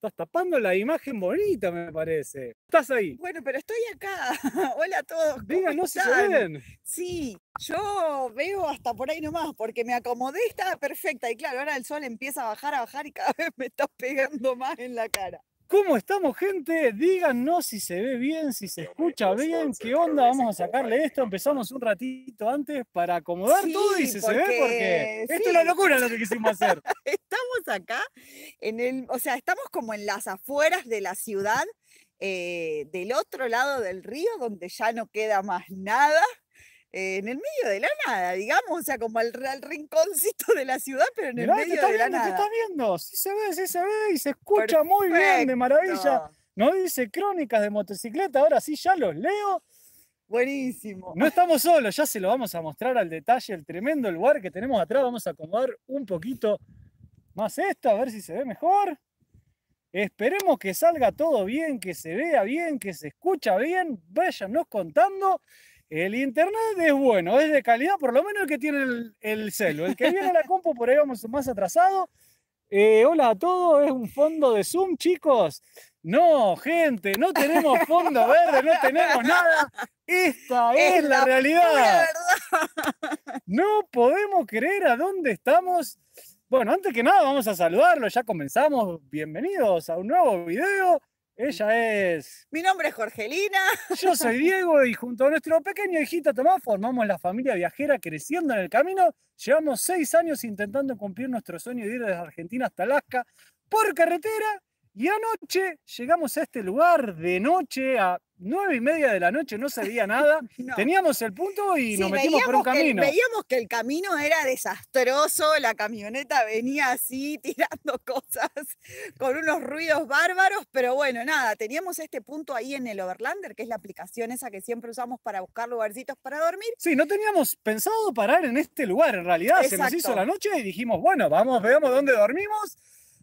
Estás tapando la imagen bonita, me parece. Estás ahí. Bueno, pero estoy acá. Hola a todos. Venga, no se ven. Sí, yo veo hasta por ahí nomás, porque me acomodé, estaba perfecta. Y claro, ahora el sol empieza a bajar, a bajar y cada vez me está pegando más en la cara. ¿Cómo estamos, gente? Díganos si se ve bien, si se escucha bien, qué onda. Vamos a sacarle esto. Empezamos un ratito antes para acomodar todo y si se ve, porque esto es una locura lo que quisimos hacer. estamos acá, en el, o sea, estamos como en las afueras de la ciudad, eh, del otro lado del río, donde ya no queda más nada en el medio de la nada, digamos, o sea, como al, rinconcito de la ciudad, pero en el medio de la nada. Te estás viendo, sí se ve, sí se ve y se escucha muy bien, de maravilla. No dice crónicas de motocicleta, ahora sí ya los leo. Buenísimo. No estamos solos, ya se lo vamos a mostrar al detalle, el tremendo lugar que tenemos atrás. Vamos a acomodar un poquito más esto, a ver si se ve mejor. Esperemos que salga todo bien, que se vea bien, que se escucha bien. nos contando. El internet es bueno, es de calidad, por lo menos el que tiene el, celo. El que viene a la compu, por ahí vamos más atrasado. Eh, hola a todos, es un fondo de Zoom, chicos. No, gente, no tenemos fondo verde, no tenemos nada. Esta es, la, realidad. No podemos creer a dónde estamos. Bueno, antes que nada, vamos a saludarlo. Ya comenzamos. Bienvenidos a un nuevo video. Ella es. Mi nombre es Jorgelina. Yo soy Diego y junto a nuestro pequeño hijito Tomás formamos la familia viajera creciendo en el camino. Llevamos seis años intentando cumplir nuestro sueño de ir desde Argentina hasta Alaska por carretera y anoche llegamos a este lugar de noche a nueve y media de la noche, no salía nada. Teníamos el punto y nos metimos por un camino. veíamos que el camino era desastroso, la camioneta venía así tirando cosas con unos ruidos bárbaros, pero bueno, nada, teníamos este punto ahí en el Overlander, que es la aplicación esa que siempre usamos para buscar lugarcitos para dormir. Sí, no teníamos pensado parar en este lugar, en realidad se nos hizo la noche y dijimos, bueno, vamos, veamos dónde dormimos.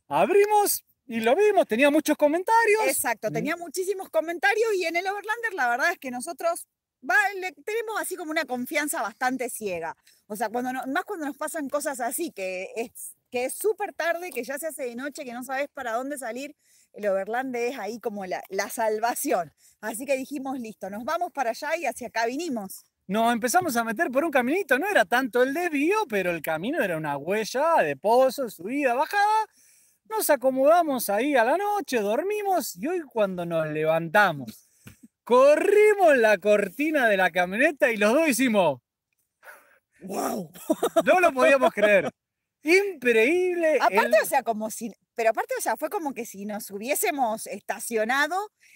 Abrimos, y lo vimos, tenía muchos comentarios. Exacto, tenía mm. muchísimos comentarios y en el Overlander la verdad es que nosotros vale, tenemos así como una confianza bastante ciega. O sea, cuando más cuando nos pasan cosas así, que es que es súper tarde, que ya se hace de noche, que no sabes para dónde salir, el Overlander es ahí como la, la salvación. Así que dijimos, listo, nos vamos para allá y hacia acá vinimos nos empezamos a meter por un caminito, no era tanto el desvío, pero el camino era una huella de pozos, subida, bajada, nos acomodamos ahí a la noche, dormimos y hoy cuando nos levantamos, corrimos la cortina de la camioneta y los dos hicimos... ¡Wow! No lo podíamos creer. Increíble. Aparte, o sea, como si. Pero aparte, o sea, fue como que si nos hubiésemos estacionado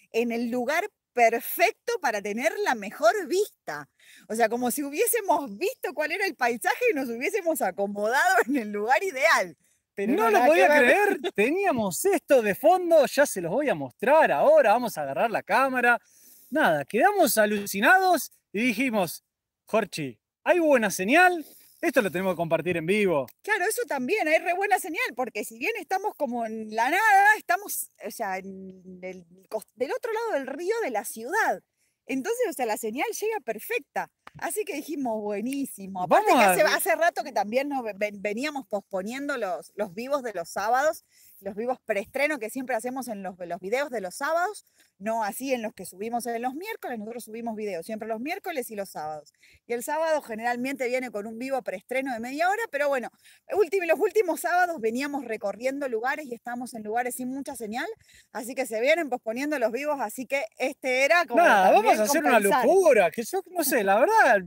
en el lugar perfecto para tener la mejor vista. O sea, como si hubiésemos visto cuál era el paisaje y nos hubiésemos acomodado en el lugar ideal no lo podía creer, teníamos esto de fondo, ya se los voy a mostrar ahora, vamos a agarrar la cámara. Nada, quedamos alucinados y dijimos, Jorge, hay buena señal, esto lo tenemos que compartir en vivo. Claro, eso también, hay re buena señal, porque si bien estamos como en la nada, estamos, o sea, en el, del otro lado del río de la ciudad. Entonces, o sea, la señal llega perfecta. Así que dijimos, buenísimo. Aparte que hace, rato que también nos veníamos posponiendo los, los vivos de los sábados los vivos preestreno que siempre hacemos en los, los videos de los sábados, no así en los que subimos en los miércoles, nosotros subimos videos siempre los miércoles y los sábados. Y el sábado generalmente viene con un vivo preestreno de media hora, pero bueno, los últimos sábados veníamos recorriendo lugares y estamos en lugares sin mucha señal, así que se vienen posponiendo los vivos, así que este era como... Nada, vamos a hacer una locura, que yo no sé, la verdad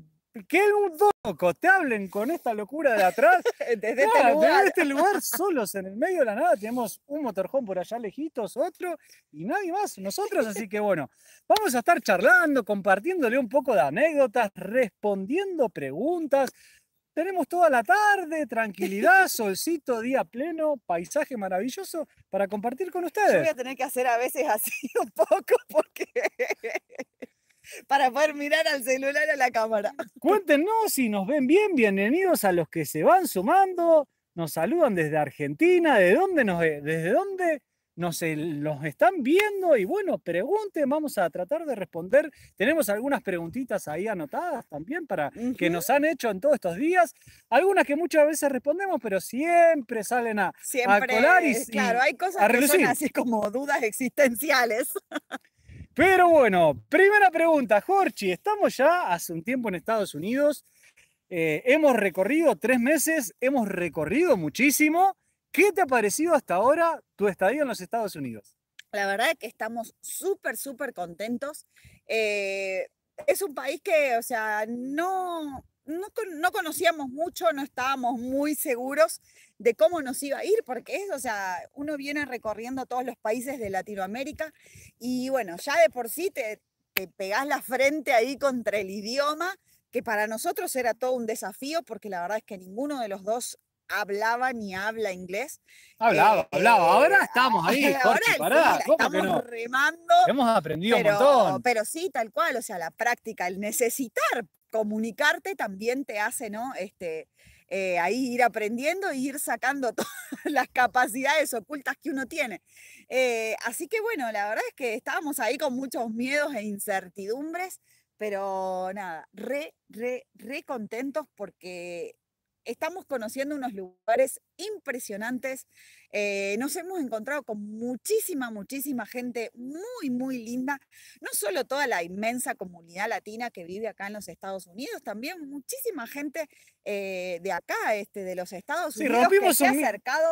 que un loco te hablen con esta locura de atrás. desde, este lugar. este lugar. solos, en el medio de la nada, tenemos un motorjón por allá lejitos, otro, y nadie más, nosotros. Así que bueno, vamos a estar charlando, compartiéndole un poco de anécdotas, respondiendo preguntas. Tenemos toda la tarde, tranquilidad, solcito, día pleno, paisaje maravilloso para compartir con ustedes. Yo voy a tener que hacer a veces así un poco porque para poder mirar al celular a la cámara. Cuéntenos si nos ven bien, bienvenidos a los que se van sumando, nos saludan desde Argentina, de dónde nos, desde dónde nos eh, los están viendo y bueno, pregunten, vamos a tratar de responder. Tenemos algunas preguntitas ahí anotadas también para que nos han hecho en todos estos días, algunas que muchas veces respondemos, pero siempre salen a, siempre, y claro, hay cosas que son así como dudas existenciales. Pero bueno, primera pregunta, Jorge, estamos ya hace un tiempo en Estados Unidos, eh, hemos recorrido tres meses, hemos recorrido muchísimo. ¿Qué te ha parecido hasta ahora tu estadía en los Estados Unidos? La verdad es que estamos súper, súper contentos. Eh, es un país que, o sea, no, no, no, conocíamos mucho, no estábamos muy seguros de cómo nos iba a ir, porque es, o sea, uno viene recorriendo todos los países de Latinoamérica y bueno, ya de por sí te, te pegás la frente ahí contra el idioma, que para nosotros era todo un desafío, porque la verdad es que ninguno de los dos hablaba ni habla inglés. Hablaba, eh, hablaba. Ahora eh, estamos ahí, estamos remando. Hemos aprendido pero, un montón. Pero sí, tal cual, o sea, la práctica, el necesitar comunicarte también te hace, ¿no? Este, eh, ahí ir aprendiendo e ir sacando todas las capacidades ocultas que uno tiene. Eh, así que bueno, la verdad es que estábamos ahí con muchos miedos e incertidumbres, pero nada, re, re, re contentos porque estamos conociendo unos lugares impresionantes. Eh, nos hemos encontrado con muchísima, muchísima gente muy, muy linda. No solo toda la inmensa comunidad latina que vive acá en los Estados Unidos, también muchísima gente eh, de acá, este, de los Estados Unidos. rompimos, un,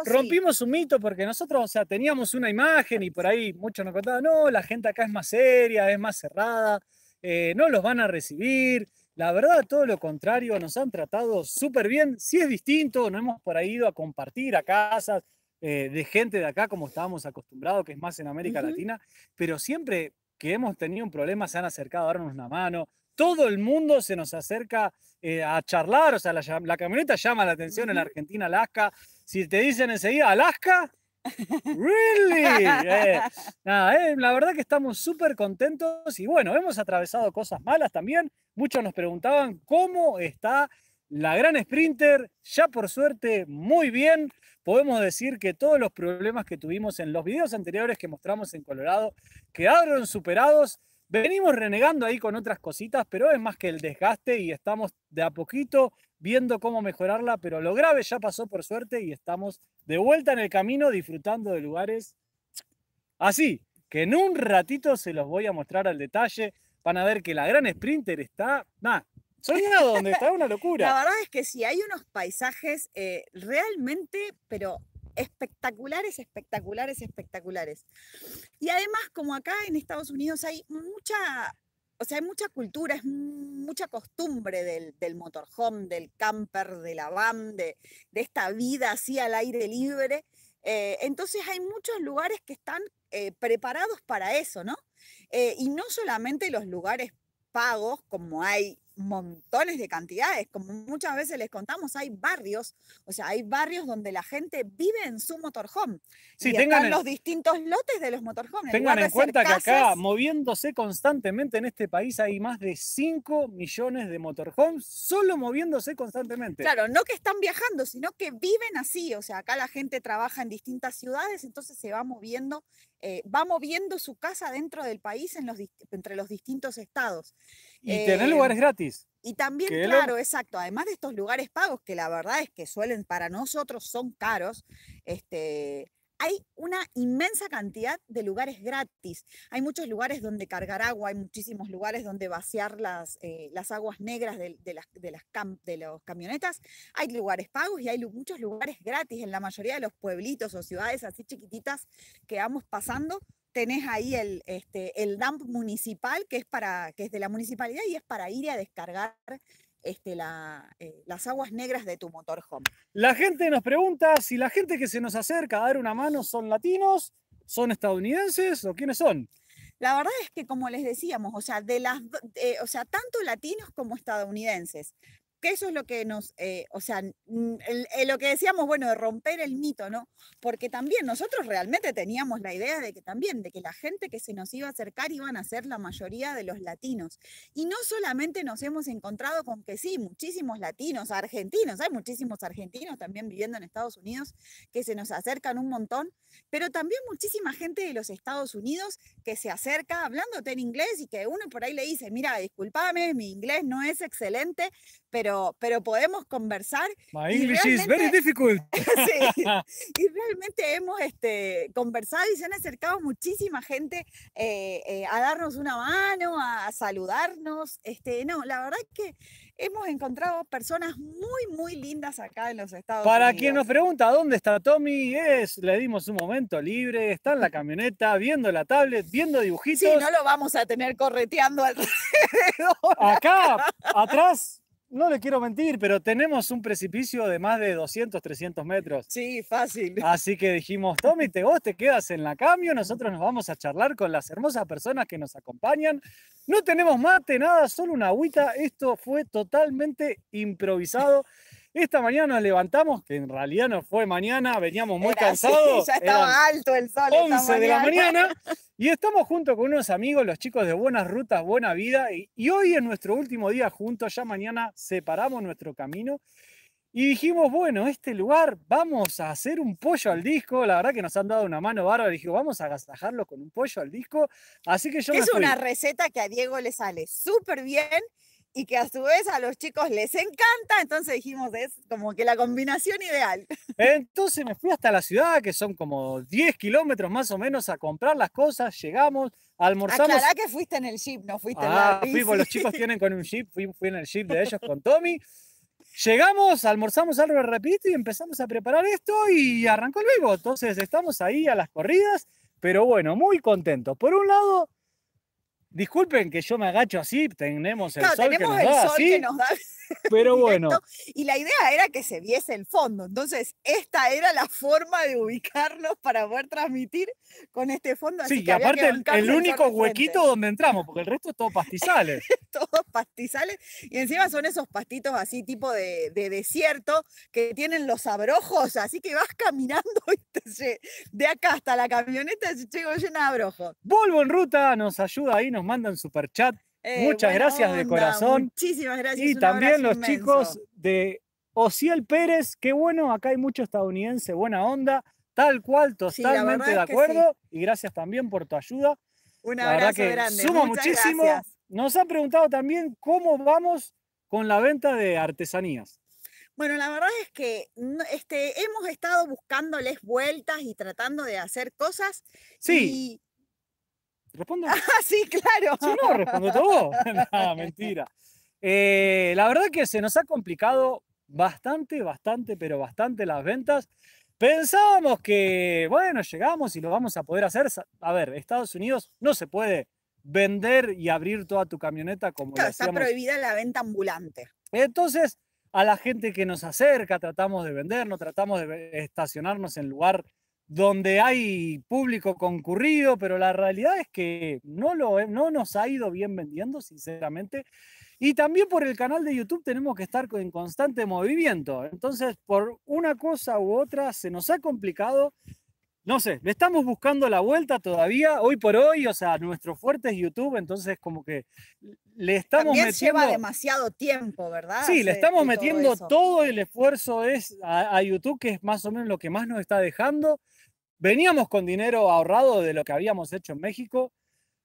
rompimos un mito porque nosotros, o sea, teníamos una imagen y por ahí muchos nos contaban, no, la gente acá es más seria, es más cerrada, eh, no los van a recibir. La verdad, todo lo contrario, nos han tratado súper bien. Si sí es distinto, no hemos por ahí ido a compartir a casas eh, de gente de acá como estábamos acostumbrados, que es más en América Latina, pero siempre que hemos tenido un problema se han acercado a darnos una mano. Todo el mundo se nos acerca eh, a charlar, o sea, la, camioneta llama la atención en Argentina, Alaska. Si te dicen enseguida Alaska, Really? Eh, eh, la verdad que estamos súper contentos y bueno, hemos atravesado cosas malas también. Muchos nos preguntaban cómo está la gran sprinter, ya por suerte, muy bien. Podemos decir que todos los problemas que tuvimos en los videos anteriores que mostramos en Colorado quedaron superados. Venimos renegando ahí con otras cositas, pero es más que el desgaste y estamos de a poquito viendo cómo mejorarla, pero lo grave ya pasó por suerte y estamos de vuelta en el camino disfrutando de lugares así, que en un ratito se los voy a mostrar al detalle. Van a ver que la gran sprinter está, nada, soñado donde está, una locura. La verdad es que sí, hay unos paisajes eh, realmente, pero espectaculares, espectaculares, espectaculares. Y además, como acá en Estados Unidos hay mucha o sea, hay mucha cultura, es mucha costumbre del, motorhome, del camper, de la van, de, esta vida así al aire libre. Eh, entonces hay muchos lugares que están eh, preparados para eso, ¿no? Eh, y no solamente los lugares pagos, como hay montones de cantidades, como muchas veces les contamos, hay barrios, o sea, hay barrios donde la gente vive en su motorhome. Sí, tengan están los distintos lotes de los motorhomes. Tengan en, cuenta que acá, moviéndose constantemente en este país, hay más de 5 millones de motorhomes, solo moviéndose constantemente. Claro, no que están viajando, sino que viven así, o sea, acá la gente trabaja en distintas ciudades, entonces se va moviendo eh, va moviendo su casa dentro del país en los, entre los distintos estados. Y tener eh, lugares gratis. Y también, claro, exacto, además de estos lugares pagos, que la verdad es que suelen, para nosotros son caros, este, hay una inmensa cantidad de lugares gratis. Hay muchos lugares donde cargar agua, hay muchísimos lugares donde vaciar las, eh, las aguas negras de, las, de, de los camionetas. Hay lugares pagos y hay muchos lugares gratis en la mayoría de los pueblitos o ciudades así chiquititas que vamos pasando tenés ahí el, este, el dump municipal, que es, para, que es de la municipalidad y es para ir a descargar este, la, eh, las aguas negras de tu motorhome. La gente nos pregunta si la gente que se nos acerca a dar una mano son latinos, son estadounidenses o quiénes son. La verdad es que, como les decíamos, o sea, de las, eh, o sea, tanto latinos como estadounidenses, que eso es lo que nos, eh, o sea, eh, lo que decíamos, bueno, de romper el mito, ¿no? Porque también nosotros realmente teníamos la idea de que también, de que la gente que se nos iba a acercar iban a ser la mayoría de los latinos. Y no solamente nos hemos encontrado con que sí, muchísimos latinos, argentinos, hay muchísimos argentinos también viviendo en Estados Unidos que se nos acercan un montón, pero también muchísima gente de los Estados Unidos que se acerca hablándote en inglés y que uno por ahí le dice, mira, discúlpame, mi inglés no es excelente, pero pero, podemos conversar. is very difficult. y realmente hemos este, conversado y se han acercado muchísima gente eh, eh, a darnos una mano, a, saludarnos. Este, no, la verdad es que hemos encontrado personas muy, muy lindas acá en los Estados Unidos. Para quien nos pregunta dónde está Tommy, es, le dimos un momento libre, está en la camioneta, viendo la tablet, viendo dibujitos. Sí, no lo vamos a tener correteando alrededor. Acá, atrás, no le quiero mentir, pero tenemos un precipicio de más de 200, 300 metros. Sí, fácil. Así que dijimos, Tommy, te vos te quedas en la cambio, nosotros nos vamos a charlar con las hermosas personas que nos acompañan. No tenemos mate, nada, solo una agüita. Esto fue totalmente improvisado. Esta mañana nos levantamos, que en realidad no fue mañana, veníamos muy cansados. ya estaba alto el sol. 11 de la mañana. Y estamos junto con unos amigos, los chicos de Buenas Rutas, Buena Vida. Y, hoy es nuestro último día juntos, ya mañana separamos nuestro camino. Y dijimos, bueno, este lugar vamos a hacer un pollo al disco. La verdad que nos han dado una mano bárbara. Dijimos, vamos a agasajarlo con un pollo al disco. Así que yo... Es una receta que a Diego le sale súper bien y que a su vez a los chicos les encanta, entonces dijimos, es como que la combinación ideal. Entonces me fui hasta la ciudad, que son como 10 kilómetros más o menos, a comprar las cosas, llegamos, almorzamos. Aclará que fuiste en el jeep, no fuiste en la ah, bici. Fui, los chicos tienen con un jeep, fui, en el jeep de ellos con Tommy. Llegamos, almorzamos algo repito y empezamos a preparar esto y arrancó el vivo. Entonces estamos ahí a las corridas, pero bueno, muy contentos. Por un lado, Disculpen que yo me agacho así, tenemos el sol que que nos da. Pero bueno. Y la idea era que se viese el fondo. Entonces, esta era la forma de ubicarnos para poder transmitir con este fondo. Así sí, que y aparte el, único huequito donde entramos, porque el resto es todo pastizales. Todos pastizales. Y encima son esos pastitos así tipo de, desierto que tienen los abrojos. Así que vas caminando de acá hasta la camioneta llego llena de abrojos. Volvo en ruta, nos ayuda ahí, nos mandan super chat eh, muchas gracias de corazón. Muchísimas gracias. Y también los chicos de Ociel Pérez, qué bueno, acá hay mucho estadounidense, buena onda, tal cual, totalmente de acuerdo. Y gracias también por tu ayuda. una la que grande. Suma muchísimo. Nos han preguntado también cómo vamos con la venta de artesanías. Bueno, la verdad es que este, hemos estado buscándoles vueltas y tratando de hacer cosas. Sí. Y Respondo. Ah, sí, claro. Si no, respondo todo. no, mentira. Eh, la verdad que se nos ha complicado bastante, bastante, pero bastante las ventas. Pensábamos que, bueno, llegamos y lo vamos a poder hacer. A ver, Estados Unidos no se puede vender y abrir toda tu camioneta como Está prohibida la venta ambulante. Entonces, a la gente que nos acerca, tratamos de vender, no tratamos de estacionarnos en lugar donde hay público concurrido, pero la realidad es que no, lo, no nos ha ido bien vendiendo, sinceramente. Y también por el canal de YouTube tenemos que estar en constante movimiento. Entonces, por una cosa u otra, se nos ha complicado. No sé, le estamos buscando la vuelta todavía, hoy por hoy, o sea, nuestro fuerte es YouTube, entonces como que le estamos También lleva demasiado tiempo, ¿verdad? Sí, le estamos metiendo todo, el esfuerzo es a YouTube, que es más o menos lo que más nos está dejando veníamos con dinero ahorrado de lo que habíamos hecho en México,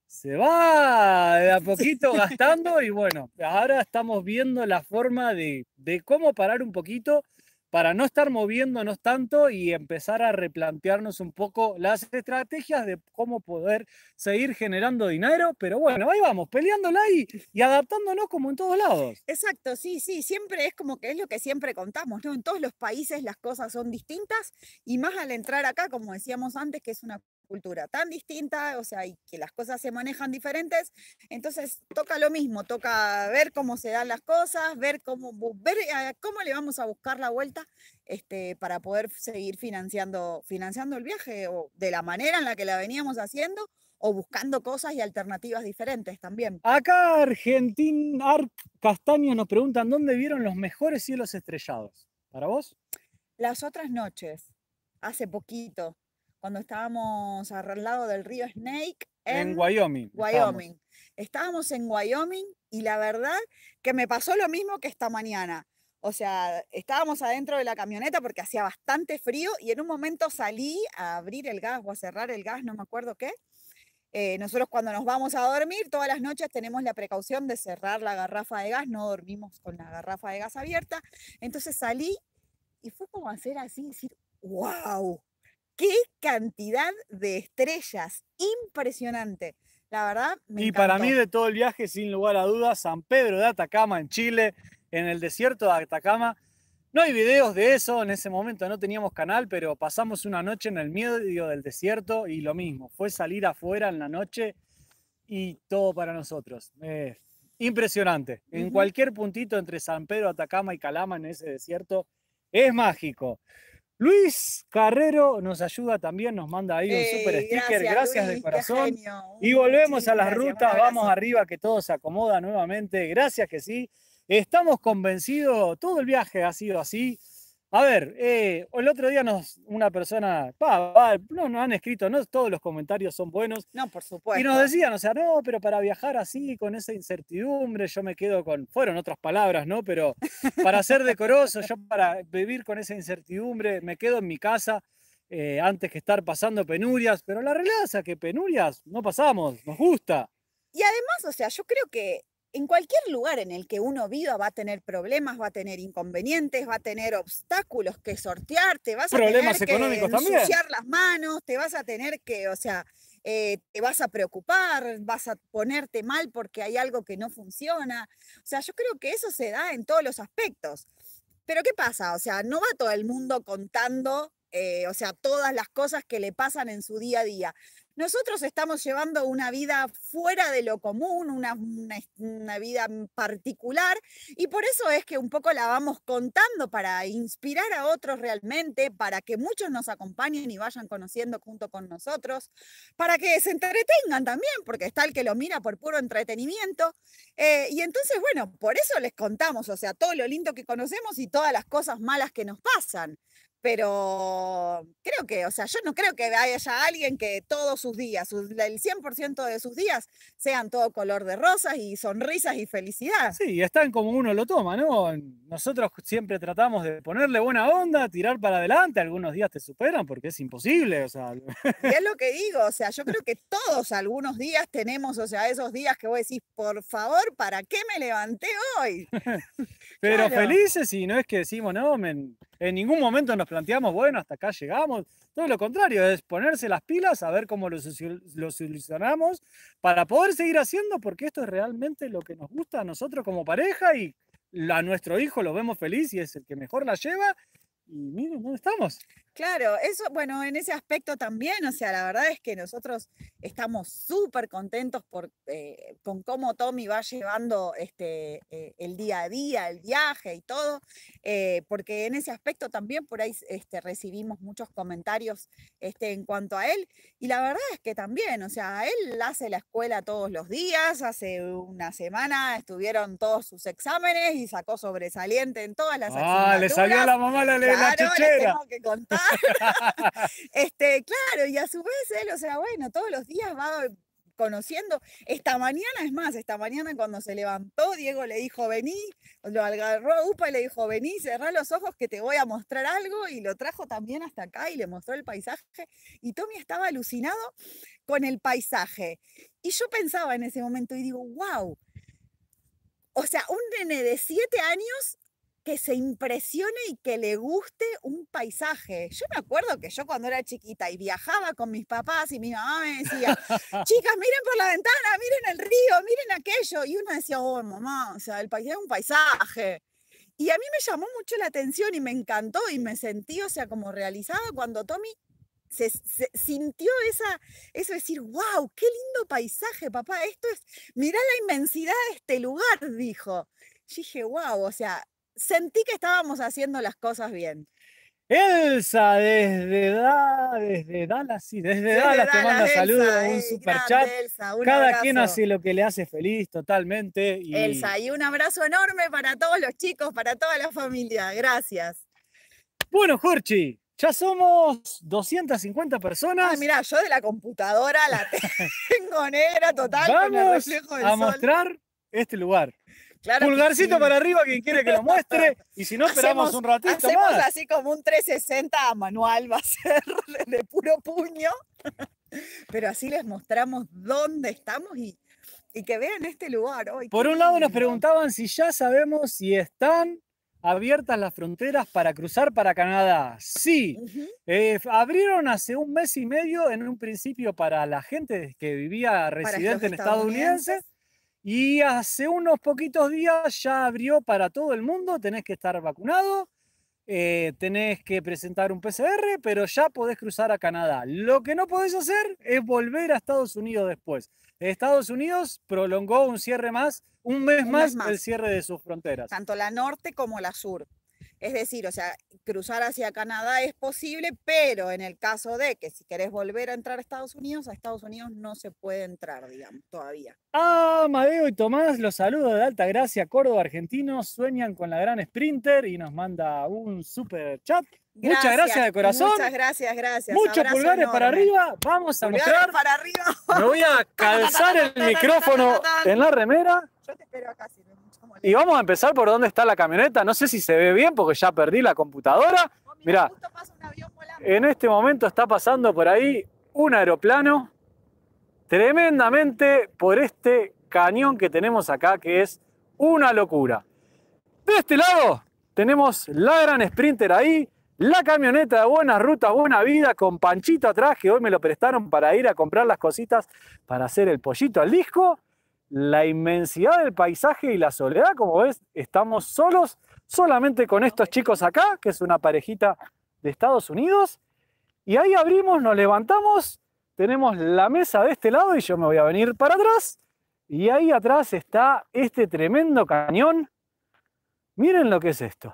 se va de a poquito gastando y bueno, ahora estamos viendo la forma de, de cómo parar un poquito para no estar moviéndonos tanto y empezar a replantearnos un poco las estrategias de cómo poder seguir generando dinero, pero bueno, ahí vamos, peleándola y, adaptándonos como en todos lados. Exacto, sí, sí, siempre es como que es lo que siempre contamos, ¿no? En todos los países las cosas son distintas y más al entrar acá, como decíamos antes, que es una cultura tan distinta, o sea, y que las cosas se manejan diferentes, entonces toca lo mismo, toca ver cómo se dan las cosas, ver cómo, ver eh, cómo le vamos a buscar la vuelta este, para poder seguir financiando, financiando el viaje o de la manera en la que la veníamos haciendo o buscando cosas y alternativas diferentes también. Acá Argentina, Arc Castaño nos preguntan, ¿dónde vieron los mejores cielos estrellados? ¿Para vos? Las otras noches, hace poquito, cuando estábamos al lado del río Snake. En, Wyoming. Wyoming. Estábamos. en Wyoming y la verdad que me pasó lo mismo que esta mañana. O sea, estábamos adentro de la camioneta porque hacía bastante frío y en un momento salí a abrir el gas o a cerrar el gas, no me acuerdo qué. Eh, nosotros cuando nos vamos a dormir, todas las noches tenemos la precaución de cerrar la garrafa de gas, no dormimos con la garrafa de gas abierta. Entonces salí y fue como hacer así, decir, wow, qué cantidad de estrellas, impresionante. La verdad, me Y para mí de todo el viaje, sin lugar a dudas, San Pedro de Atacama en Chile, en el desierto de Atacama. No hay videos de eso, en ese momento no teníamos canal, pero pasamos una noche en el medio del desierto y lo mismo, fue salir afuera en la noche y todo para nosotros. Eh, impresionante. En cualquier puntito entre San Pedro, Atacama y Calama en ese desierto, es mágico. Luis Carrero nos ayuda también, nos manda ahí un super sticker, gracias, de corazón. Y volvemos a las rutas, vamos arriba, que todo se acomoda nuevamente, gracias que sí. Estamos convencidos, todo el viaje ha sido así, a ver, eh, el otro día nos una persona, no nos han escrito, no todos los comentarios son buenos. No, por supuesto. Y nos decían, o sea, no, pero para viajar así, con esa incertidumbre, yo me quedo con, fueron otras palabras, ¿no? Pero para ser decoroso, yo para vivir con esa incertidumbre, me quedo en mi casa eh, antes que estar pasando penurias, pero la realidad es que penurias no pasamos, nos gusta. Y además, o sea, yo creo que en cualquier lugar en el que uno viva va a tener problemas, va a tener inconvenientes, va a tener obstáculos que sortear, te vas a tener que ensuciar las manos, te vas a tener que, o sea, eh, te vas a preocupar, vas a ponerte mal porque hay algo que no funciona. O sea, yo creo que eso se da en todos los aspectos. Pero ¿qué pasa? O sea, no va todo el mundo contando eh, o sea, todas las cosas que le pasan en su día a día. Nosotros estamos llevando una vida fuera de lo común, una, vida particular, y por eso es que un poco la vamos contando para inspirar a otros realmente, para que muchos nos acompañen y vayan conociendo junto con nosotros, para que se entretengan también, porque está el que lo mira por puro entretenimiento. Eh, y entonces, bueno, por eso les contamos, o sea, todo lo lindo que conocemos y todas las cosas malas que nos pasan pero creo que, o sea, yo no creo que haya alguien que todos sus días, el 100% de sus días, sean todo color de rosas y sonrisas y felicidad. Sí, están como uno lo toma, ¿no? Nosotros siempre tratamos de ponerle buena onda, tirar para adelante, algunos días te superan porque es imposible, o sea. Y es lo que digo, o sea, yo creo que todos algunos días tenemos, o sea, esos días que vos decís, por favor, ¿para qué me levanté hoy? pero felices y no es que decimos, no, men en ningún momento nos planteamos, bueno, hasta acá llegamos. Todo lo contrario, es ponerse las pilas, a ver cómo lo, solucionamos para poder seguir haciendo, porque esto es realmente lo que nos gusta a nosotros como pareja y a nuestro hijo lo vemos feliz y es el que mejor la lleva. Y miren, ¿dónde estamos? Claro, eso, bueno, en ese aspecto también, o sea, la verdad es que nosotros estamos súper contentos por, eh, con cómo Tommy va llevando este, eh, el día a día, el viaje y todo, eh, porque en ese aspecto también por ahí este, recibimos muchos comentarios este, en cuanto a él, y la verdad es que también, o sea, él hace la escuela todos los días, hace una semana estuvieron todos sus exámenes y sacó sobresaliente en todas las Ah, le salió la mamá la, la este, claro, y a su vez él, o sea, bueno, todos los días va conociendo. Esta mañana, es más, esta mañana cuando se levantó, Diego le dijo, vení, lo agarró a Upa y le dijo, vení, cerrá los ojos que te voy a mostrar algo, y lo trajo también hasta acá y le mostró el paisaje. Y Tommy estaba alucinado con el paisaje. Y yo pensaba en ese momento y digo, wow. O sea, un nene de siete años que se impresione y que le guste un paisaje. Yo me acuerdo que yo cuando era chiquita y viajaba con mis papás y mi mamá me decía, chicas, miren por la ventana, miren el río, miren aquello. Y uno decía, oh, mamá, o sea, el paisaje es un paisaje. Y a mí me llamó mucho la atención y me encantó y me sentí, o sea, como realizada cuando Tommy se, sintió esa, eso decir, wow, qué lindo paisaje, papá, esto es, mirá la inmensidad de este lugar, dijo. Y dije, wow, o sea, sentí que estábamos haciendo las cosas bien. Elsa, desde, da, desde Dallas, sí, desde, te manda saludos, un eh, super chat. Cada quien hace lo que le hace feliz totalmente. Elsa, y un abrazo enorme para todos los chicos, para toda la familia. Gracias. Bueno, Jorge, ya somos 250 personas. Ah, mirá, yo de la computadora la tengo negra total. Vamos a mostrar este lugar. Pulgarcito pues, para arriba quien quiere que lo muestre. Y si no, esperamos un ratito. Hacemos así como un 360 manual, va a ser de puro puño. Pero así les mostramos dónde estamos y, y que vean este lugar hoy. Por un lado nos preguntaban si ya sabemos si están abiertas las fronteras para cruzar para Canadá. Sí, eh, abrieron hace un mes y medio en un principio para la gente que vivía residente en estadounidense. Y hace unos poquitos días ya abrió para todo el mundo, tenés que estar vacunado, eh, tenés que presentar un PCR, pero ya podés cruzar a Canadá. Lo que no podés hacer es volver a Estados Unidos después. Estados Unidos prolongó un cierre más, un mes más, el cierre de sus fronteras. Tanto la norte como la sur. Es decir, o sea, cruzar hacia Canadá es posible, pero en el caso de que si querés volver a entrar a Estados Unidos, a Estados Unidos no se puede entrar, digamos, todavía. Ah, Madeo y Tomás, los saludo de Alta Gracia, Córdoba, argentinos, sueñan con la gran sprinter y nos manda un super chat. muchas gracias de corazón. Muchas gracias, gracias. Muchos pulgares para arriba. Vamos a pulgares para arriba. Me voy a calzar el micrófono en la remera. Yo te espero acá, y vamos a empezar por dónde está la camioneta. No sé si se ve bien porque ya perdí la computadora. Mira, en este momento está pasando por ahí un aeroplano tremendamente por este cañón que tenemos acá, que es una locura. De este lado tenemos la Gran Sprinter ahí, la camioneta de Buenas Rutas, Buena Vida, con Panchito atrás, que hoy me lo prestaron para ir a comprar las cositas para hacer el pollito al disco la inmensidad del paisaje y la soledad. Como ves, estamos solos, solamente con estos chicos acá, que es una parejita de Estados Unidos. Y ahí abrimos, nos levantamos, tenemos la mesa de este lado y yo me voy a venir para atrás. Y ahí atrás está este tremendo cañón. Miren lo que es esto.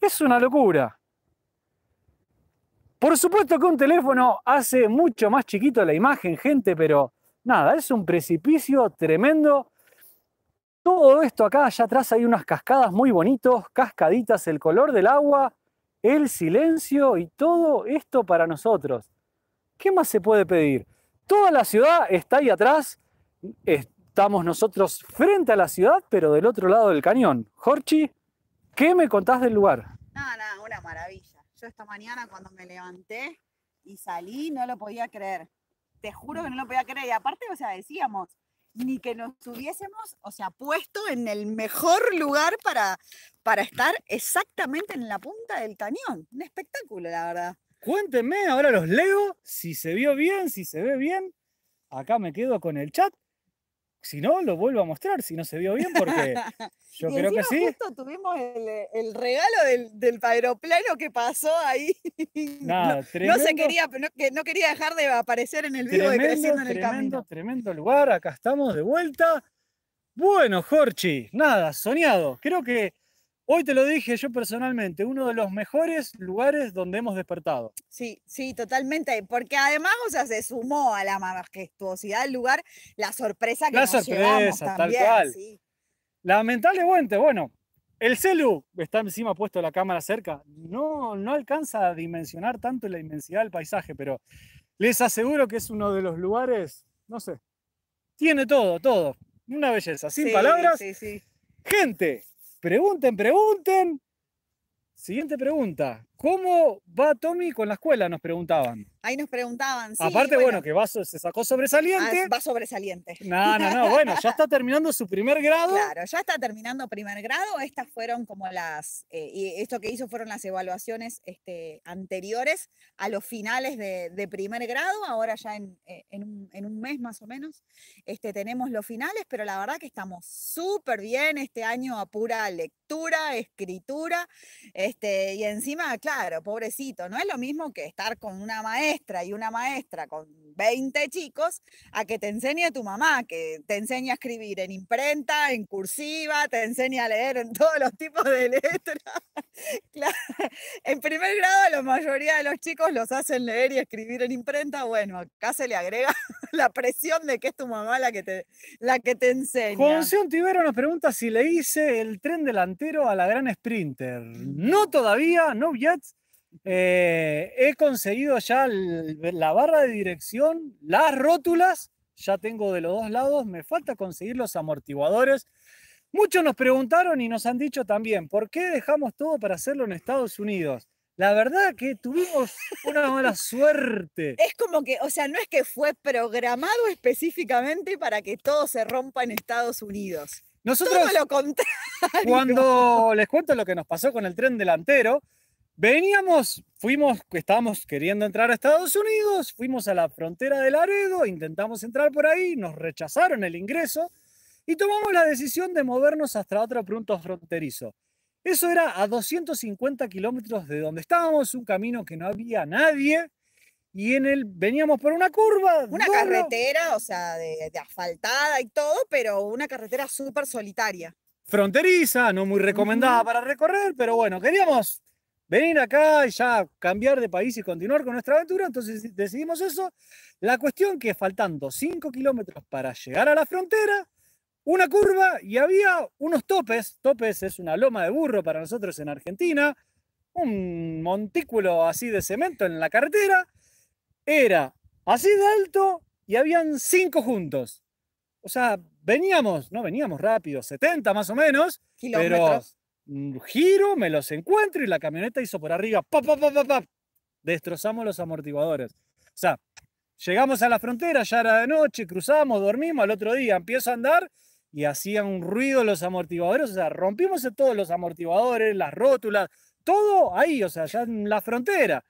Es una locura. Por supuesto que un teléfono hace mucho más chiquito la imagen, gente, pero Nada, es un precipicio tremendo. Todo esto acá, allá atrás hay unas cascadas muy bonitos, cascaditas, el color del agua, el silencio y todo esto para nosotros. ¿Qué más se puede pedir? Toda la ciudad está ahí atrás, estamos nosotros frente a la ciudad, pero del otro lado del cañón. Jorchi, ¿qué me contás del lugar? Nada, nada, una maravilla. Yo esta mañana cuando me levanté y salí no lo podía creer te juro que no lo podía creer. Y aparte, o sea, decíamos, ni que nos hubiésemos, o sea, puesto en el mejor lugar para, para estar exactamente en la punta del cañón. Un espectáculo, la verdad. Cuéntenme, ahora los leo, si se vio bien, si se ve bien. Acá me quedo con el chat si no, lo vuelvo a mostrar, si no se vio bien, porque yo creo que sí. Justo tuvimos el, eh, regalo del, del, aeroplano que pasó ahí. Nada, no, tremendo, no, se quería, no, quería dejar de aparecer en el vivo tremendo, de Creciendo en el tremendo, Tremendo lugar, acá estamos de vuelta. Bueno, Jorchi, nada, soñado. Creo que Hoy te lo dije yo personalmente, uno de los mejores lugares donde hemos despertado. Sí, sí, totalmente, porque además, o sea, se sumó a la majestuosidad del lugar la sorpresa que la nos sorpresa, La sorpresa, tal cual. Sí. Lamentablemente, bueno, el celu está encima puesto la cámara cerca, no, no alcanza a dimensionar tanto la inmensidad del paisaje, pero les aseguro que es uno de los lugares, no sé, tiene todo, todo, una belleza, sin palabras. Sí, sí. Gente, Pregunten, pregunten. Siguiente pregunta. ¿Cómo va Tommy con la escuela? Nos preguntaban. Ahí nos preguntaban, Aparte, bueno, que va, se sacó sobresaliente. Ah, va sobresaliente. No, no, no. Bueno, ya está terminando su primer grado. Claro, ya está terminando primer grado. Estas fueron como las. Eh, y esto que hizo fueron las evaluaciones este, anteriores a los finales de, primer grado. Ahora ya en, eh, un, mes más o menos este, tenemos los finales, pero la verdad que estamos súper bien este año a pura lectura, escritura. Este, y encima, claro claro, pobrecito, no es lo mismo que estar con una maestra y una maestra con 20 chicos a que te enseñe tu mamá, que te enseña a escribir en imprenta, en cursiva, te enseña a leer en todos los tipos de letras. claro. En primer grado la mayoría de los chicos los hacen leer y escribir en imprenta, bueno, acá se le agrega la presión de que es tu mamá la que te, la que te enseña. Conción Tibero nos pregunta si le hice el tren delantero a la gran sprinter. No mm. todavía, no yet. Eh, he conseguido ya la barra de dirección, las rótulas, ya tengo de los dos lados, me falta conseguir los amortiguadores. Muchos nos preguntaron y nos han dicho también, ¿por qué dejamos todo para hacerlo en Estados Unidos? la verdad que tuvimos una mala suerte. Es como que, o sea, no es que fue programado específicamente para que todo se rompa en Estados Unidos. Nosotros, lo contrario. Cuando les cuento lo que nos pasó con el tren delantero, veníamos, fuimos, estábamos queriendo entrar a Estados Unidos, fuimos a la frontera de Laredo, intentamos entrar por ahí, nos rechazaron el ingreso y tomamos la decisión de movernos hasta otro punto fronterizo. Eso era a 250 kilómetros de donde estábamos, un camino que no había nadie. Y en él veníamos por una curva. Una carretera, o sea, de, asfaltada y todo, pero una carretera súper solitaria. Fronteriza, no muy recomendada para recorrer, pero bueno, queríamos venir acá y ya cambiar de país y continuar con nuestra aventura, entonces decidimos eso. La cuestión que faltando 5 kilómetros para llegar a la frontera, una curva y había unos topes. Topes es una loma de burro para nosotros en Argentina. Un montículo así de cemento en la carretera. Era así de alto y habían cinco juntos. O sea, veníamos, no veníamos rápido, 70 más o menos. Pero giro, me los encuentro y la camioneta hizo por arriba. Destrozamos los amortiguadores. O sea, llegamos a la frontera, ya era de noche, cruzamos, dormimos, al otro día empiezo a andar y hacían un ruido los amortiguadores, o sea, rompimos todos los amortiguadores, las rótulas, todo ahí, o sea, ya en la frontera.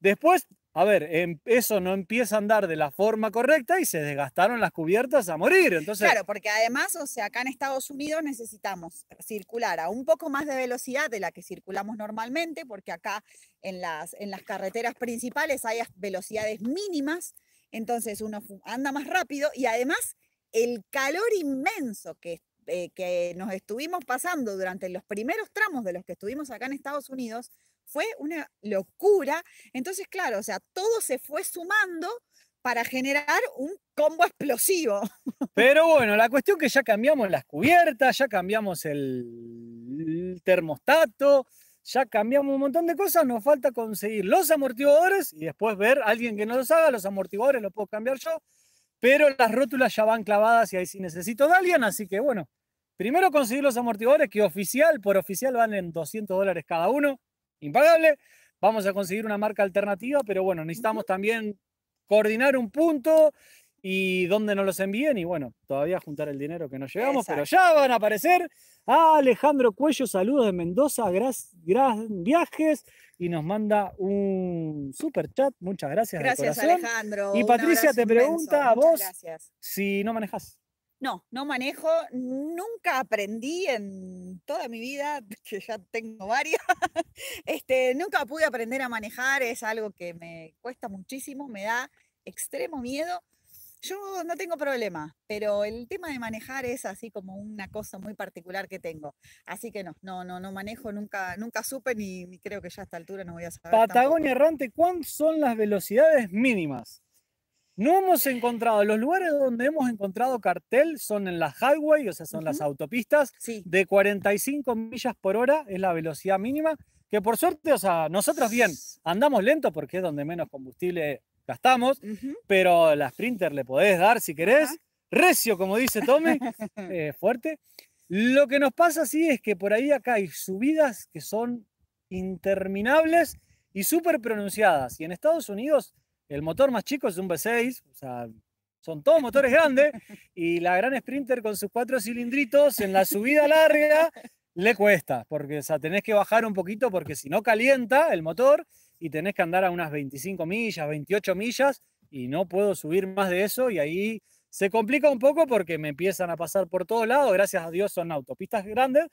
Después, a ver, em, eso no empieza a andar de la forma correcta y se desgastaron las cubiertas a morir. Entonces, claro, porque además, o sea, acá en Estados Unidos necesitamos circular a un poco más de velocidad de la que circulamos normalmente, porque acá en las, en las carreteras principales hay velocidades mínimas, entonces uno anda más rápido y además el calor inmenso eh, que, nos estuvimos pasando durante los primeros tramos de los que estuvimos acá en Estados Unidos fue una locura. Entonces, claro, o sea, todo se fue sumando para generar un combo explosivo. Pero bueno, la cuestión que ya cambiamos las cubiertas, ya cambiamos el termostato, ya cambiamos un montón de cosas, nos falta conseguir los amortiguadores y después ver a alguien que no los haga, los amortiguadores los puedo cambiar yo, pero las rótulas ya van clavadas y ahí sí necesito Dalian. así que bueno, primero conseguir los amortiguadores que oficial por oficial van en 200 dólares cada uno, impagable. Vamos a conseguir una marca alternativa, pero bueno, necesitamos también coordinar un punto y dónde nos los envíen. Y bueno, todavía juntar el dinero que nos llevamos pero ya van a aparecer. A Alejandro Cuello, saludos de Mendoza, Gracias, viajes y nos manda un super chat. Muchas gracias. Gracias, Alejandro. Y Patricia te pregunta a vos si no manejas. No, no manejo, nunca aprendí en toda mi vida, que ya tengo varios este, nunca pude aprender a manejar, es algo que me cuesta muchísimo, me da extremo miedo, yo no tengo problema, pero el tema de manejar es así como una cosa muy particular que tengo. Así que no, no, no, no manejo, nunca, nunca supe ni, creo que ya a esta altura no voy a saber. Patagonia errante, ¿cuáles son las velocidades mínimas? No hemos encontrado, los lugares donde hemos encontrado cartel son en las highway, o sea, son las autopistas, sí. de 45 millas por hora es la velocidad mínima, que por suerte, o sea, nosotros bien, andamos lento porque es donde menos combustible gastamos, pero la Sprinter le podés dar si querés, recio como dice Tome, eh, fuerte. Lo que nos pasa sí es que por ahí acá hay subidas que son interminables y súper pronunciadas. Y en Estados Unidos el motor más chico es un V6, o sea, son todos motores grandes y la gran Sprinter con sus cuatro cilindritos en la subida larga le cuesta, porque o sea, tenés que bajar un poquito porque si no calienta el motor y tenés que andar a unas 25 millas, 28 millas y no puedo subir más de eso y ahí se complica un poco porque me empiezan a pasar por todos lados, gracias a Dios son autopistas grandes,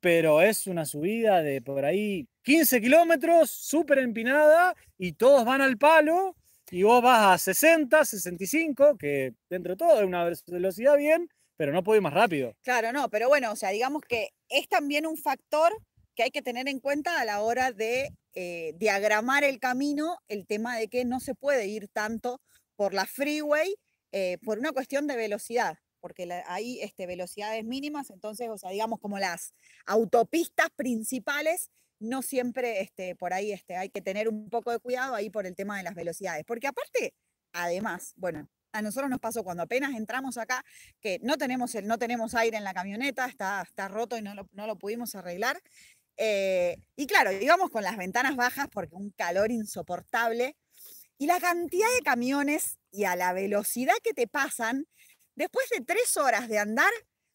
pero es una subida de por ahí 15 kilómetros, súper empinada y todos van al palo y vos vas a 60, 65, que dentro de todo es una velocidad bien, pero no puedo ir más rápido. Claro, no, pero bueno, o sea, digamos que es también un factor que hay que tener en cuenta a la hora de eh, diagramar el camino, el tema de que no se puede ir tanto por la freeway eh, por una cuestión de velocidad, porque hay este, velocidades mínimas, entonces, o sea, digamos como las autopistas principales, no siempre este, por ahí este, hay que tener un poco de cuidado ahí por el tema de las velocidades, porque aparte, además, bueno, a nosotros nos pasó cuando apenas entramos acá, que no tenemos, el, no tenemos aire en la camioneta, está, está roto y no no lo pudimos arreglar. Eh, y claro, íbamos con las ventanas bajas porque un calor insoportable y la cantidad de camiones y a la velocidad que te pasan, después de tres horas de andar,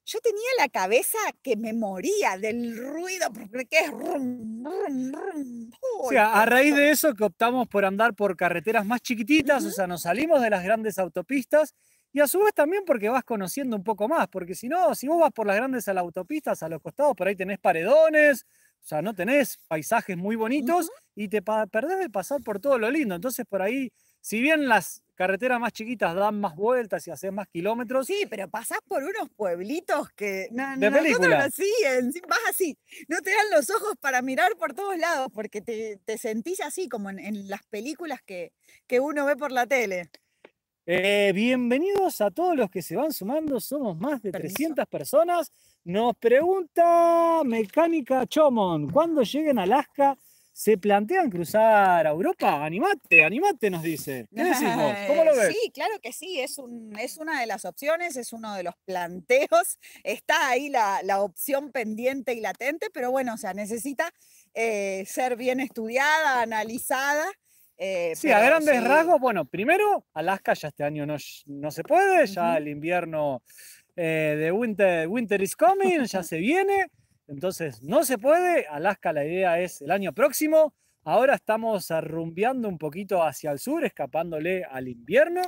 yo tenía la cabeza que me moría del ruido, porque es... O sea, a raíz de eso que optamos por andar por carreteras más chiquititas, o sea, nos salimos de las grandes autopistas y a su vez también porque vas conociendo un poco más, porque si no, si vos vas por las grandes a las autopistas, a los costados, por ahí tenés paredones, o sea, no tenés paisajes muy bonitos y te perdés de pasar por todo lo lindo. Entonces, por ahí, si bien las carreteras más chiquitas dan más vueltas y hacen más kilómetros. Sí, pero pasás por unos pueblitos que no, de vas así. No te dan los ojos para mirar por todos lados porque te, sentís así, como en, las películas que, que uno ve por la tele. Eh, bienvenidos a todos los que se van sumando, somos más de 300 personas. Nos pregunta Mecánica Chomon, ¿cuándo lleguen a Alaska se plantean cruzar a Europa? Animate, animate, nos dice. ¿Qué decimos? ¿Cómo lo ves? Sí, claro que sí, es, una de las opciones, es uno de los planteos. Está ahí la, opción pendiente y latente, pero bueno, o sea, necesita eh, ser bien estudiada, analizada eh, sí, a grandes rasgos, bueno, primero, Alaska ya este año no, no se puede, ya el invierno eh, de winter, winter is coming, ya se viene, entonces no se puede, Alaska la idea es el año próximo, ahora estamos rumbeando un poquito hacia el sur, escapándole al invierno.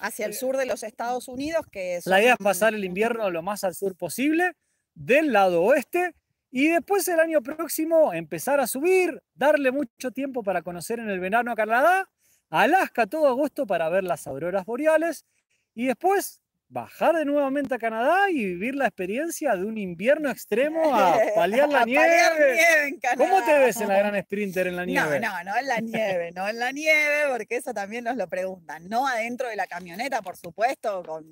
Hacia el eh, sur de los Estados Unidos, que es... La idea es pasar el invierno lo más al sur posible, del lado oeste, y después el año próximo empezar a subir, darle mucho tiempo para conocer en el verano a Canadá, Alaska todo agosto para ver las auroras boreales y después bajar de nuevamente a Canadá y vivir la experiencia de un invierno extremo a paliar la nieve. ¿Cómo te ves en la gran sprinter en la nieve? No, no, no en la nieve, no en la nieve, porque eso también nos lo preguntan. No adentro de la camioneta, por supuesto, con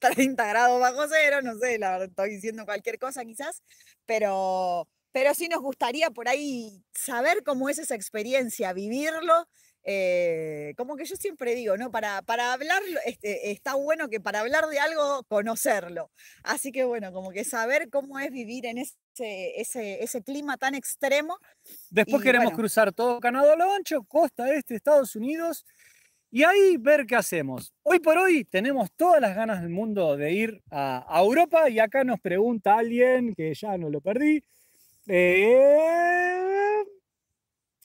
30 grados bajo cero, no sé, la, verdad estoy diciendo cualquier cosa quizás, pero, pero sí nos gustaría por ahí saber cómo es esa experiencia, vivirlo eh, como que yo siempre digo, ¿no? Para, para hablar, este, está bueno que para hablar de algo, conocerlo. Así que bueno, como que saber cómo es vivir en ese, ese, clima tan extremo. Después queremos cruzar todo Canadá lo ancho, costa este, Estados Unidos, y ahí ver qué hacemos. Hoy por hoy tenemos todas las ganas del mundo de ir a, a Europa y acá nos pregunta alguien que ya no lo perdí. Eh,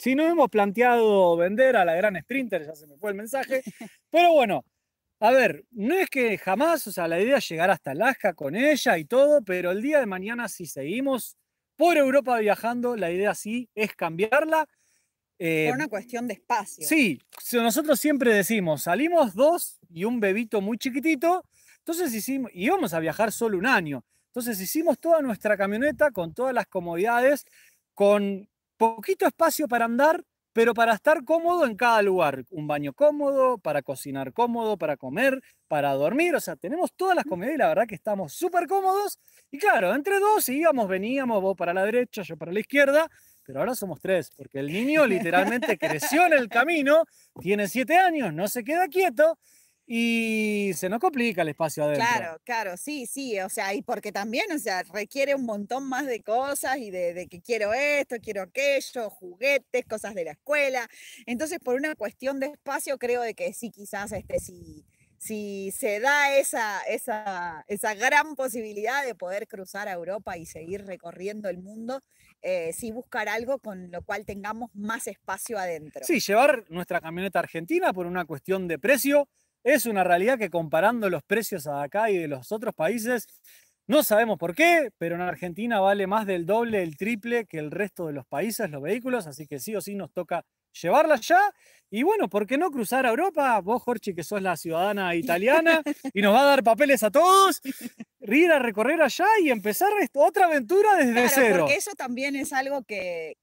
si no hemos planteado vender a la gran sprinter, ya se me fue el mensaje. Pero bueno, a ver, no es que jamás, o sea, la idea es llegar hasta Alaska con ella y todo, pero el día de mañana si seguimos por Europa viajando, la idea sí es cambiarla. Eh, por una cuestión de espacio. Sí, nosotros siempre decimos, salimos dos y un bebito muy chiquitito, entonces hicimos, íbamos a viajar solo un año. Entonces hicimos toda nuestra camioneta con todas las comodidades, con poquito espacio para andar, pero para estar cómodo en cada lugar. Un baño cómodo, para cocinar cómodo, para comer, para dormir. O sea, tenemos todas las comodidades y la verdad que estamos súper cómodos. Y claro, entre dos íbamos, veníamos, vos para la derecha, yo para la izquierda. Pero ahora somos tres, porque el niño literalmente creció en el camino, tiene siete años, no se queda quieto. Y se nos complica el espacio adentro. Claro, claro, sí, sí, o sea, y porque también, o sea, requiere un montón más de cosas y de, que quiero esto, quiero aquello, juguetes, cosas de la escuela. Entonces, por una cuestión de espacio, creo de que sí, quizás, este, si si se da esa, esa, esa, gran posibilidad de poder cruzar a Europa y seguir recorriendo el mundo, eh, sí buscar algo con lo cual tengamos más espacio adentro. Sí, llevar nuestra camioneta argentina por una cuestión de precio es una realidad que comparando los precios de acá y de los otros países, no sabemos por qué, pero en Argentina vale más del doble, el triple que el resto de los países los vehículos, así que sí o sí nos toca llevarla allá y bueno, ¿por qué no cruzar a Europa? Vos, Jorge, que sos la ciudadana italiana y nos va a dar papeles a todos, ir a recorrer allá y empezar otra aventura desde cero. Porque eso también es algo que,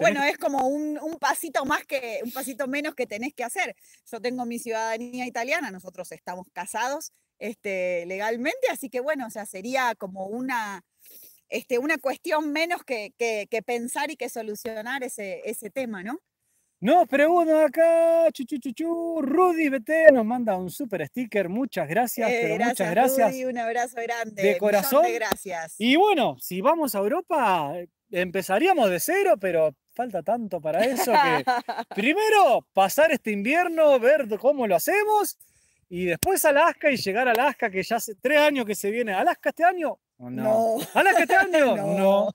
bueno, es como un, pasito más que, un pasito menos que tenés que hacer. Yo tengo mi ciudadanía italiana, nosotros estamos casados este, legalmente, así que bueno, o sea, sería como una este, una cuestión menos que, pensar y que solucionar ese, ese tema, ¿no? Nos pregunta acá, chuchuchuchu, Rudy vete, nos manda un super sticker, muchas gracias, eh, pero muchas gracias. Rudy, un abrazo grande. De corazón. gracias. Y bueno, si vamos a Europa, eh, empezaríamos de cero, pero falta tanto para eso que primero pasar este invierno, ver cómo lo hacemos y después Alaska y llegar a Alaska, que ya hace tres años que se viene. ¿Alaska este año? No. ¿Alaska este año? no.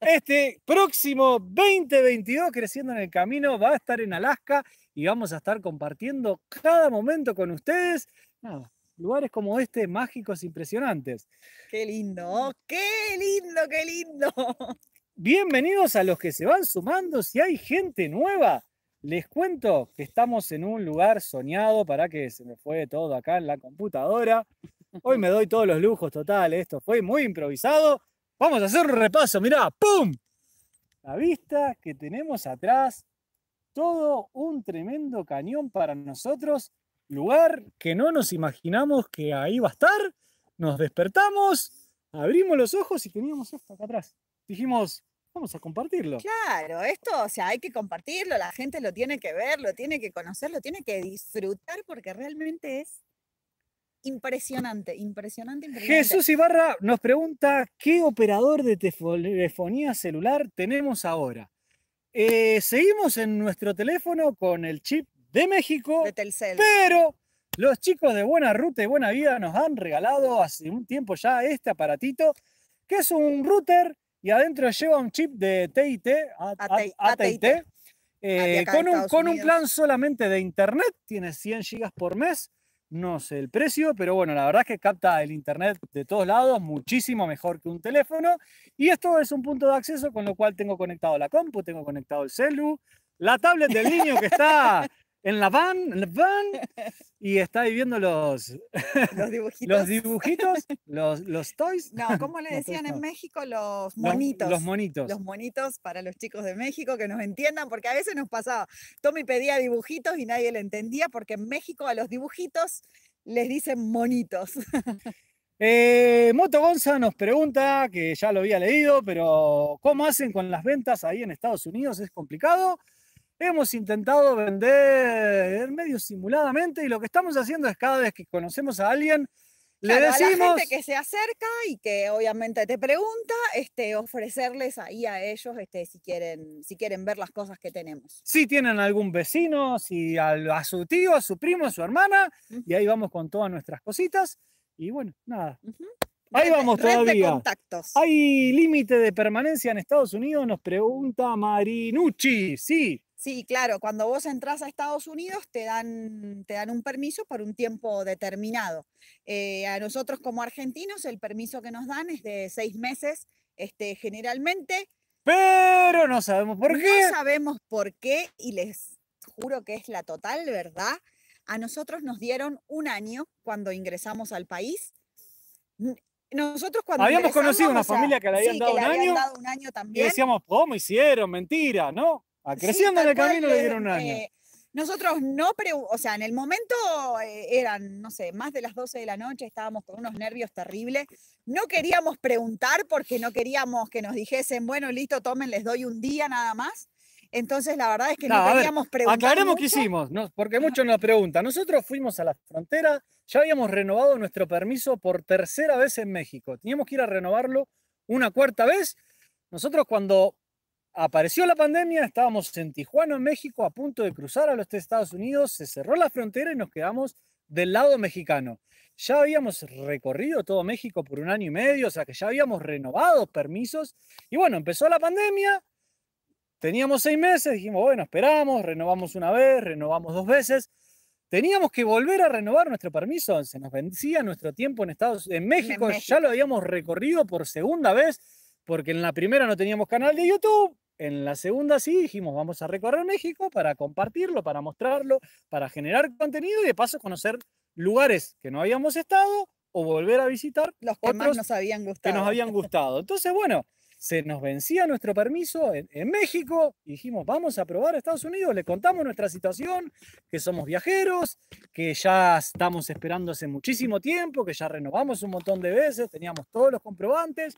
Este próximo 2022, Creciendo en el Camino, va a estar en Alaska y vamos a estar compartiendo cada momento con ustedes. lugares como este, mágicos, impresionantes. Qué lindo, qué lindo, qué lindo. Bienvenidos a los que se van sumando. Si hay gente nueva, les cuento que estamos en un lugar soñado para que se me fue todo acá en la computadora. Hoy me doy todos los lujos, totales, ¿eh? esto fue muy improvisado. Vamos a hacer un repaso, mirá, ¡pum! La vista que tenemos atrás, todo un tremendo cañón para nosotros, lugar que no nos imaginamos que ahí va a estar. Nos despertamos, abrimos los ojos y teníamos esto acá atrás. Dijimos, Vamos a compartirlo. Claro, esto, o sea, hay que compartirlo, la gente lo tiene que ver, lo tiene que conocer, lo tiene que disfrutar porque realmente es impresionante, impresionante, impresionante. Jesús Ibarra nos pregunta, ¿qué operador de telefonía celular tenemos ahora? Eh, seguimos en nuestro teléfono con el chip de México, de Telcel. pero los chicos de Buena Ruta y Buena Vida nos han regalado hace un tiempo ya este aparatito, que es un router y adentro lleva un chip de TIT, ATT, eh, ah, con, un, plan solamente de internet, tiene 100 gigas por mes, no sé el precio, pero bueno, la verdad es que capta el internet de todos lados muchísimo mejor que un teléfono. Y esto es un punto de acceso con lo cual tengo conectado la compu, tengo conectado el celu, la tablet del niño que está en la van, en la van, y está viendo los, los dibujitos, los, dibujitos los, toys. No, ¿cómo le decían en México? Los monitos. Los, monitos. Los monitos para los chicos de México que nos entiendan, porque a veces nos pasaba, Tommy pedía dibujitos y nadie le entendía, porque en México a los dibujitos les dicen monitos. Eh, Moto Gonza nos pregunta, que ya lo había leído, pero ¿cómo hacen con las ventas ahí en Estados Unidos? ¿Es complicado? hemos intentado vender medio simuladamente y lo que estamos haciendo es cada vez que conocemos a alguien, le decimos... A la gente que se acerca y que obviamente te pregunta, este, ofrecerles ahí a ellos este, si, quieren, si quieren ver las cosas que tenemos. Si tienen algún vecino, si a, su tío, a su primo, a su hermana, y ahí vamos con todas nuestras cositas. Y bueno, nada. Ahí vamos todavía. Hay límite de permanencia en Estados Unidos, nos pregunta Marinucci. Sí, Sí, claro, cuando vos entras a Estados Unidos te dan, te dan un permiso por un tiempo determinado. Eh, a nosotros como argentinos el permiso que nos dan es de seis meses este, generalmente. Pero no sabemos por qué. No sabemos por qué y les juro que es la total verdad. A nosotros nos dieron un año cuando ingresamos al país. Nosotros cuando Habíamos conocido una familia que le habían, dado, un dado un año también. Y decíamos, ¿cómo hicieron? Mentira, ¿no? Ah, creciendo en el camino le eh, dieron un año. Eh, nosotros no, preguntamos, o sea, en el momento eh, eran, no sé, más de las 12 de la noche, estábamos con unos nervios terribles. No queríamos preguntar porque no queríamos que nos dijesen, bueno, listo, tomen, les doy un día nada más. Entonces, la verdad es que no, queríamos preguntar. Aclaremos qué que hicimos, ¿no? porque muchos nos preguntan. Nosotros fuimos a la frontera, ya habíamos renovado nuestro permiso por tercera vez en México. Teníamos que ir a renovarlo una cuarta vez. Nosotros, cuando Apareció la pandemia, estábamos en Tijuana, México, a punto de cruzar a los Estados Unidos, se cerró la frontera y nos quedamos del lado mexicano. Ya habíamos recorrido todo México por un año y medio, o sea que ya habíamos renovado permisos. Y bueno, empezó la pandemia, teníamos seis meses, dijimos, bueno, esperamos, renovamos una vez, renovamos dos veces. Teníamos que volver a renovar nuestro permiso, se nos vencía nuestro tiempo en Estados en México. ya lo habíamos recorrido por segunda vez, porque en la primera no teníamos canal de YouTube, en la segunda sí dijimos, vamos a recorrer México para compartirlo, para mostrarlo, para generar contenido y de paso conocer lugares que no habíamos estado o volver a visitar los que otros nos habían gustado. Que nos habían gustado. Entonces, bueno, se nos vencía nuestro permiso en, en, México y dijimos, vamos a probar a Estados Unidos, le contamos nuestra situación, que somos viajeros, que ya estamos esperando hace muchísimo tiempo, que ya renovamos un montón de veces, teníamos todos los comprobantes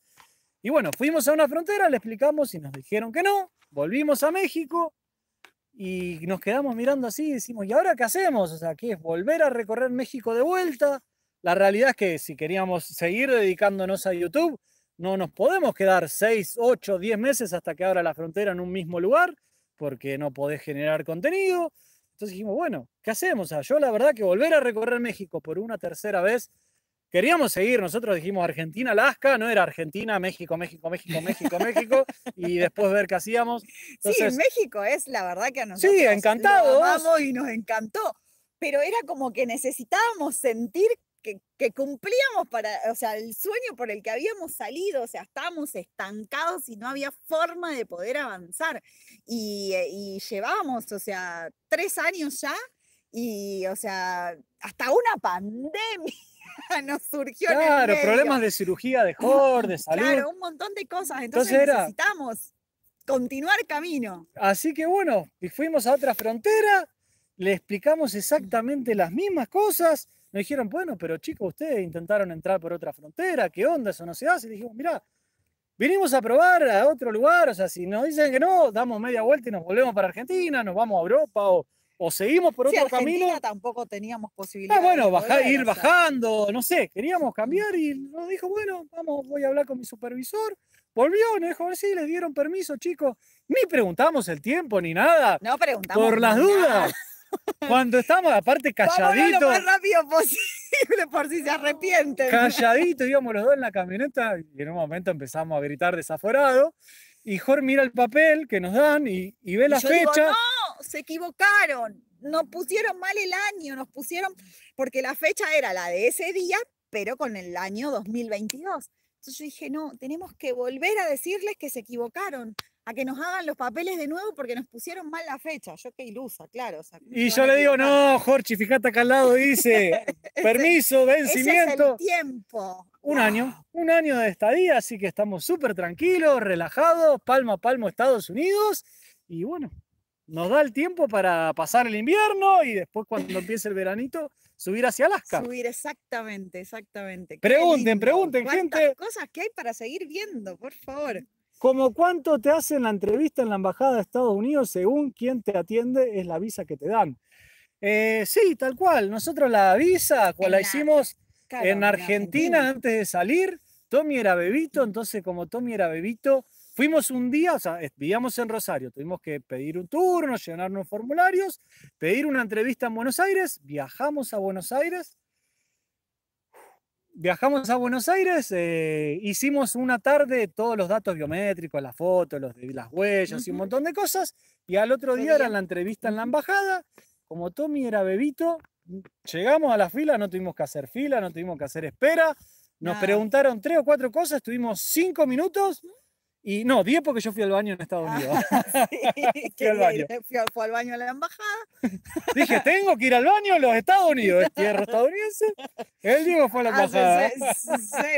y bueno, fuimos a una frontera, le explicamos y nos dijeron que no, volvimos a México y nos quedamos mirando así y decimos, ¿y ahora qué hacemos? O sea, ¿qué es volver a recorrer México de vuelta? La realidad es que si queríamos seguir dedicándonos a YouTube, no nos podemos quedar 6, 8, 10 meses hasta que abra la frontera en un mismo lugar, porque no podés generar contenido. Entonces dijimos, bueno, ¿qué hacemos? O sea, yo la verdad que volver a recorrer México por una tercera vez queríamos seguir, nosotros dijimos Argentina, Alaska, no era Argentina, México, México, México, México, México, y después ver qué hacíamos. sí, México es la verdad que a nosotros sí, encantado. Amamos y nos encantó, pero era como que necesitábamos sentir que, cumplíamos para, o sea, el sueño por el que habíamos salido, o sea, estábamos estancados y no había forma de poder avanzar. Y, y llevábamos, o sea, tres años ya y, o sea, hasta una pandemia nos surgió. Claro, el problemas de cirugía de horror, de salud. Claro, un montón de cosas. Entonces, necesitamos continuar camino. Así que bueno, y fuimos a otra frontera, le explicamos exactamente las mismas cosas. Nos dijeron, bueno, pero chicos, ustedes intentaron entrar por otra frontera, ¿qué onda? Eso no se hace. Y dijimos, mira vinimos a probar a otro lugar, o sea, si nos dicen que no, damos media vuelta y nos volvemos para Argentina, nos vamos a Europa o o seguimos por sí, otro camino. tampoco teníamos posibilidad. Ah, bueno, ir bajando, no sé, queríamos cambiar y nos dijo, bueno, vamos, voy a hablar con mi supervisor. Volvió, nos dijo, sí, les dieron permiso, chicos. Ni preguntamos el tiempo ni nada. No preguntamos. Por las dudas. Cuando estábamos, aparte, calladitos. lo más rápido posible, por si se arrepiente Calladitos, íbamos los dos en la camioneta y en un momento empezamos a gritar desaforado. Y Jorge mira el papel que nos dan y, ve la fecha se equivocaron, nos pusieron mal el año, nos pusieron, porque la fecha era la de ese día, pero con el año 2022. Entonces yo dije, no, tenemos que volver a decirles que se equivocaron, a que nos hagan los papeles de nuevo porque nos pusieron mal la fecha. Yo qué ilusa, claro. y yo le digo, no, Jorge, fíjate acá al lado, dice, permiso, vencimiento. es el tiempo. Un año, un año de estadía, así que estamos súper tranquilos, relajados, palmo a palmo Estados Unidos. Y bueno, nos da el tiempo para pasar el invierno y después cuando empiece el veranito subir hacia Alaska. Subir exactamente, exactamente. Pregunten, pregunten, gente. cosas que hay para seguir viendo, por favor. Como cuánto te hacen la entrevista en la embajada de Estados Unidos según quien te atiende es la visa que te dan. Eh, sí, tal cual. Nosotros la visa, cual pues, la, hicimos en Argentina antes de salir, Tommy era bebito, entonces como Tommy era bebito, fuimos un día, o sea, vivíamos en Rosario, tuvimos que pedir un turno, llenar unos formularios, pedir una entrevista en Buenos Aires, viajamos a Buenos Aires. Viajamos a Buenos Aires, eh, hicimos una tarde todos los datos biométricos, las fotos, los, las huellas y un montón de cosas. Y al otro día era la entrevista en la embajada. Como Tommy era bebito, llegamos a la fila, no tuvimos que hacer fila, no tuvimos que hacer espera. Nos preguntaron tres o cuatro cosas, tuvimos cinco minutos. Y no, 10 porque yo fui al baño en Estados ah, Unidos. fui al baño. Fui, al baño a la embajada. Dije, tengo que ir al baño en los Estados Unidos, es tierra estadounidense. Él dijo fue a la embajada.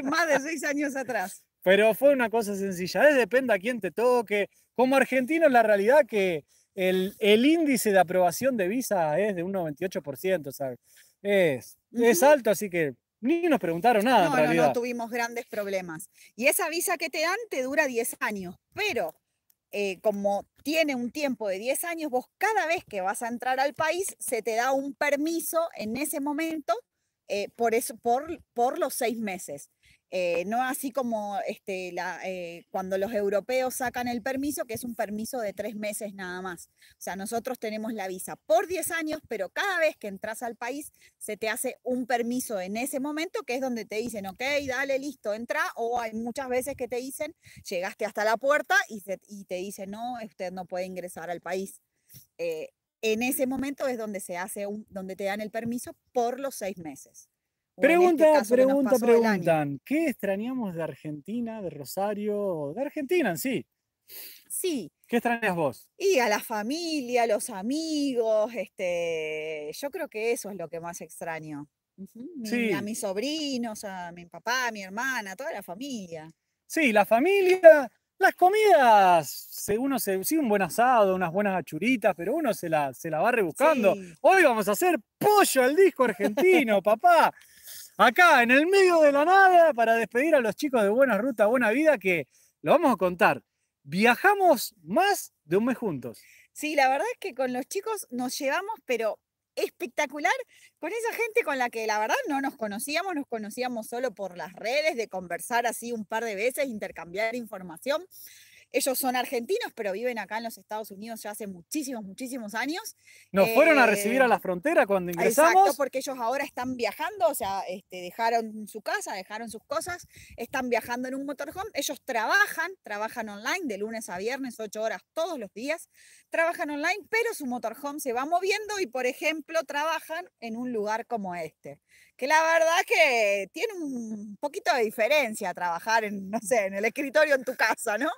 más de seis años atrás. Pero fue una cosa sencilla. depende a quién te toque. Como argentino la realidad que el, el índice de aprobación de visa es de un 98%, es, es alto, así que ni nos preguntaron nada. No, no, no tuvimos grandes problemas. Y esa visa que te dan te dura 10 años, pero eh, como tiene un tiempo de 10 años, vos cada vez que vas a entrar al país se te da un permiso en ese momento eh, por, eso, por, por los seis meses. Eh, no así como este, eh, cuando los europeos sacan el permiso, que es un permiso de tres meses nada más. O sea, nosotros tenemos la visa por diez años, pero cada vez que entras al país se te hace un permiso en ese momento, que es donde te dicen, ok, dale, listo, entra. O hay muchas veces que te dicen, llegaste hasta la puerta y, te dicen, no, usted no puede ingresar al país. Eh, en ese momento es donde se hace, donde te dan el permiso por los seis meses. Este pregunta, pregunta, preguntan. ¿Qué extrañamos de Argentina, de Rosario, de Argentina en sí? Sí. ¿Qué extrañas vos? Y a la familia, a los amigos, este, yo creo que eso es lo que más extraño. A mis sobrinos, a mi papá, a mi hermana, a toda la familia. Sí, la familia, las comidas, uno se, sí, un buen asado, unas buenas achuritas, pero uno se la, se la va rebuscando. Hoy vamos a hacer pollo al disco argentino, papá acá en el medio de la nada para despedir a los chicos de Buena Ruta, Buena Vida, que lo vamos a contar. Viajamos más de un mes juntos. Sí, la verdad es que con los chicos nos llevamos, pero espectacular con esa gente con la que la verdad no nos conocíamos, nos conocíamos solo por las redes, de conversar así un par de veces, intercambiar información ellos son argentinos, pero viven acá en los Estados Unidos ya hace muchísimos, muchísimos años. Nos fueron a eh, recibir a la frontera cuando ingresamos. Exacto, porque ellos ahora están viajando, o sea, este, dejaron su casa, dejaron sus cosas, están viajando en un motorhome, ellos trabajan, trabajan online de lunes a viernes, ocho horas todos los días, trabajan online, pero su motorhome se va moviendo y, por ejemplo, trabajan en un lugar como este que la verdad que tiene un poquito de diferencia trabajar en, no sé, en el escritorio en tu casa, ¿no?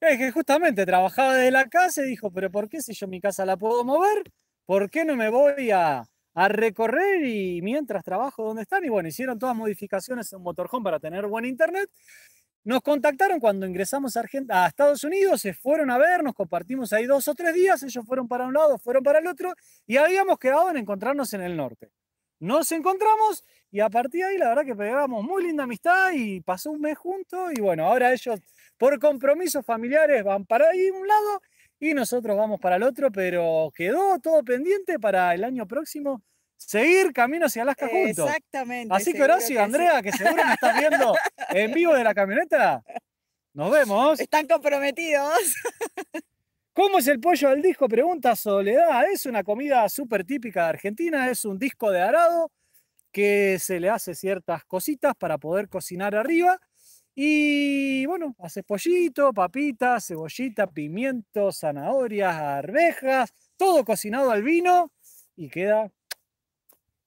Es que justamente trabajaba desde la casa y dijo, pero ¿por qué si yo mi casa la puedo mover? ¿Por qué no me voy a, recorrer y mientras trabajo donde están? Y bueno, hicieron todas modificaciones en motorhome para tener buen internet. Nos contactaron cuando ingresamos a, a Estados Unidos, se fueron a ver, nos compartimos ahí dos o tres días, ellos fueron para un lado, fueron para el otro y habíamos quedado en encontrarnos en el norte. Nos encontramos y a partir de ahí la verdad que pegábamos muy linda amistad y pasó un mes juntos y bueno, ahora ellos por compromisos familiares van para ahí un lado y nosotros vamos para el otro, pero quedó todo pendiente para el año próximo seguir camino hacia Alaska juntos. Exactamente. Así que Horacio, y Andrea, que seguro me estás viendo en vivo de la camioneta, nos vemos. Están comprometidos. ¿Cómo es el pollo del disco? Pregunta Soledad. Es una comida súper típica de Argentina, es un disco de arado que se le hace ciertas cositas para poder cocinar arriba y bueno, haces pollito, papita, cebollita, pimientos, zanahorias, arvejas, todo cocinado al vino y queda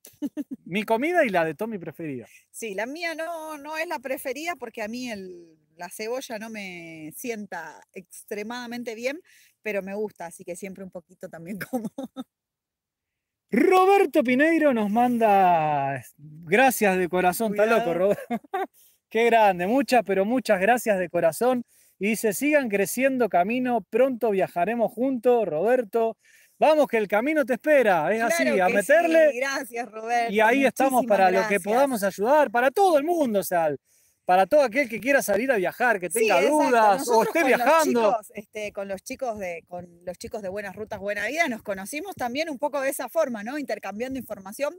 mi comida y la de Tommy preferida. Sí, la mía no, no es la preferida porque a mí la cebolla no me sienta extremadamente bien, pero me gusta, así que siempre un poquito también como. Roberto Pineiro nos manda gracias de corazón, está loco, Roberto. Qué grande, muchas, pero muchas gracias de corazón. Y se sigan creciendo camino, pronto viajaremos juntos, Roberto. Vamos, que el camino te espera, es así, a meterle. Gracias, Roberto. Y ahí estamos para lo que podamos ayudar, para todo el mundo, Sal para todo aquel que quiera salir a viajar, que tenga dudas o esté viajando. Este, con los chicos de con los chicos de Buenas Rutas Buena Vida nos conocimos también un poco de esa forma, ¿no? Intercambiando información.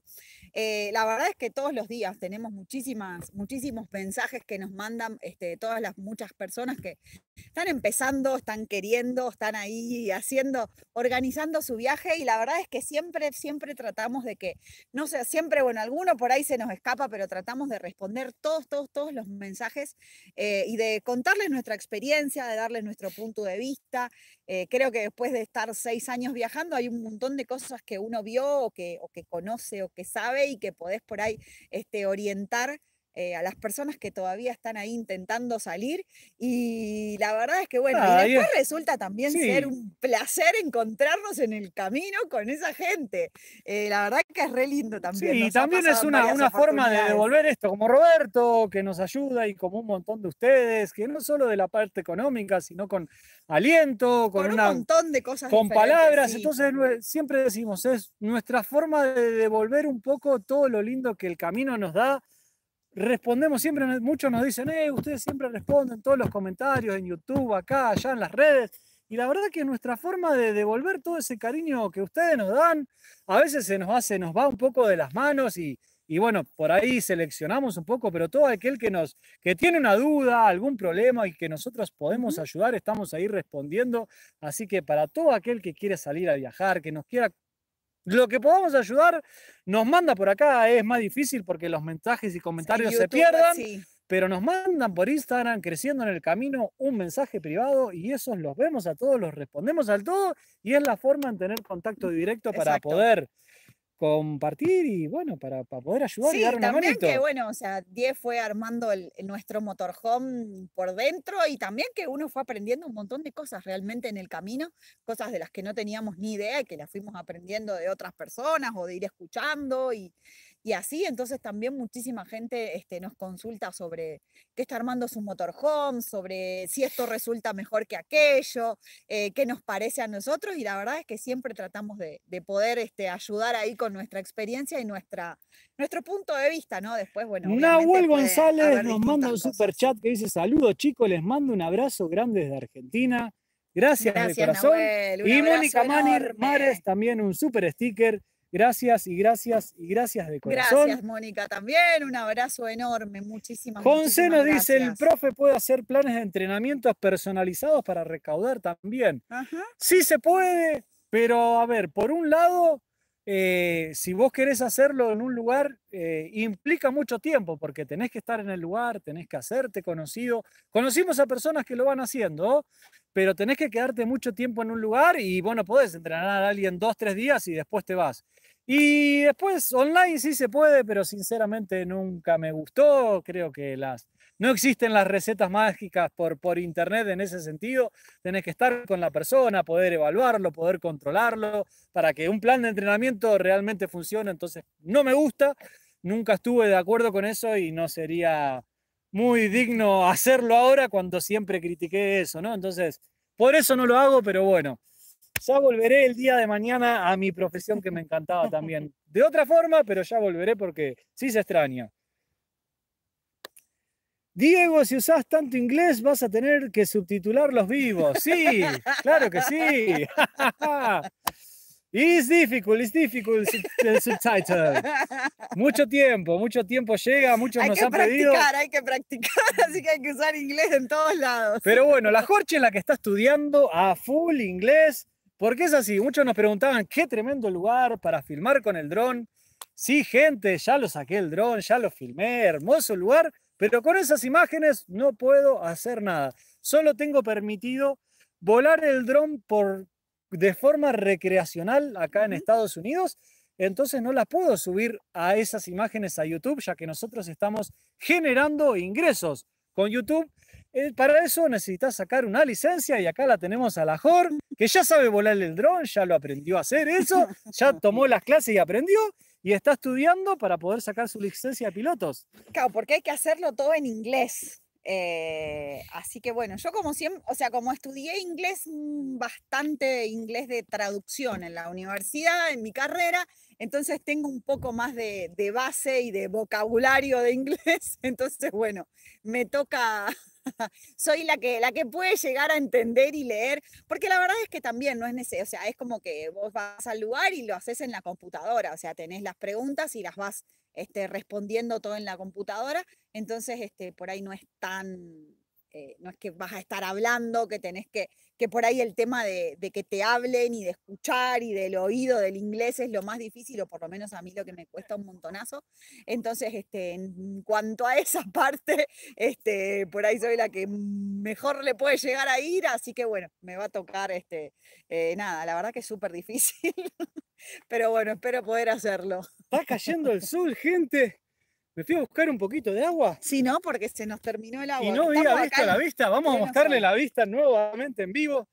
Eh, la verdad es que todos los días tenemos muchísimas muchísimos mensajes que nos mandan este, todas las muchas personas que están empezando, están queriendo, están ahí haciendo, organizando su viaje y la verdad es que siempre siempre tratamos de que no sé, siempre bueno, alguno por ahí se nos escapa, pero tratamos de responder todos todos todos los mensajes eh, y de contarles nuestra experiencia, de darles nuestro punto de vista. Eh, creo que después de estar seis años viajando hay un montón de cosas que uno vio o que, o que conoce o que sabe y que podés por ahí este, orientar eh, a las personas que todavía están ahí intentando salir. Y la verdad es que, bueno, resulta también ser un placer encontrarnos en el camino con esa gente. Eh, la verdad que es re lindo también. y también es una, forma de devolver esto, como Roberto, que nos ayuda y como un montón de ustedes, que no solo de la parte económica, sino con aliento, con, un montón de cosas. Con palabras. Entonces, siempre decimos, es nuestra forma de devolver un poco todo lo lindo que el camino nos da respondemos siempre, muchos nos dicen, eh, ustedes siempre responden todos los comentarios en YouTube, acá, allá, en las redes. Y la verdad que nuestra forma de devolver todo ese cariño que ustedes nos dan, a veces se nos hace, nos va un poco de las manos y, bueno, por ahí seleccionamos un poco, pero todo aquel que nos, que tiene una duda, algún problema y que nosotros podemos ayudar, estamos ahí respondiendo. Así que para todo aquel que quiere salir a viajar, que nos quiera lo que podamos ayudar nos manda por acá, es más difícil porque los mensajes y comentarios se pierdan, pero nos mandan por Instagram, creciendo en el camino, un mensaje privado y esos los vemos a todos, los respondemos al todo y es la forma de tener contacto mm, directo para poder compartir y bueno, para, para poder ayudar y dar una también que bueno, o sea, 10 fue armando el, nuestro motorhome por dentro y también que uno fue aprendiendo un montón de cosas realmente en el camino, cosas de las que no teníamos ni idea y que las fuimos aprendiendo de otras personas o de ir escuchando y, y así entonces también muchísima gente este, nos consulta sobre qué está armando su motorhome sobre si esto resulta mejor que aquello, eh, qué nos parece a nosotros y la verdad es que siempre tratamos de, poder este, ayudar ahí con nuestra experiencia y nuestra, nuestro punto de vista, ¿no? Después, bueno. Nahuel González nos manda un super chat que dice saludos chicos, les mando un abrazo grande desde Argentina. Gracias, Gracias y Mónica Manir Mares también un super sticker. Gracias y gracias y gracias de corazón. Gracias, Mónica, también. Un abrazo enorme. Muchísimas, gracias. Concena dice: el profe puede hacer planes de entrenamientos personalizados para recaudar también. Ajá. Sí se puede, pero a ver, por un lado, eh, si vos querés hacerlo en un lugar, eh, implica mucho tiempo, porque tenés que estar en el lugar, tenés que hacerte conocido. Conocimos a personas que lo van haciendo, pero tenés que quedarte mucho tiempo en un lugar y bueno, no podés entrenar a alguien dos, tres días y después te vas. Y después online sí se puede, pero sinceramente nunca me gustó. Creo que las no existen las recetas mágicas por, por internet en ese sentido. Tenés que estar con la persona, poder evaluarlo, poder controlarlo, para que un plan de entrenamiento realmente funcione. Entonces, no me gusta, nunca estuve de acuerdo con eso y no sería muy digno hacerlo ahora cuando siempre critiqué eso, ¿no? Entonces, por eso no lo hago, pero bueno, ya volveré el día de mañana a mi profesión que me encantaba también. De otra forma, pero ya volveré porque sí se extraña. Diego, si usas tanto inglés vas a tener que subtitular los vivos. Sí, claro que sí. It's difficult, it's difficult el subtitle. Mucho tiempo, mucho tiempo llega, muchos nos Hay que practicar, hay que practicar, así que hay que usar inglés en todos lados. Pero bueno, la Jorge es la que está estudiando a full inglés, porque es así, muchos nos preguntaban, qué tremendo lugar para filmar con el dron. Sí, gente, ya lo saqué el dron, ya lo filmé, hermoso lugar, pero con esas imágenes no puedo hacer nada. Solo tengo permitido volar el dron por, de forma recreacional acá en Estados Unidos, entonces no las puedo subir a esas imágenes a YouTube, ya que nosotros estamos generando ingresos con YouTube eh, para eso necesitas sacar una licencia y acá la tenemos a la Jor, que ya sabe volar el dron, ya lo aprendió a hacer eso, ya tomó las clases y aprendió y está estudiando para poder sacar su licencia de pilotos. Claro, porque hay que hacerlo todo en inglés. Eh, así que bueno, yo como siempre, o sea, como estudié inglés, mm, bastante inglés de traducción en la universidad, en mi carrera, entonces tengo un poco más de base y de vocabulario de inglés, entonces bueno, me toca soy la que, la que puede llegar a entender y leer, porque la verdad es que también no es necesario, o sea, es como que vos vas al lugar y lo haces en la computadora, o sea, tenés las preguntas y las vas este, respondiendo todo en la computadora, entonces este, por ahí no es tan eh, no es que vas a estar hablando, que tenés que, que por ahí el tema de, que te hablen y de escuchar y del oído del inglés es lo más difícil, o por lo menos a mí lo que me cuesta un montonazo. Entonces, este, en cuanto a esa parte, este, por ahí soy la que mejor le puede llegar a ir, así que bueno, me va a tocar, este, eh, nada, la verdad que es súper difícil, pero bueno, espero poder hacerlo. Está cayendo el sol, gente. Me fui a buscar un poquito de agua. Sí, ¿no? Porque se nos terminó el agua. Y no había la vista, la vista. Vamos a mostrarle la vista nuevamente en vivo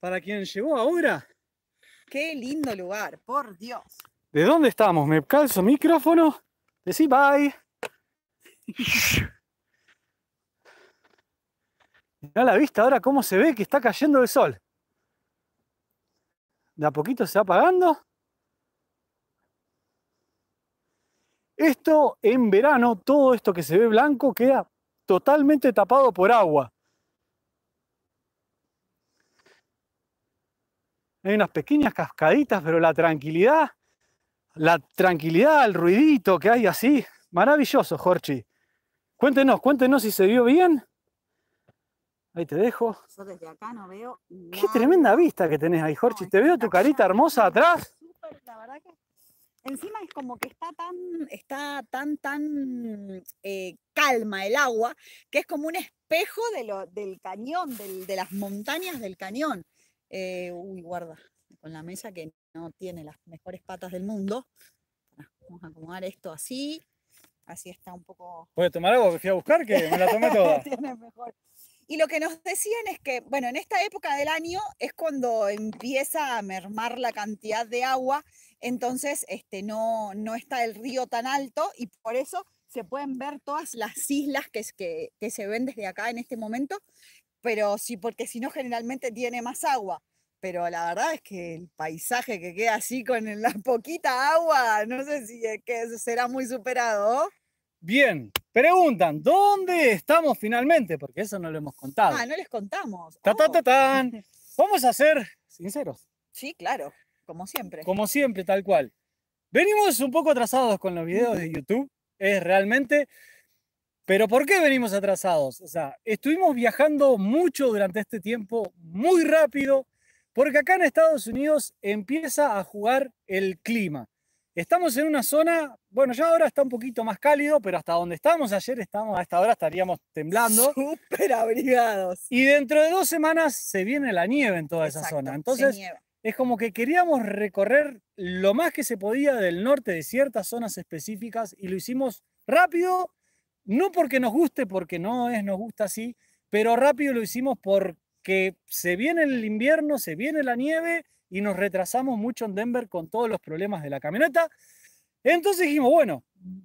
para quien llegó ahora. Qué lindo lugar, por Dios. ¿De dónde estamos? Me calzo micrófono. Decí bye. Mirá la vista ahora cómo se ve que está cayendo el sol. De a poquito se va apagando. Esto en verano, todo esto que se ve blanco queda totalmente tapado por agua. Hay unas pequeñas cascaditas, pero la tranquilidad, la tranquilidad, el ruidito que hay así, maravilloso, Jorchi. Cuéntenos, cuéntenos si se vio bien. Ahí te dejo. Yo desde acá no veo. Nada. Qué tremenda vista que tenés ahí, Jorchi. te veo tu carita hermosa atrás. la verdad que encima es como que está tan, está tan, tan eh, calma el agua, que es como un espejo de del cañón, de las montañas del cañón. Eh, uy, guarda, con la mesa que no tiene las mejores patas del mundo. Ah, vamos a acomodar esto así. Así está un poco. ¿Puedes tomar agua? Fui a buscar que me la tomé toda. tiene mejor. Y lo que nos decían es que, bueno, en esta época del año es cuando empieza a mermar la cantidad de agua, entonces este, no, no está el río tan alto y por eso se pueden ver todas las islas que, que, que se ven desde acá en este momento, pero sí, porque si no generalmente tiene más agua. Pero la verdad es que el paisaje que queda así con la poquita agua, no sé si será muy superado. Bien, preguntan, ¿dónde estamos finalmente? Porque eso no lo hemos contado. Ah, no les contamos. Oh. Vamos a ser sinceros. Sí, claro, como siempre. Como siempre, tal cual. Venimos un poco atrasados con los videos de YouTube, es realmente... Pero ¿por qué venimos atrasados? O sea, estuvimos viajando mucho durante este tiempo, muy rápido, porque acá en Estados Unidos empieza a jugar el clima. Estamos en una zona, bueno, ya ahora está un poquito más cálido, pero hasta donde estábamos ayer, a esta hora estaríamos temblando. Súper abrigados. Y dentro de dos semanas se viene la nieve en toda esa zona. Entonces, es como que queríamos recorrer lo más que se podía del norte de ciertas zonas específicas y lo hicimos rápido, no porque nos guste, porque no es nos gusta así, pero rápido lo hicimos porque se viene el invierno, se viene la nieve y nos retrasamos mucho en Denver con todos los problemas de la camioneta. Entonces dijimos, bueno,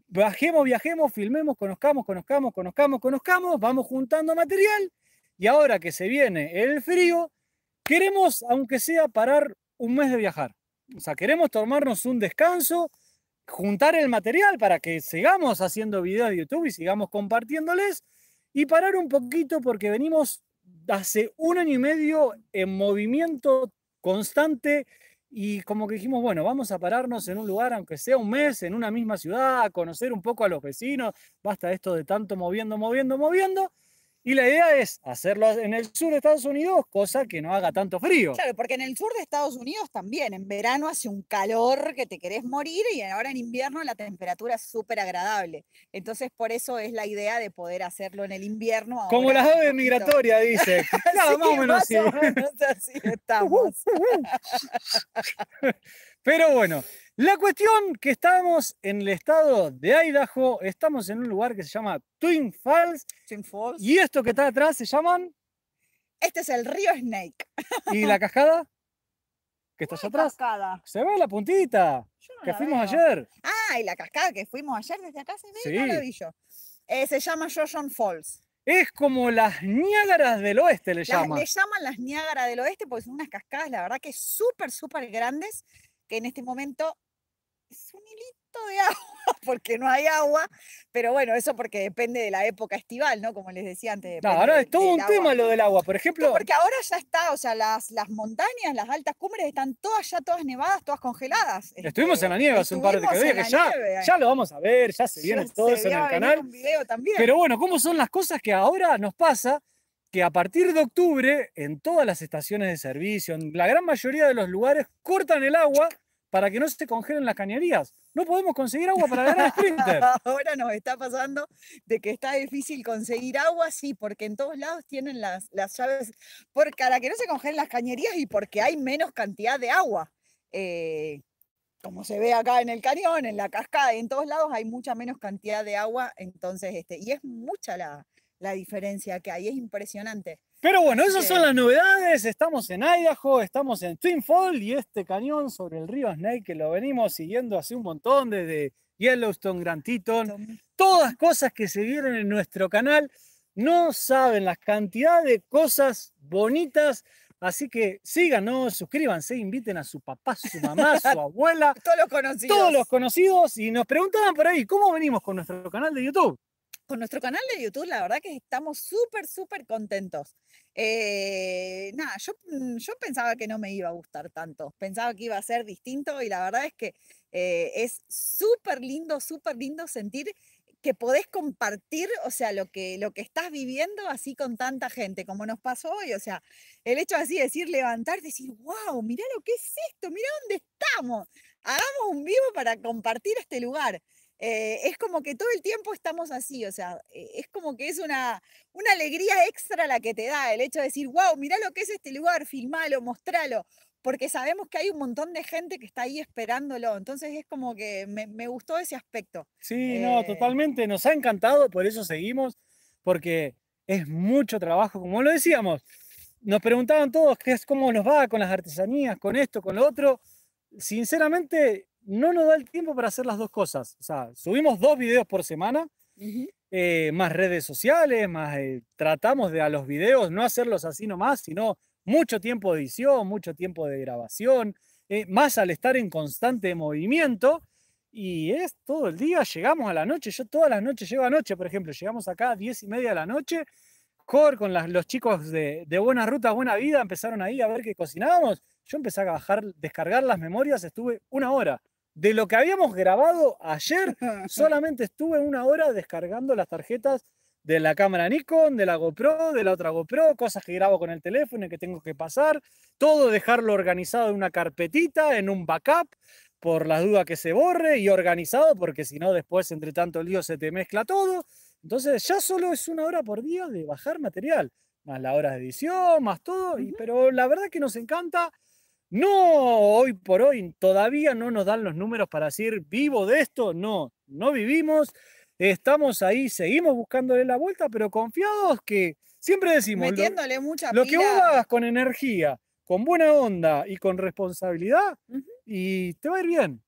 bajemos, viajemos, filmemos, conozcamos, conozcamos, conozcamos, conozcamos, vamos juntando material y ahora que se viene el frío, queremos, aunque sea, parar un mes de viajar. O sea, queremos tomarnos un descanso, juntar el material para que sigamos haciendo videos de YouTube y sigamos compartiéndoles y parar un poquito porque venimos hace un año y medio en movimiento constante y como que dijimos, bueno, vamos a pararnos en un lugar, aunque sea un mes, en una misma ciudad, a conocer un poco a los vecinos, basta esto de tanto moviendo, moviendo, moviendo. Y la idea es hacerlo en el sur de Estados Unidos, cosa que no haga tanto frío. Claro, porque en el sur de Estados Unidos también, en verano hace un calor que te querés morir y ahora en invierno la temperatura es súper agradable. Entonces, por eso es la idea de poder hacerlo en el invierno. Como las aves migratorias, dice. Nada, más estamos. Pero bueno, la cuestión que estamos en el estado de Idaho, estamos en un lugar que se llama Twin Falls. Twin Falls. Y esto que está atrás se llaman. Este es el río Snake. ¿Y la cascada? Que está allá atrás. Cascada? Se ve la puntita que fuimos ayer. Ah, y la cascada que fuimos ayer desde acá se ve, eh, se llama Joshon Falls. Es como las Niágaras del Oeste, le llaman. Le llaman las Niágaras del Oeste porque son unas cascadas, la verdad, que súper, súper grandes, que en este momento es un hilito de agua, porque no hay agua, pero bueno, eso porque depende de la época estival, ¿no? Como les decía antes. No, ahora es todo un tema lo del agua, por ejemplo. porque ahora ya está, o sea, las, las montañas, las altas cumbres están todas ya todas nevadas, todas congeladas. Estuvimos este, en la nieve hace un par de días, ya, ya lo vamos a ver, ya se viene todo eso en el canal. también. Pero bueno, ¿cómo son las cosas que ahora nos pasa? que a partir de octubre, en todas las estaciones de servicio, en la gran mayoría de los lugares, cortan el agua para que no se congelen las cañerías. No podemos conseguir agua para las Sprinter. Ahora nos está pasando de que está difícil conseguir agua, sí, porque en todos lados tienen las, llaves para que no se congelen las cañerías y porque hay menos cantidad de agua. Eh, como se ve acá en el cañón, en la cascada, en todos lados hay mucha menos cantidad de agua, entonces, este, y es mucha la, la diferencia que hay, es impresionante. Pero bueno, esas son las novedades. Estamos en Idaho, estamos en Twin Falls y este cañón sobre el río Snake que lo venimos siguiendo hace un montón desde Yellowstone, Grand Teton. Todas cosas que se vieron en nuestro canal. No saben la cantidad de cosas bonitas. Así que síganos, suscríbanse, inviten a su papá, su mamá, su abuela. todos los conocidos. Todos los conocidos. Y nos preguntaban por ahí, ¿cómo venimos con nuestro canal de YouTube? con nuestro canal de YouTube, la verdad que estamos súper, súper contentos. Eh, nada, yo, mm, yo pensaba que no me iba a gustar tanto, pensaba que iba a ser distinto y la verdad es que eh, es súper lindo, súper lindo sentir que podés compartir, o sea, lo que, lo que estás viviendo así con tanta gente, como nos pasó hoy, o sea, el hecho así de decir, levantar, decir, wow, Mira lo que es esto, Mira dónde estamos, hagamos un vivo para compartir este lugar. Eh, es como que todo el tiempo estamos así, o sea, eh, es como que es una, una alegría extra la que te da el hecho de decir, wow, mira lo que es este lugar, filmalo, mostralo, porque sabemos que hay un montón de gente que está ahí esperándolo, entonces es como que me, gustó ese aspecto. Sí, no, eh. totalmente, nos ha encantado, por eso seguimos, porque es mucho trabajo, como lo decíamos, nos preguntaban todos qué es cómo nos va con las artesanías, con esto, con lo otro, sinceramente no nos da el tiempo para hacer las dos cosas. O sea, subimos dos videos por semana, eh, más redes sociales, más eh, tratamos de a los videos no hacerlos así nomás, sino mucho tiempo de edición, mucho tiempo de grabación, eh, más al estar en constante movimiento. Y es todo el día, llegamos a la noche, yo todas las noches llego a noche, por ejemplo, llegamos acá a diez y media de la noche, con los chicos de, de, Buena Ruta, Buena Vida, empezaron ahí a ver qué cocinábamos. Yo empecé a bajar, descargar las memorias, estuve una hora. De lo que habíamos grabado ayer, solamente estuve una hora descargando las tarjetas de la cámara Nikon, de la GoPro, de la otra GoPro, cosas que grabo con el teléfono y que tengo que pasar, todo dejarlo organizado en una carpetita, en un backup, por las dudas que se borre y organizado, porque si no después entre tanto lío se te mezcla todo. Entonces ya solo es una hora por día de bajar material, más la hora de edición, más todo, y, pero la verdad que nos encanta. No, hoy por hoy todavía no nos dan los números para decir vivo de esto, no, no vivimos, estamos ahí, seguimos buscándole la vuelta, pero confiados que siempre decimos, Metiéndole lo, lo que vos hagas con energía, con buena onda y con responsabilidad, y te va a ir bien.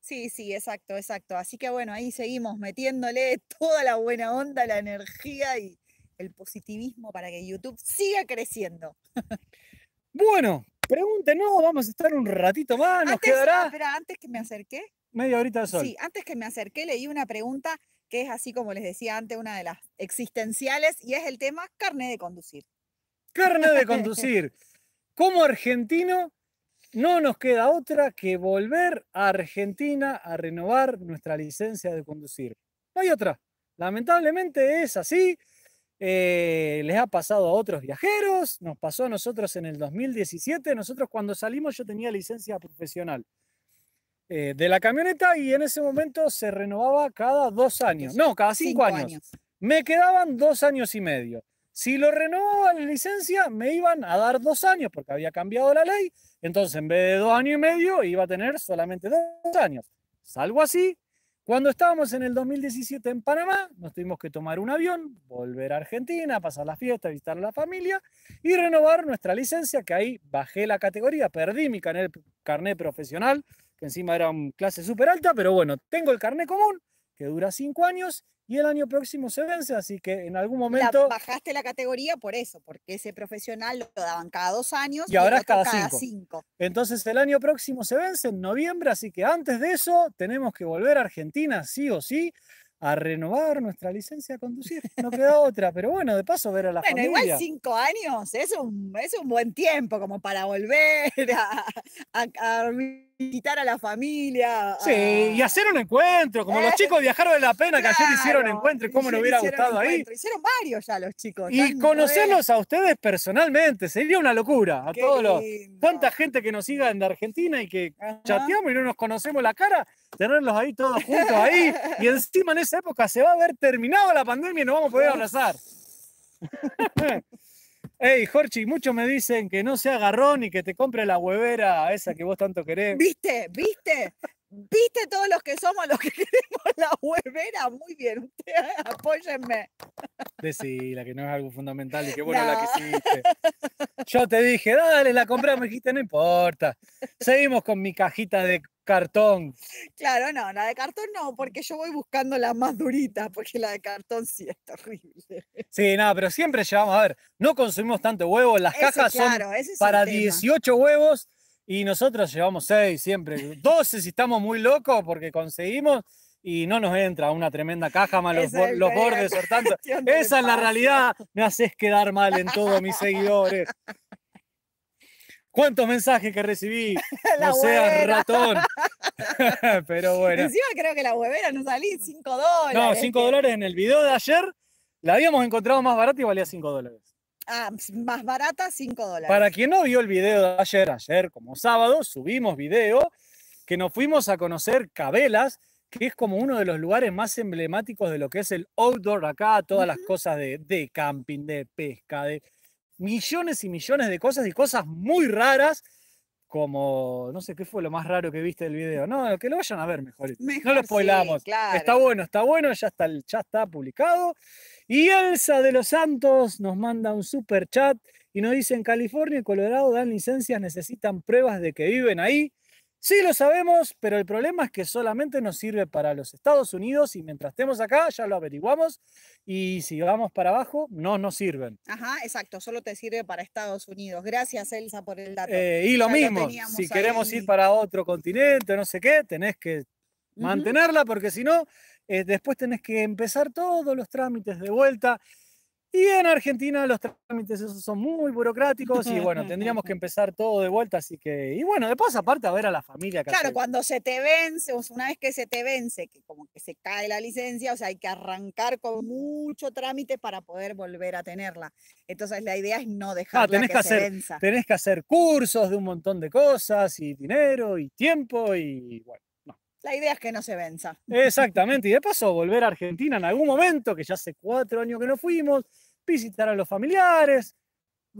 Sí, sí, exacto, exacto. Así que bueno, ahí seguimos metiéndole toda la buena onda, la energía y el positivismo para que YouTube siga creciendo. bueno, Pregúntenos, vamos a estar un ratito más, nos antes, quedará. Espera, antes que me acerqué. Media horita de sol. Sí, antes que me acerqué leí una pregunta que es así como les decía antes, una de las existenciales, y es el tema carne de conducir. Carne de conducir. Como argentino, no nos queda otra que volver a Argentina a renovar nuestra licencia de conducir. No hay otra. Lamentablemente es así. Eh, les ha pasado a otros viajeros, nos pasó a nosotros en el 2017. Nosotros cuando salimos yo tenía licencia profesional eh, de la camioneta y en ese momento se renovaba cada dos años, no, cada cinco, años. Me quedaban dos años y medio. Si lo renovaba la licencia, me iban a dar dos años porque había cambiado la ley. Entonces, en vez de dos años y medio, iba a tener solamente dos años. Salgo así, cuando estábamos en el 2017 en Panamá, nos tuvimos que tomar un avión, volver a Argentina, pasar la fiesta, visitar a la familia y renovar nuestra licencia, que ahí bajé la categoría, perdí mi carnet, carnet profesional, que encima era una clase súper alta, pero bueno, tengo el carnet común, que dura cinco años, y el año próximo se vence, así que en algún momento... bajaste la categoría por eso, porque ese profesional lo daban cada dos años y, ahora es cada, cinco. Entonces el año próximo se vence en noviembre, así que antes de eso tenemos que volver a Argentina, sí o sí, a renovar nuestra licencia a conducir. No queda otra, pero bueno, de paso ver a la familia. Bueno, igual cinco años es un, es un buen tiempo como para volver a, a, a visitar a la familia. Sí, y hacer un encuentro, como los chicos viajaron de la pena que ayer hicieron encuentro y cómo nos hubiera gustado ahí. Hicieron varios ya los chicos. Y conocerlos a ustedes personalmente, sería una locura. A todos los. Tanta gente que nos siga de Argentina y que chateamos y no nos conocemos la cara, tenerlos ahí todos juntos ahí y encima en ese época se va a haber terminado la pandemia y nos vamos a poder abrazar. Ey, Jorge, muchos me dicen que no sea garrón y que te compre la huevera esa que vos tanto querés. ¿Viste? ¿Viste? viste todos los que somos los que queremos la huevera, muy bien, usted, apóyenme. la que no es algo fundamental y qué bueno la que hiciste. Yo te dije, dale, la me dijiste, no importa. Seguimos con mi cajita de cartón. Claro, no, la de cartón no, porque yo voy buscando la más durita, porque la de cartón sí es terrible. Sí, nada, pero siempre llevamos, a ver, no consumimos tanto huevo, las cajas son para 18 huevos y nosotros llevamos 6 siempre, 12 si estamos muy locos porque conseguimos y no nos entra una tremenda caja más los, bordes Esa es la realidad. Me haces quedar mal en todos mis seguidores. ¿Cuántos mensajes que recibí? La no seas ratón. Pero bueno. Encima creo que la huevera nos salí 5 dólares. No, 5 dólares en el video de ayer. La habíamos encontrado más barata y valía 5 dólares. Ah, más barata, 5 dólares. Para quien no vio el video de ayer, ayer como sábado, subimos video que nos fuimos a conocer Cabelas, que es como uno de los lugares más emblemáticos de lo que es el outdoor acá, todas las cosas de, de camping, de pesca, de millones y millones de cosas y cosas muy raras como, no sé qué fue lo más raro que viste del video. No, que lo vayan a ver mejor. no lo spoilamos. Está bueno, está bueno, ya está, ya está publicado. Y Elsa de los Santos nos manda un super chat y nos dice: en California y Colorado dan licencias, necesitan pruebas de que viven ahí. Sí, lo sabemos, pero el problema es que solamente nos sirve para los Estados Unidos y mientras estemos acá ya lo averiguamos y si vamos para abajo no nos sirven. Ajá, exacto, solo te sirve para Estados Unidos. Gracias Elsa por el dato. Eh, y lo mismo, si queremos ir para otro continente, no sé qué, tenés que mantenerla porque si no eh, después tenés que empezar todos los trámites de vuelta. Y en Argentina los trámites esos son muy burocráticos y bueno, tendríamos que empezar todo de vuelta, así que, y bueno, después aparte a ver a la familia. Claro, cuando se te vence, una vez que se te vence, que como que se cae la licencia, o sea, hay que arrancar con mucho trámite para poder volver a tenerla. Entonces la idea es no dejar ah, que, hacer, Tenés que hacer cursos de un montón de cosas y dinero y tiempo y bueno. La idea es que no se venza. Exactamente, y de paso volver a Argentina en algún momento, que ya hace cuatro años que no fuimos, visitar a los familiares,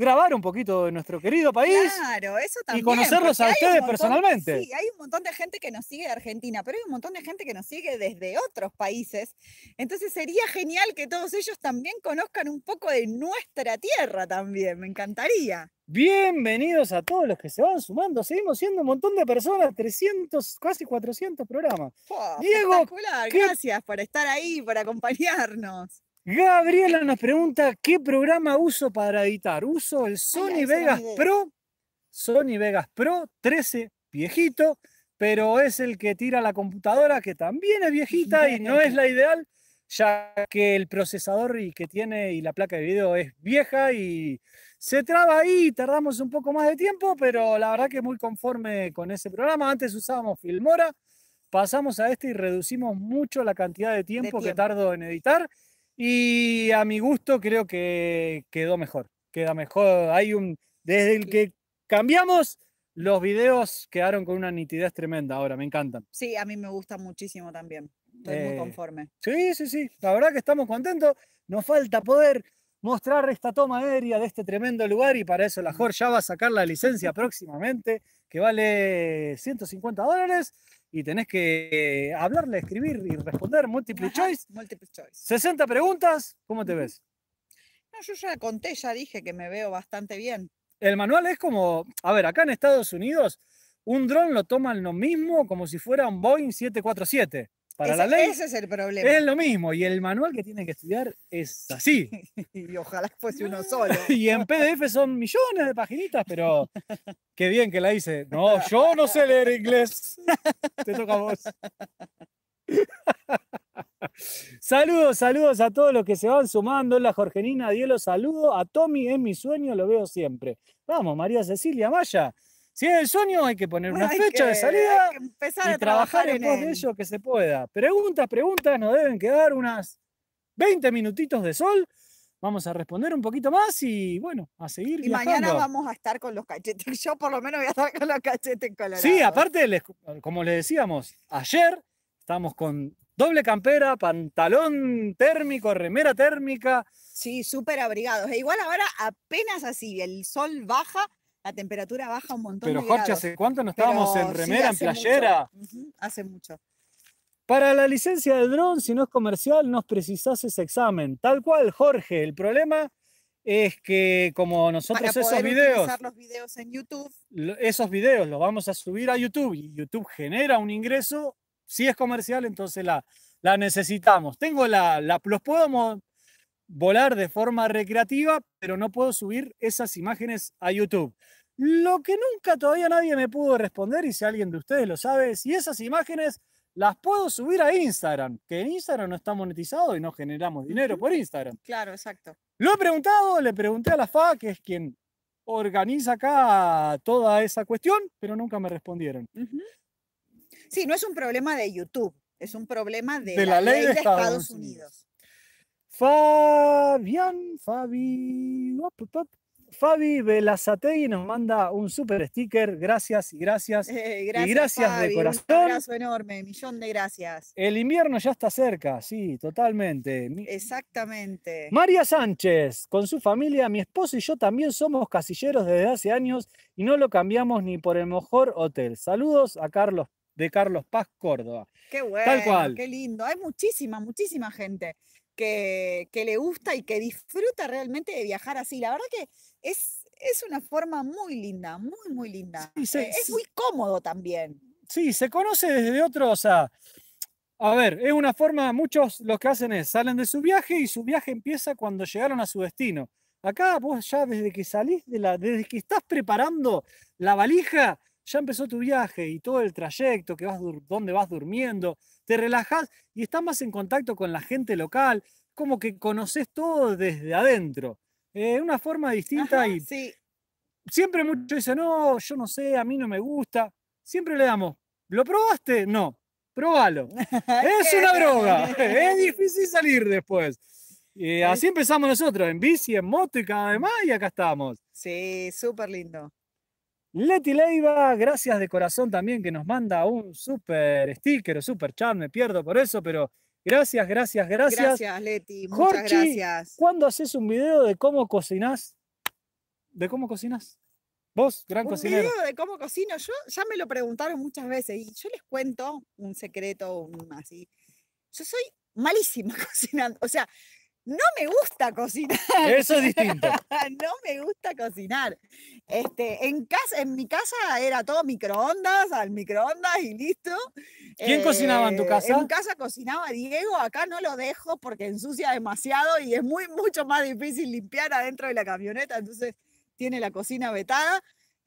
grabar un poquito de nuestro querido país. Claro, eso Y conocerlos a ustedes personalmente. Sí, hay un montón de gente que nos sigue de Argentina, pero hay un montón de gente que nos sigue desde otros países. Entonces sería genial que todos ellos también conozcan un poco de nuestra tierra también. Me encantaría. Bienvenidos a todos los que se van sumando. Seguimos siendo un montón de personas, 300, casi 400 programas. Diego, Gracias por estar ahí, por acompañarnos. Gabriela nos pregunta, ¿qué programa uso para editar? Uso el ah, Sony Vegas Pro, Sony Vegas Pro 13, viejito, pero es el que tira la computadora, que también es viejita y no es la ideal, ya que el procesador y que tiene y la placa de video es vieja y se traba ahí, tardamos un poco más de tiempo, pero la verdad que muy conforme con ese programa. Antes usábamos Filmora, pasamos a este y reducimos mucho la cantidad de tiempo, de tiempo. que tardo en editar y a mi gusto creo que quedó mejor. Queda mejor. Hay un. Desde el que cambiamos, los videos quedaron con una nitidez tremenda ahora, me encantan. Sí, a mí me gusta muchísimo también. Estoy muy eh, conforme. Sí, sí, sí. La verdad que estamos contentos. Nos falta poder mostrar esta toma aérea de este tremendo lugar y para eso la JOR ya va a sacar la licencia próximamente, que vale 150 dólares y tenés que hablarle, escribir y responder multiple choice. Multiple choice. 60 preguntas, ¿cómo te ves? No, yo ya conté, ya dije que me veo bastante bien. El manual es como, a ver, acá en Estados Unidos un dron lo toman lo mismo como si fuera un Boeing 747 para ese, la ley. es el problema. Es lo mismo, y el manual que tienen que estudiar es así. y ojalá fuese uno solo. y en PDF son millones de paginitas, pero qué bien que la hice. No, yo no sé leer inglés. Te toca a vos. saludos, saludos a todos los que se van sumando. La Jorgenina Dielo, saludo. A Tommy es mi sueño, lo veo siempre. Vamos, María Cecilia Maya. Si es el sueño, hay que poner una fecha de salida empezar y a trabajar, en pos de ello que se pueda. Preguntas, preguntas, nos deben quedar unas 20 minutitos de sol. Vamos a responder un poquito más y bueno, a seguir. Y mañana vamos a estar con los cachetes. Yo por lo menos voy a estar con los cachetes colorados. Sí, aparte, como les decíamos, ayer estábamos con doble campera, pantalón térmico, remera térmica. Sí, súper abrigados. E igual ahora apenas así, el sol baja la temperatura baja un montón. Pero Jorge, ¿hace cuánto no estábamos en remera, en playera? hace mucho. Para la licencia del dron, si no es comercial, nos precisas ese examen. Tal cual, Jorge. El problema es que como nosotros Para esos poder videos, los videos en YouTube, esos videos los vamos a subir a YouTube y YouTube genera un ingreso, si es comercial, entonces la, la necesitamos. Tengo la, la los podemos, volar de forma recreativa, pero no puedo subir esas imágenes a YouTube. Lo que nunca todavía nadie me pudo responder, y si alguien de ustedes lo sabe, si esas imágenes las puedo subir a Instagram, que en Instagram no está monetizado y no generamos dinero por Instagram. Claro, exacto. Lo he preguntado, le pregunté a la FA, que es quien organiza acá toda esa cuestión, pero nunca me respondieron. Sí, no es un problema de YouTube, es un problema de, la, ley, de, Estados, Unidos. Fabián, Fabi, Fabi Velazategui nos manda un super sticker. Gracias, eh, gracias. gracias y gracias de corazón. Un abrazo enorme, millón de gracias. El invierno ya está cerca, sí, totalmente. Exactamente. María Sánchez, con su familia, mi esposo y yo también somos casilleros desde hace años y no lo cambiamos ni por el mejor hotel. Saludos a Carlos de Carlos Paz Córdoba. Qué bueno, qué lindo. Hay muchísima, muchísima gente que, le gusta y que disfruta realmente de viajar así. La verdad que es, es una forma muy linda, muy, muy linda. Eh, es muy cómodo también. Sí, se conoce desde otro, o sea, a ver, es una forma, muchos lo que hacen es, salen de su viaje y su viaje empieza cuando llegaron a su destino. Acá vos ya desde que salís, de la, desde que estás preparando la valija, ya empezó tu viaje y todo el trayecto, que vas, dónde vas durmiendo, te relajas y estás más en contacto con la gente local, como que conoces todo desde adentro. Eh, de una forma distinta y siempre mucho dicen, no, yo no sé, a mí no me gusta. Siempre le damos, ¿lo probaste? No, probalo. es una droga, es difícil salir después. Eh, así empezamos nosotros, en bici, en moto y cada vez más, y acá estamos. Sí, súper lindo. Leti Leiva, gracias de corazón también que nos manda un super sticker o super chat, me pierdo por eso, pero gracias, gracias, gracias. Gracias, Leti, muchas Jorge, gracias. ¿Cuándo haces un video de cómo cocinás? ¿De cómo cocinás? Vos, gran un video de cómo cocino, yo ya me lo preguntaron muchas veces y yo les cuento un secreto así. Yo soy malísima cocinando, o sea, no me gusta cocinar. Eso es distinto. no me gusta cocinar. Este, en, casa, en mi casa era todo microondas, al microondas y listo. ¿Quién cocinaba en tu eh, casa? En casa cocinaba Diego, acá no lo dejo porque ensucia demasiado y es muy, mucho más difícil limpiar adentro de la camioneta, entonces tiene la cocina vetada.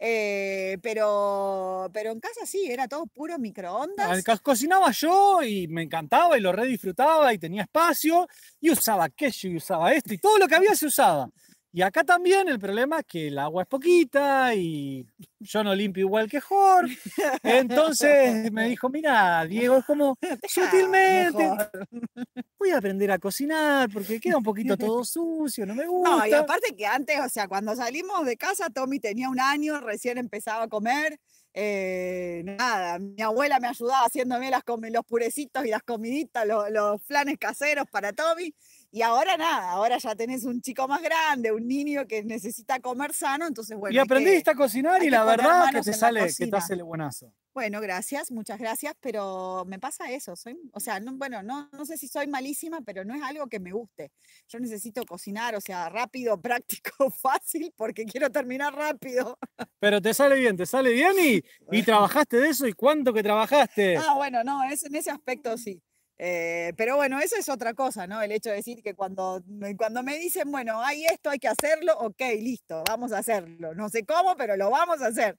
Eh, pero, pero en casa sí, era todo puro ah, microondas. cocinaba yo y me encantaba y lo redisfrutaba y tenía espacio y usaba queso y usaba esto y todo lo que había se usaba. Y acá también el problema es que el agua es poquita y yo no limpio igual que Jorge. Entonces me dijo, mira, Diego, es como sutilmente. Voy a aprender a cocinar porque queda un poquito todo sucio, no me gusta. No, y aparte que antes, o sea, cuando salimos de casa, Tommy tenía un año, recién empezaba a comer. Eh, nada, mi abuela me ayudaba haciéndome las, los purecitos y las comiditas, los flanes caseros para Tommy. Y ahora nada, ahora ya tenés un chico más grande, un niño que necesita comer sano, entonces bueno. Y aprendiste a cocinar y la verdad que te sale, que te hace el buenazo. Bueno, gracias, muchas gracias, pero me pasa eso, soy, o sea, no, bueno, no, no sé si soy malísima, pero no es algo que me guste. Yo necesito cocinar, o sea, rápido, práctico, fácil, porque quiero terminar rápido. Pero te sale bien, te sale bien y, y trabajaste de eso y cuánto que trabajaste. Ah, bueno, no, es, en ese aspecto sí. Eh, pero bueno, eso es otra cosa, ¿no? El hecho de decir que cuando, cuando me dicen, bueno, hay esto, hay que hacerlo, ok, listo, vamos a hacerlo. No sé cómo, pero lo vamos a hacer.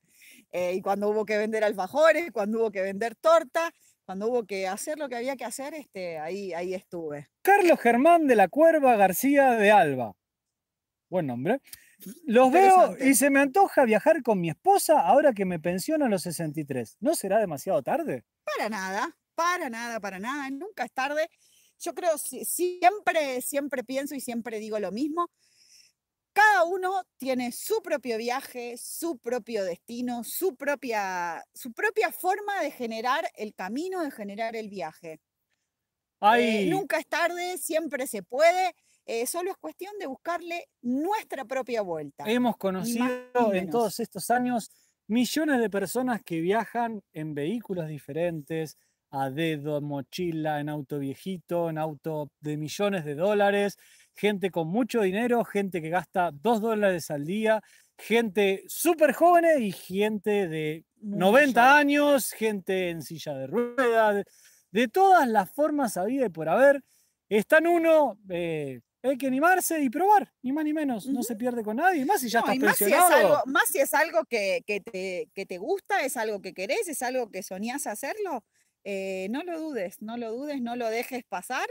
Eh, y cuando hubo que vender alfajores, cuando hubo que vender torta, cuando hubo que hacer lo que había que hacer, este, ahí, ahí estuve. Carlos Germán de la Cuerva García de Alba. Buen nombre. Los veo y se me antoja viajar con mi esposa ahora que me pensiono a los 63. ¿No será demasiado tarde? Para nada para nada, para nada, nunca es tarde. Yo creo, siempre, siempre pienso y siempre digo lo mismo. Cada uno tiene su propio viaje, su propio destino, su propia, su propia forma de generar el camino, de generar el viaje. Eh, nunca es tarde, siempre se puede. Eh, solo es cuestión de buscarle nuestra propia vuelta. Hemos conocido en todos estos años millones de personas que viajan en vehículos diferentes, a dedo, mochila, en auto viejito, en auto de millones de dólares, gente con mucho dinero, gente que gasta dos dólares al día, gente súper joven y gente de 90 años, gente en silla de ruedas, de, todas las formas había y por haber. están uno, eh, hay que animarse y probar, ni más ni menos. No se pierde con nadie, más si ya estás más Si es algo, que te gusta, es algo que querés, es algo que soñás hacerlo eh, no lo dudes, no lo dudes, no lo dejes pasar.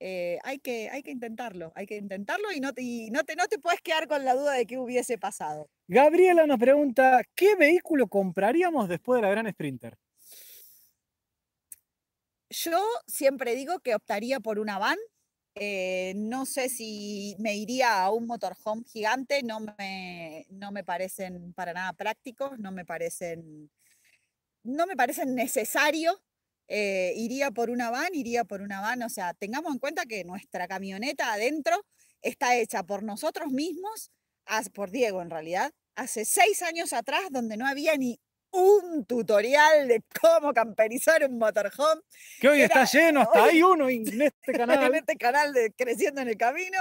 Eh, hay, que, hay que intentarlo, hay que intentarlo y, no te, no, te, no te puedes quedar con la duda de que hubiese pasado. Gabriela nos pregunta, ¿qué vehículo compraríamos después de la Gran Sprinter? Yo siempre digo que optaría por una van. Eh, no sé si me iría a un motorhome gigante, no me, no me parecen para nada prácticos, no me parecen, no me parecen necesarios eh, iría por una van, iría por una van. O sea, tengamos en cuenta que nuestra camioneta adentro está hecha por nosotros mismos, por Diego en realidad, hace seis años atrás, donde no había ni un tutorial de cómo camperizar un motorhome. Que hoy está lleno, hasta hay uno en este canal. en este canal de Creciendo en el Camino.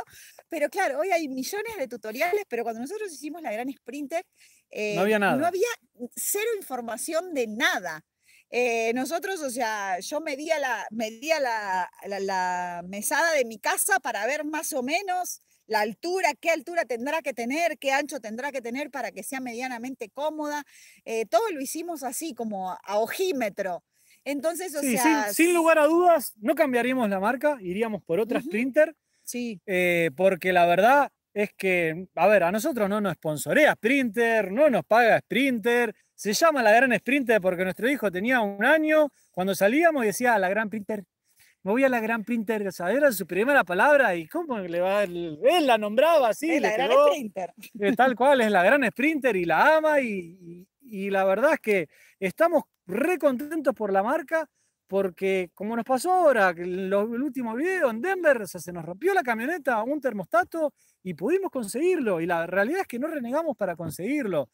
Pero claro, hoy hay millones de tutoriales, pero cuando nosotros hicimos la gran Sprinter, no eh, había nada. No había cero información de nada. Eh, nosotros, o sea, yo medía, la, medía la, la, mesada de mi casa para ver más o menos la altura, qué altura tendrá que tener, qué ancho tendrá que tener para que sea medianamente cómoda. Eh, todo lo hicimos así, como a, ojímetro. Entonces, o sea... Sin, sin, lugar a dudas, no cambiaríamos la marca, iríamos por otra Sprinter. Sí. Eh, porque la verdad es que, a ver, a nosotros no nos sponsorea Sprinter, no nos paga Sprinter. Se llama la gran sprinter porque nuestro hijo tenía un año cuando salíamos y decía, ah, la gran printer, me voy a la gran printer, o era su primera palabra y cómo le va, él la nombraba así. la gran sprinter. Tal cual, es la gran sprinter y la ama y, la verdad es que estamos re contentos por la marca porque como nos pasó ahora, el, el último video en Denver, se nos rompió la camioneta, un termostato y pudimos conseguirlo. Y la realidad es que no renegamos para conseguirlo.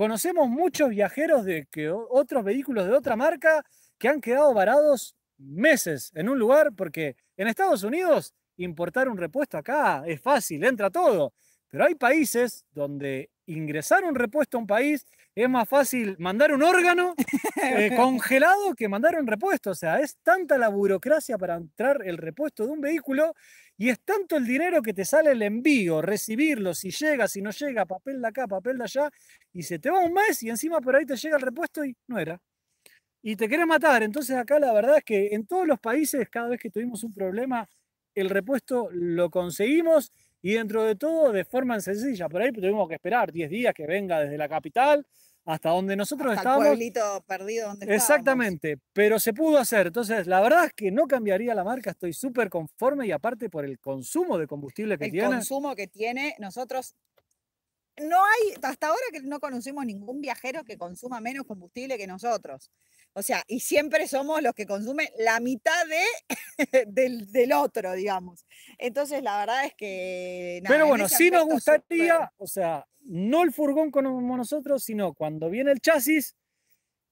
Conocemos muchos viajeros de que otros vehículos de otra marca que han quedado varados meses en un lugar porque en Estados Unidos importar un repuesto acá es fácil, entra todo. Pero hay países donde ingresar un repuesto a un país es más fácil mandar un órgano eh, congelado que mandar un repuesto. O sea, es tanta la burocracia para entrar el repuesto de un vehículo y es tanto el dinero que te sale el envío, recibirlo, si llega, si no llega, papel de acá, papel de allá, y se te va un mes y encima por ahí te llega el repuesto y no era. Y te quiere matar. Entonces acá la verdad es que en todos los países, cada vez que tuvimos un problema, el repuesto lo conseguimos y dentro de todo de forma sencilla. Por ahí tuvimos que esperar 10 días que venga desde la capital hasta donde nosotros estábamos. pueblito perdido donde Exactamente, pero se pudo hacer. Entonces, la verdad es que no cambiaría la marca, estoy súper conforme y aparte por el consumo de combustible que tiene. El consumo que tiene, nosotros no hay, hasta ahora que no conocimos ningún viajero que consuma menos combustible que nosotros. O sea, y siempre somos los que consumen la mitad de, del, otro, digamos. Entonces, la verdad es que... Pero bueno, si nos gustaría, o sea, no el furgón como nosotros, sino cuando viene el chasis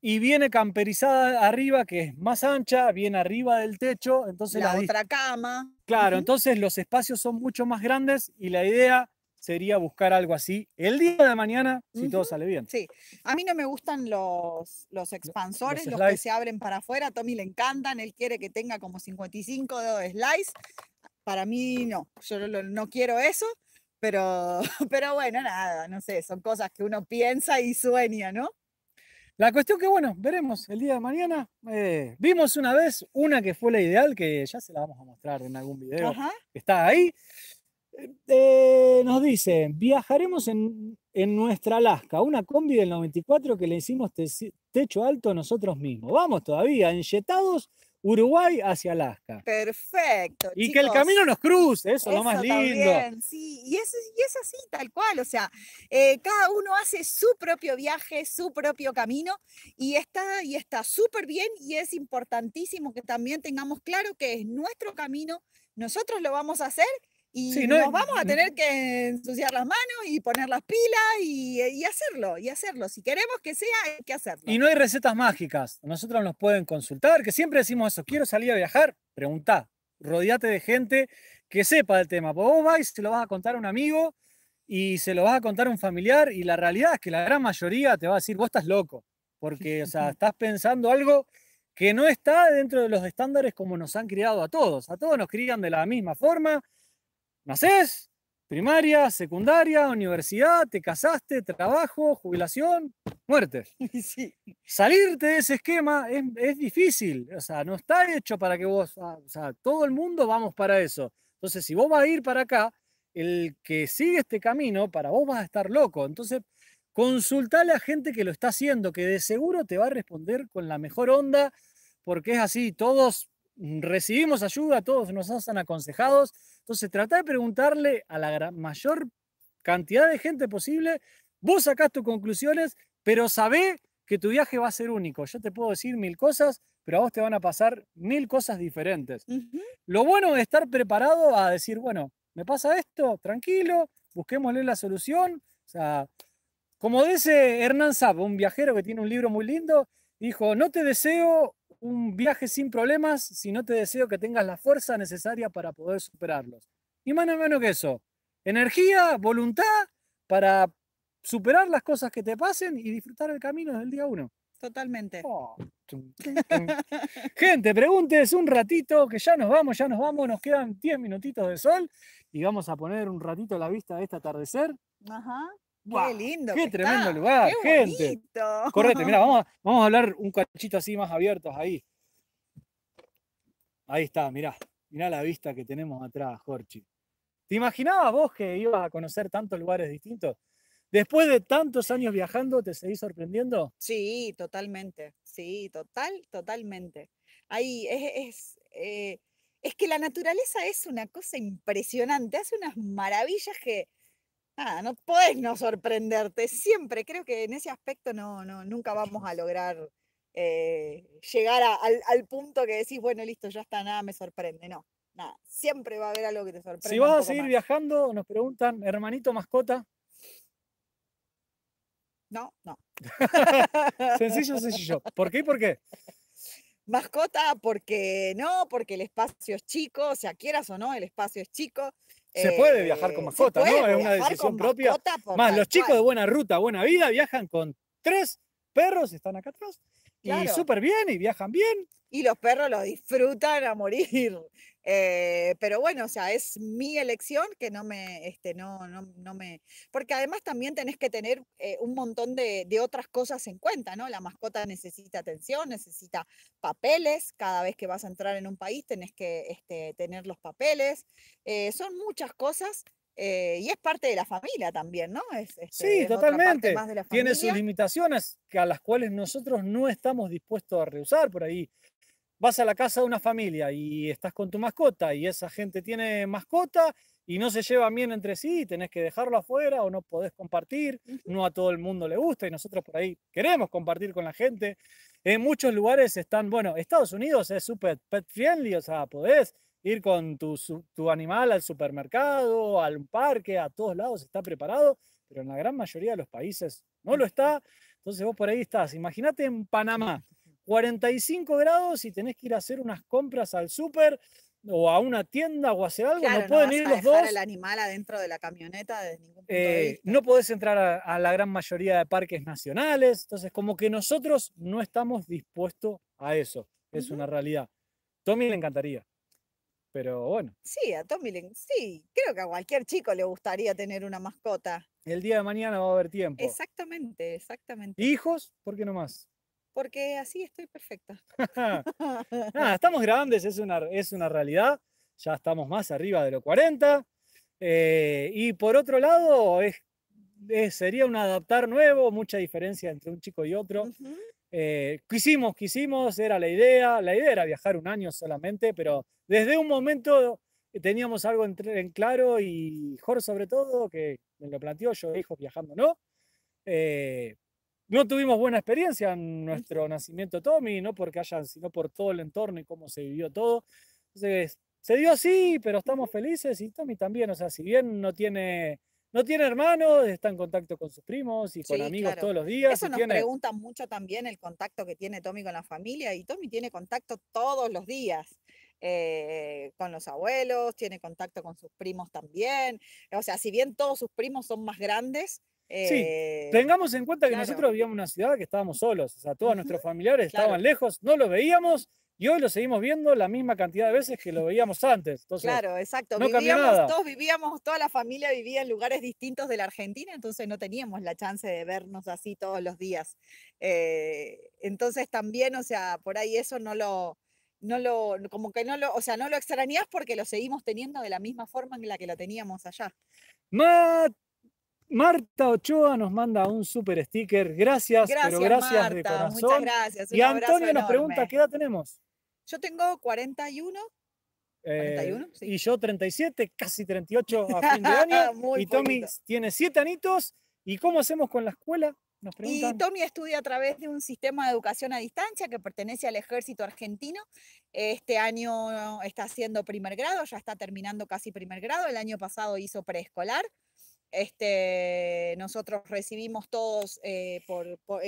y viene camperizada arriba, que es más ancha, viene arriba del techo, entonces... La, otra cama. Claro, entonces los espacios son mucho más grandes y la idea sería buscar algo así el día de mañana, si todo sale bien. Sí, a mí no me gustan los, los expansores, los, que se abren para afuera, a Tommy le encantan, él quiere que tenga como 55 dedos de slice, para mí no, yo no, quiero eso, pero, pero bueno, nada, no sé, son cosas que uno piensa y sueña, ¿no? La cuestión que, bueno, veremos el día de mañana. Eh, vimos una vez una que fue la ideal, que ya se la vamos a mostrar en algún video. Está ahí. Eh, nos dice, viajaremos en, en, nuestra Alaska, una combi del 94 que le hicimos techo alto nosotros mismos. Vamos todavía, enyetados Uruguay hacia Alaska. Perfecto. Y que el camino nos cruce, eso, es lo más lindo. sí, y es, y es así, tal cual. O sea, eh, cada uno hace su propio viaje, su propio camino, y está y está súper bien. Y es importantísimo que también tengamos claro que es nuestro camino, nosotros lo vamos a hacer y nos vamos a tener que ensuciar las manos y poner las pilas eh, y, hacerlo, y hacerlo. Si queremos que sea, hay que hacerlo. Y no hay recetas mágicas. Nosotros nos pueden consultar, que siempre decimos eso, quiero salir a viajar, preguntá, Rodiate de gente que sepa del tema. vos vais, se lo vas a contar a un amigo y se lo vas a contar a un familiar y la realidad es que la gran mayoría te va a decir, vos estás loco, porque o sea, estás pensando algo que no está dentro de los estándares como nos han criado a todos. A todos nos crían de la misma forma Nacés, primaria, secundaria, universidad, te casaste, trabajo, jubilación, muerte. Salirte de ese esquema es, difícil, o sea, no está hecho para que vos, ah, o sea, todo el mundo vamos para eso. Entonces, si vos vas a ir para acá, el que sigue este camino, para vos vas a estar loco. Entonces, consultale a gente que lo está haciendo, que de seguro te va a responder con la mejor onda, porque es así, todos Mm, recibimos ayuda, todos nos hacen aconsejados. Entonces, trata de preguntarle a la mayor cantidad de gente posible. Vos sacás tus conclusiones, pero sabé que tu viaje va a ser único. Yo te puedo decir mil cosas, pero a vos te van a pasar mil cosas diferentes. Lo bueno es estar preparado a decir, bueno, me pasa esto, tranquilo, busquémosle la solución. O sea, como dice Hernán Zap, un viajero que tiene un libro muy lindo, dijo, no te deseo un viaje sin problemas si no te deseo que tengas la fuerza necesaria para poder superarlos. Y más o menos que eso, energía, voluntad para superar las cosas que te pasen y disfrutar el camino del el día uno. Totalmente. Oh, Gente, pregúntes un ratito, que ya nos vamos, ya nos vamos, nos quedan 10 minutitos de sol y vamos a poner un ratito la vista de este atardecer. Ajá. ¡Qué lindo! ¡Qué tremendo lugar, gente! Correte, mira, vamos, a, vamos a hablar un cachito así más abiertos ahí. Ahí está, mirá. Mirá la vista que tenemos atrás, Jorge. ¿Te imaginabas vos que ibas a conocer tantos lugares distintos? Después de tantos años viajando, ¿te seguís sorprendiendo? Sí, totalmente. Sí, total, totalmente. Ahí es, es eh, que la naturaleza es una cosa impresionante, hace unas maravillas que, Ah, no podés no sorprenderte. Siempre creo que en ese aspecto nunca vamos a lograr eh, llegar al, punto que decís, bueno, listo, ya está, nada me sorprende. No, nada. Siempre va a haber algo que te sorprende. Si vas a seguir viajando, nos preguntan, hermanito mascota. No, no. sencillo, sencillo. ¿Por qué y por qué? Mascota, porque no, porque el espacio es chico, o sea, quieras o no, el espacio es chico. Se puede viajar con eh, mascota, ¿no? Es una decisión propia. Más, los chicos de Buena Ruta, Buena Vida viajan con tres perros, están acá atrás, y súper bien, y viajan bien. Y los perros los disfrutan a morir. Eh, pero bueno, o sea, es mi elección que no me, este, no, no, no me, porque además también tenés que tener eh, un montón de, de, otras cosas en cuenta, ¿no? La mascota necesita atención, necesita papeles, cada vez que vas a entrar en un país tenés que este, tener los papeles, eh, son muchas cosas. y es parte de la familia también, ¿no? Es, sí, este, totalmente. Tiene sus limitaciones a las cuales nosotros no estamos dispuestos a rehusar por ahí vas a la casa de una familia y estás con tu mascota y esa gente tiene mascota y no se llevan bien entre sí, tenés que dejarlo afuera o no podés compartir, no a todo el mundo le gusta y nosotros por ahí queremos compartir con la gente. En muchos lugares están, bueno, Estados Unidos es súper pet friendly, o sea, podés ir con tu, tu animal al supermercado, al parque, a todos lados está preparado, pero en la gran mayoría de los países no lo está. Entonces vos por ahí estás. Imagínate en Panamá, 45 grados y tenés que ir a hacer unas compras al súper o a una tienda o hacer algo, no pueden ir los dos. el animal adentro de la camioneta desde ningún punto eh, No podés entrar a, la gran mayoría de parques nacionales, entonces como que nosotros no estamos dispuestos a eso, es una realidad. Tommy le encantaría, pero bueno. Sí, a Tommy le, sí, creo que a cualquier chico le gustaría tener una mascota. El día de mañana va a haber tiempo. Exactamente, exactamente. ¿Hijos? ¿Por qué no más? porque así estoy perfecta. Nada, estamos grandes, es una, es una realidad, ya estamos más arriba de los 40. Eh, y por otro lado, es, sería un adaptar nuevo, mucha diferencia entre un chico y otro. Eh, quisimos, quisimos, era la idea, la idea era viajar un año solamente, pero desde un momento teníamos algo en, en claro y Jorge sobre todo, que me lo planteó, yo dijo viajando, ¿no? Eh, no tuvimos buena experiencia en nuestro nacimiento Tommy, no porque hayan, sino por todo el entorno y cómo se vivió todo. Entonces, se dio así, pero estamos felices y Tommy también, o sea, si bien no tiene... No tiene hermanos, está en contacto con sus primos y con amigos todos los días. Eso nos preguntan mucho también el contacto que tiene Tommy con la familia y Tommy tiene contacto todos los días. Eh, con los abuelos, tiene contacto con sus primos también. O sea, si bien todos sus primos son más grandes, sí, eh, tengamos en cuenta que nosotros vivíamos en una ciudad que estábamos solos, o sea, todos nuestros familiares estaban lejos, no los veíamos y hoy lo seguimos viendo la misma cantidad de veces que lo veíamos antes. claro, exacto. vivíamos, Todos vivíamos, toda la familia vivía en lugares distintos de la Argentina, entonces no teníamos la chance de vernos así todos los días. Eh, entonces también, o sea, por ahí eso no lo, no lo, como que no lo, o sea, no lo extrañás porque lo seguimos teniendo de la misma forma en la que lo teníamos allá. Marta Ochoa nos manda un super sticker. Gracias, gracias pero gracias de corazón. Muchas gracias. y Antonio nos pregunta, ¿qué edad tenemos? Yo tengo 41. 41 eh, sí. Y yo 37, casi 38 a fin de año. y Tommy tiene 7 anitos. ¿Y cómo hacemos con la escuela? Nos Y Tommy estudia a través de un sistema de educación a distancia que pertenece al ejército argentino. Este año está haciendo primer grado, ya está terminando casi primer grado. El año pasado hizo preescolar. Este, nosotros recibimos todos eh,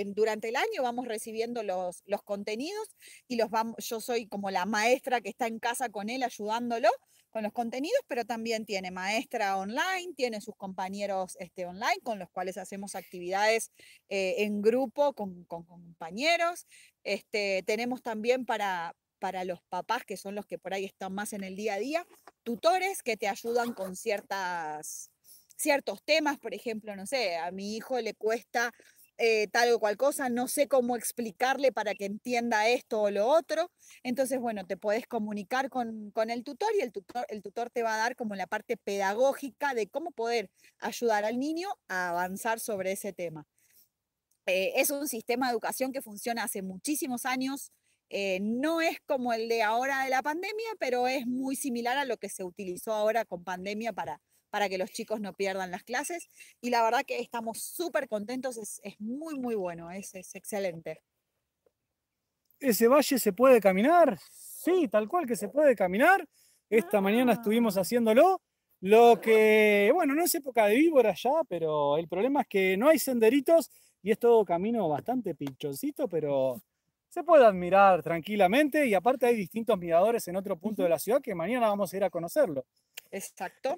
durante el año, vamos recibiendo los, los contenidos y los vamos, yo soy como la maestra que está en casa con él ayudándolo con los contenidos, pero también tiene maestra online, tiene sus compañeros este, online con los cuales hacemos actividades eh, en grupo con, compañeros. Este, tenemos también para, para los papás, que son los que por ahí están más en el día a día, tutores que te ayudan con ciertas ciertos temas, por ejemplo, no sé, a mi hijo le cuesta eh, tal o cual cosa, no sé cómo explicarle para que entienda esto o lo otro. Entonces, bueno, te puedes comunicar con, el tutor y el tutor, el tutor te va a dar como la parte pedagógica de cómo poder ayudar al niño a avanzar sobre ese tema. Eh, es un sistema de educación que funciona hace muchísimos años. Eh, no es como el de ahora de la pandemia, pero es muy similar a lo que se utilizó ahora con pandemia para, para que los chicos no pierdan las clases. Y la verdad que estamos súper contentos, es, muy, muy bueno, es, es excelente. ¿Ese valle se puede caminar? Sí, tal cual que se puede caminar. Esta mañana estuvimos ah. haciéndolo. Lo que, bueno, no es época de víboras ya, pero el problema es que no hay senderitos y es todo camino bastante pinchoncito, pero se puede admirar tranquilamente y aparte hay distintos miradores en otro punto de la ciudad que mañana vamos a ir a conocerlo. Exacto.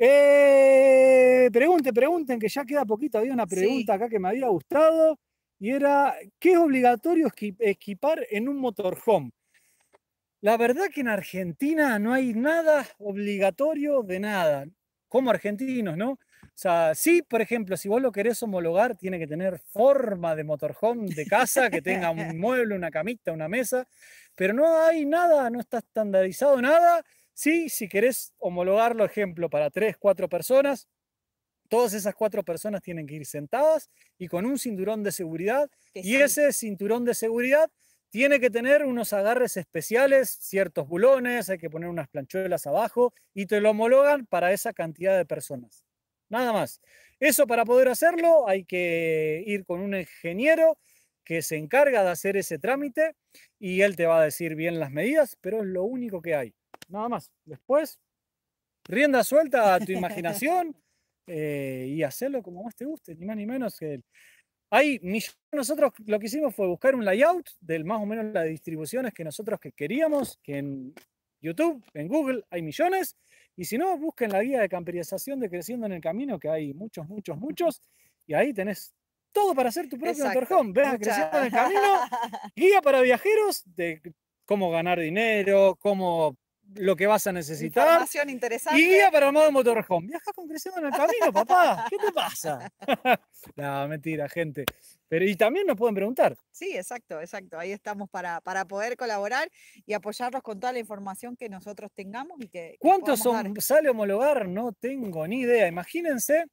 Eh, pregunten, pregunten, que ya queda poquito. Había una pregunta acá que me había gustado y era, ¿qué es obligatorio equipar en un motorhome? La verdad que en Argentina no hay nada obligatorio de nada, como argentinos, ¿no? O sea, sí, por ejemplo, si vos lo querés homologar, tiene que tener forma de motorhome de casa, que tenga un mueble, una camita, una mesa, pero no hay nada, no está estandarizado nada Sí, si querés homologarlo, ejemplo, para tres, cuatro personas, todas esas cuatro personas tienen que ir sentadas y con un cinturón de seguridad. y ese cinturón de seguridad tiene que tener unos agarres especiales, ciertos bulones, hay que poner unas planchuelas abajo y te lo homologan para esa cantidad de personas. Nada más. Eso para poder hacerlo hay que ir con un ingeniero que se encarga de hacer ese trámite y él te va a decir bien las medidas, pero es lo único que hay nada más. Después, rienda suelta a tu imaginación eh, y hacerlo como más te guste, ni más ni menos que... nosotros lo que hicimos fue buscar un layout del más o menos las distribuciones que nosotros que queríamos, que en YouTube, en Google hay millones, y si no, busquen la guía de camperización de Creciendo en el Camino, que hay muchos, muchos, muchos, y ahí tenés todo para hacer tu propio torjón. Ve Creciendo en el Camino, guía para viajeros de cómo ganar dinero, cómo lo que vas a necesitar. Información interesante. Y guía para el modo motorhome. Viaja con crecimiento en el camino, papá. ¿Qué te pasa? no, mentira, gente. Pero, y también nos pueden preguntar. Sí, exacto, exacto. Ahí estamos para, poder colaborar y apoyarlos con toda la información que nosotros tengamos. y que, ¿Cuántos son, sale homologar? No tengo ni idea. Imagínense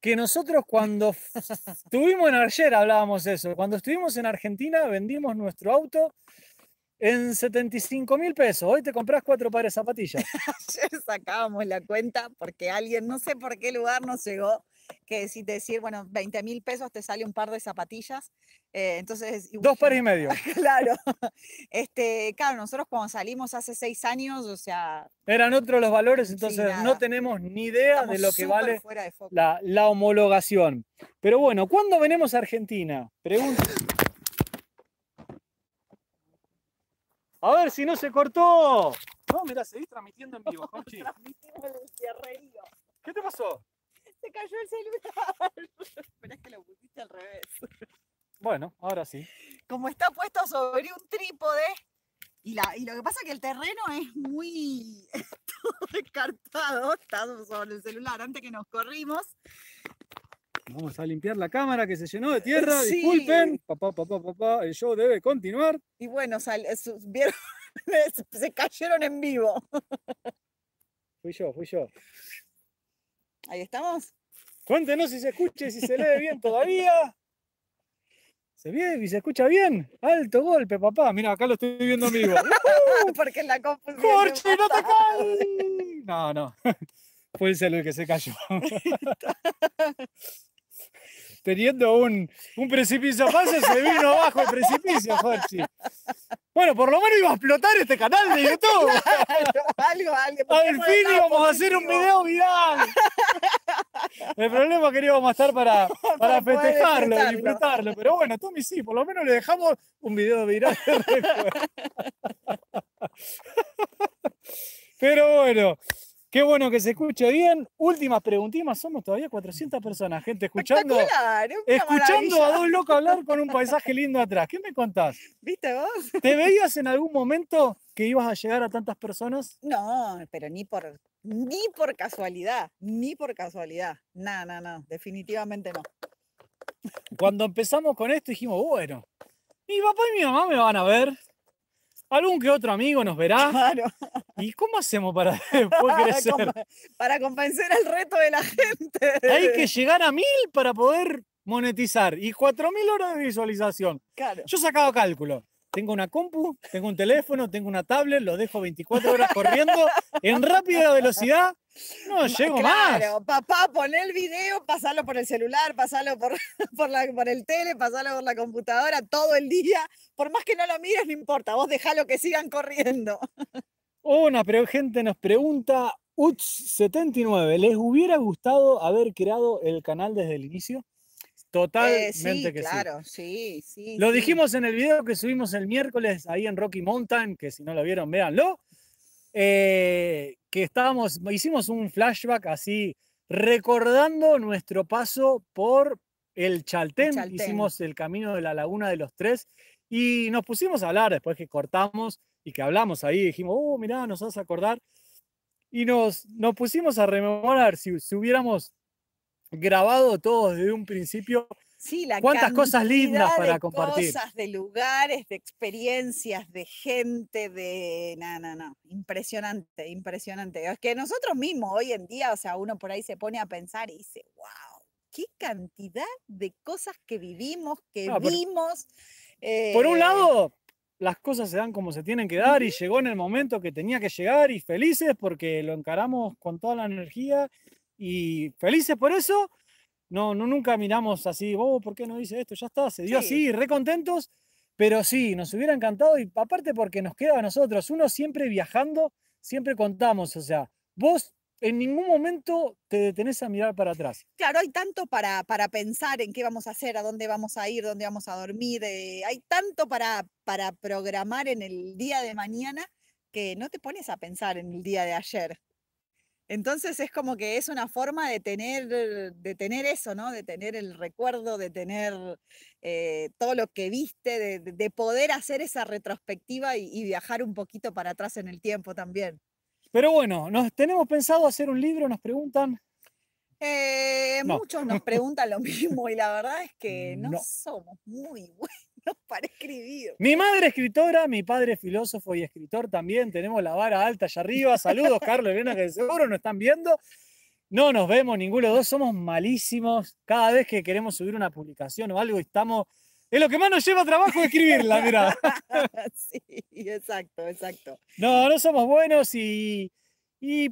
que nosotros cuando estuvimos en ayer hablábamos eso. Cuando estuvimos en Argentina vendimos nuestro auto en 75 mil pesos. Hoy te compras cuatro pares de zapatillas. Ayer sacábamos la cuenta porque alguien, no sé por qué lugar nos llegó, que si decir, bueno, 20 mil pesos te sale un par de zapatillas. Eh, entonces. Dos pares y medio. claro. Este, claro, nosotros cuando salimos hace seis años, o sea. Eran otros los valores, entonces no tenemos ni idea de lo que vale la, la homologación. Pero bueno, ¿cuándo venimos a Argentina? Pregunta. A ver si no se cortó. No, mira, seguís transmitiendo en vivo, Conchi. el ¿Qué te pasó? Se cayó el celular. Esperá que lo pusiste al revés. Bueno, ahora sí. Como está puesto sobre un trípode, y, la, y lo que pasa es que el terreno es muy descartado, está sobre el celular antes que nos corrimos. Vamos a limpiar la cámara que se llenó de tierra, disculpen. Papá, papá, papá, el show debe continuar. Y bueno, eh, eh, se cayeron en vivo. Fui yo, fui yo. Ahí estamos. Cuéntenos si se escucha y si se lee bien todavía. ¿Se ve y se escucha bien? Alto golpe, papá. Mira, acá lo estoy viendo en vivo. Uh, porque la no te caes! No, no. Fue el celular que se cayó teniendo un, un precipicio paso, se vino abajo el precipicio, Jorge. Bueno, por lo menos iba a explotar este canal de YouTube. algo, algo. Al fin íbamos a hacer un video viral. El problema es que íbamos a estar para, para, festejarlo, y disfrutarlo. Pero bueno, Tommy sí, por lo menos le dejamos un video viral. Pero bueno. Qué bueno que se escuche bien. Últimas preguntimas. Somos todavía 400 personas, gente, escuchando. Escuchando a dos locos hablar con un paisaje lindo atrás. ¿Qué me contás? ¿Viste vos? ¿Te veías en algún momento que ibas a llegar a tantas personas? No, pero ni por, ni por casualidad. Ni por casualidad. No, no, no. Definitivamente no. Cuando empezamos con esto dijimos, bueno, mi papá y mi mamá me van a ver algún que otro amigo nos verá. ¿Y cómo hacemos para después crecer? para convencer al reto de la gente. Hay que llegar a mil para poder monetizar y cuatro 4.000 horas de visualización. Claro. Yo sacado cálculo. Tengo una compu, tengo un teléfono, tengo una tablet, lo dejo 24 horas corriendo en rápida velocidad no llego claro, Papá, pon el video, pasalo por el celular, pasalo por, la, por el tele, pasalo por la computadora todo el día. Por más que no lo mires, no importa. Vos dejalo que sigan corriendo. Una pero gente nos pregunta, Uts79, ¿les hubiera gustado haber creado el canal desde el inicio? Eh, Totalmente sí, que claro, sí. sí, lo dijimos en el video que subimos el miércoles ahí en Rocky Mountain, que si no lo vieron, véanlo. Eh, que estábamos, hicimos un flashback así, recordando nuestro paso por el Chaltén. Hicimos el camino de la Laguna de los Tres y nos pusimos a hablar después que cortamos y que hablamos ahí. Dijimos, oh, mirá, nos vas a acordar. Y nos, nos pusimos a rememorar si, si hubiéramos grabado todo desde un principio Sí, la ¿Cuántas cosas lindas para de compartir? Cosas, de lugares, de experiencias, de gente, de. No, no, no. Impresionante, impresionante. Es que nosotros mismos hoy en día, o sea, uno por ahí se pone a pensar y dice, wow, qué cantidad de cosas que vivimos, que vimos. por un eh". lado, las cosas se dan como se tienen que dar y llegó en el momento que tenía que llegar y felices porque lo encaramos con toda la energía y felices por eso no, no, nunca miramos así, oh, ¿por qué no dice esto? Ya está, se dio así, re contentos, pero sí, nos hubiera encantado y aparte porque nos queda a nosotros, uno siempre viajando, siempre contamos, o sea, vos en ningún momento te detenés a mirar para atrás. Claro, hay tanto para, para pensar en qué vamos a hacer, a dónde vamos a ir, dónde vamos a dormir, eh, hay tanto para, para programar en el día de mañana que no te pones a pensar en el día de ayer. Entonces es como que es una forma de tener, de tener eso, ¿no? De tener el recuerdo, de tener eh, todo lo que viste, de, poder hacer esa retrospectiva y, viajar un poquito para atrás en el tiempo también. Pero bueno, ¿nos tenemos pensado hacer un libro? Nos preguntan. Eh, muchos nos preguntan lo mismo y la verdad es que no. somos muy buenos. para escribir. Mi madre escritora, mi padre filósofo y escritor también. Tenemos la vara alta allá arriba. Saludos, Carlos Elena, que seguro nos están viendo. No nos vemos ninguno de los dos, somos malísimos. Cada vez que queremos subir una publicación o algo, estamos. Es lo que más nos lleva trabajo escribirla, mirá. sí, exacto, exacto. No, no somos buenos y,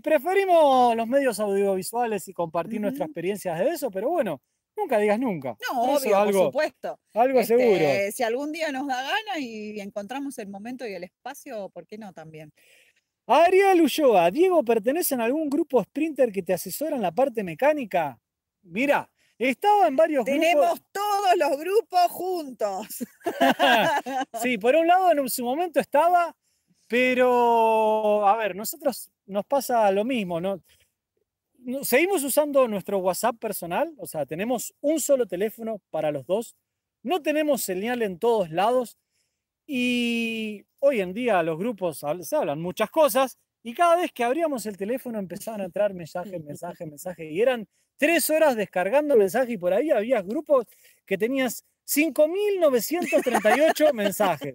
preferimos los medios audiovisuales y compartir nuestras experiencias de eso, pero bueno, Nunca digas nunca. No, obvio, algo, por supuesto. Algo este, seguro. Si algún día nos da gana y encontramos el momento y el espacio, ¿por qué no también? Ariel Ulloa, Diego, ¿pertenecen a algún grupo sprinter que te asesora en la parte mecánica? Mira, estaba en varios grupos. Tenemos todos los grupos juntos. sí, por un lado en su momento estaba, pero a ver, nosotros nos pasa lo mismo, ¿no? seguimos usando nuestro WhatsApp personal, o sea, tenemos un solo teléfono para los dos, no tenemos señal en todos lados y hoy en día los grupos se hablan muchas cosas y cada vez que abríamos el teléfono empezaban a entrar mensajes, mensajes, mensajes y eran tres horas descargando mensajes y por ahí había grupos que tenías 5.938 mensajes.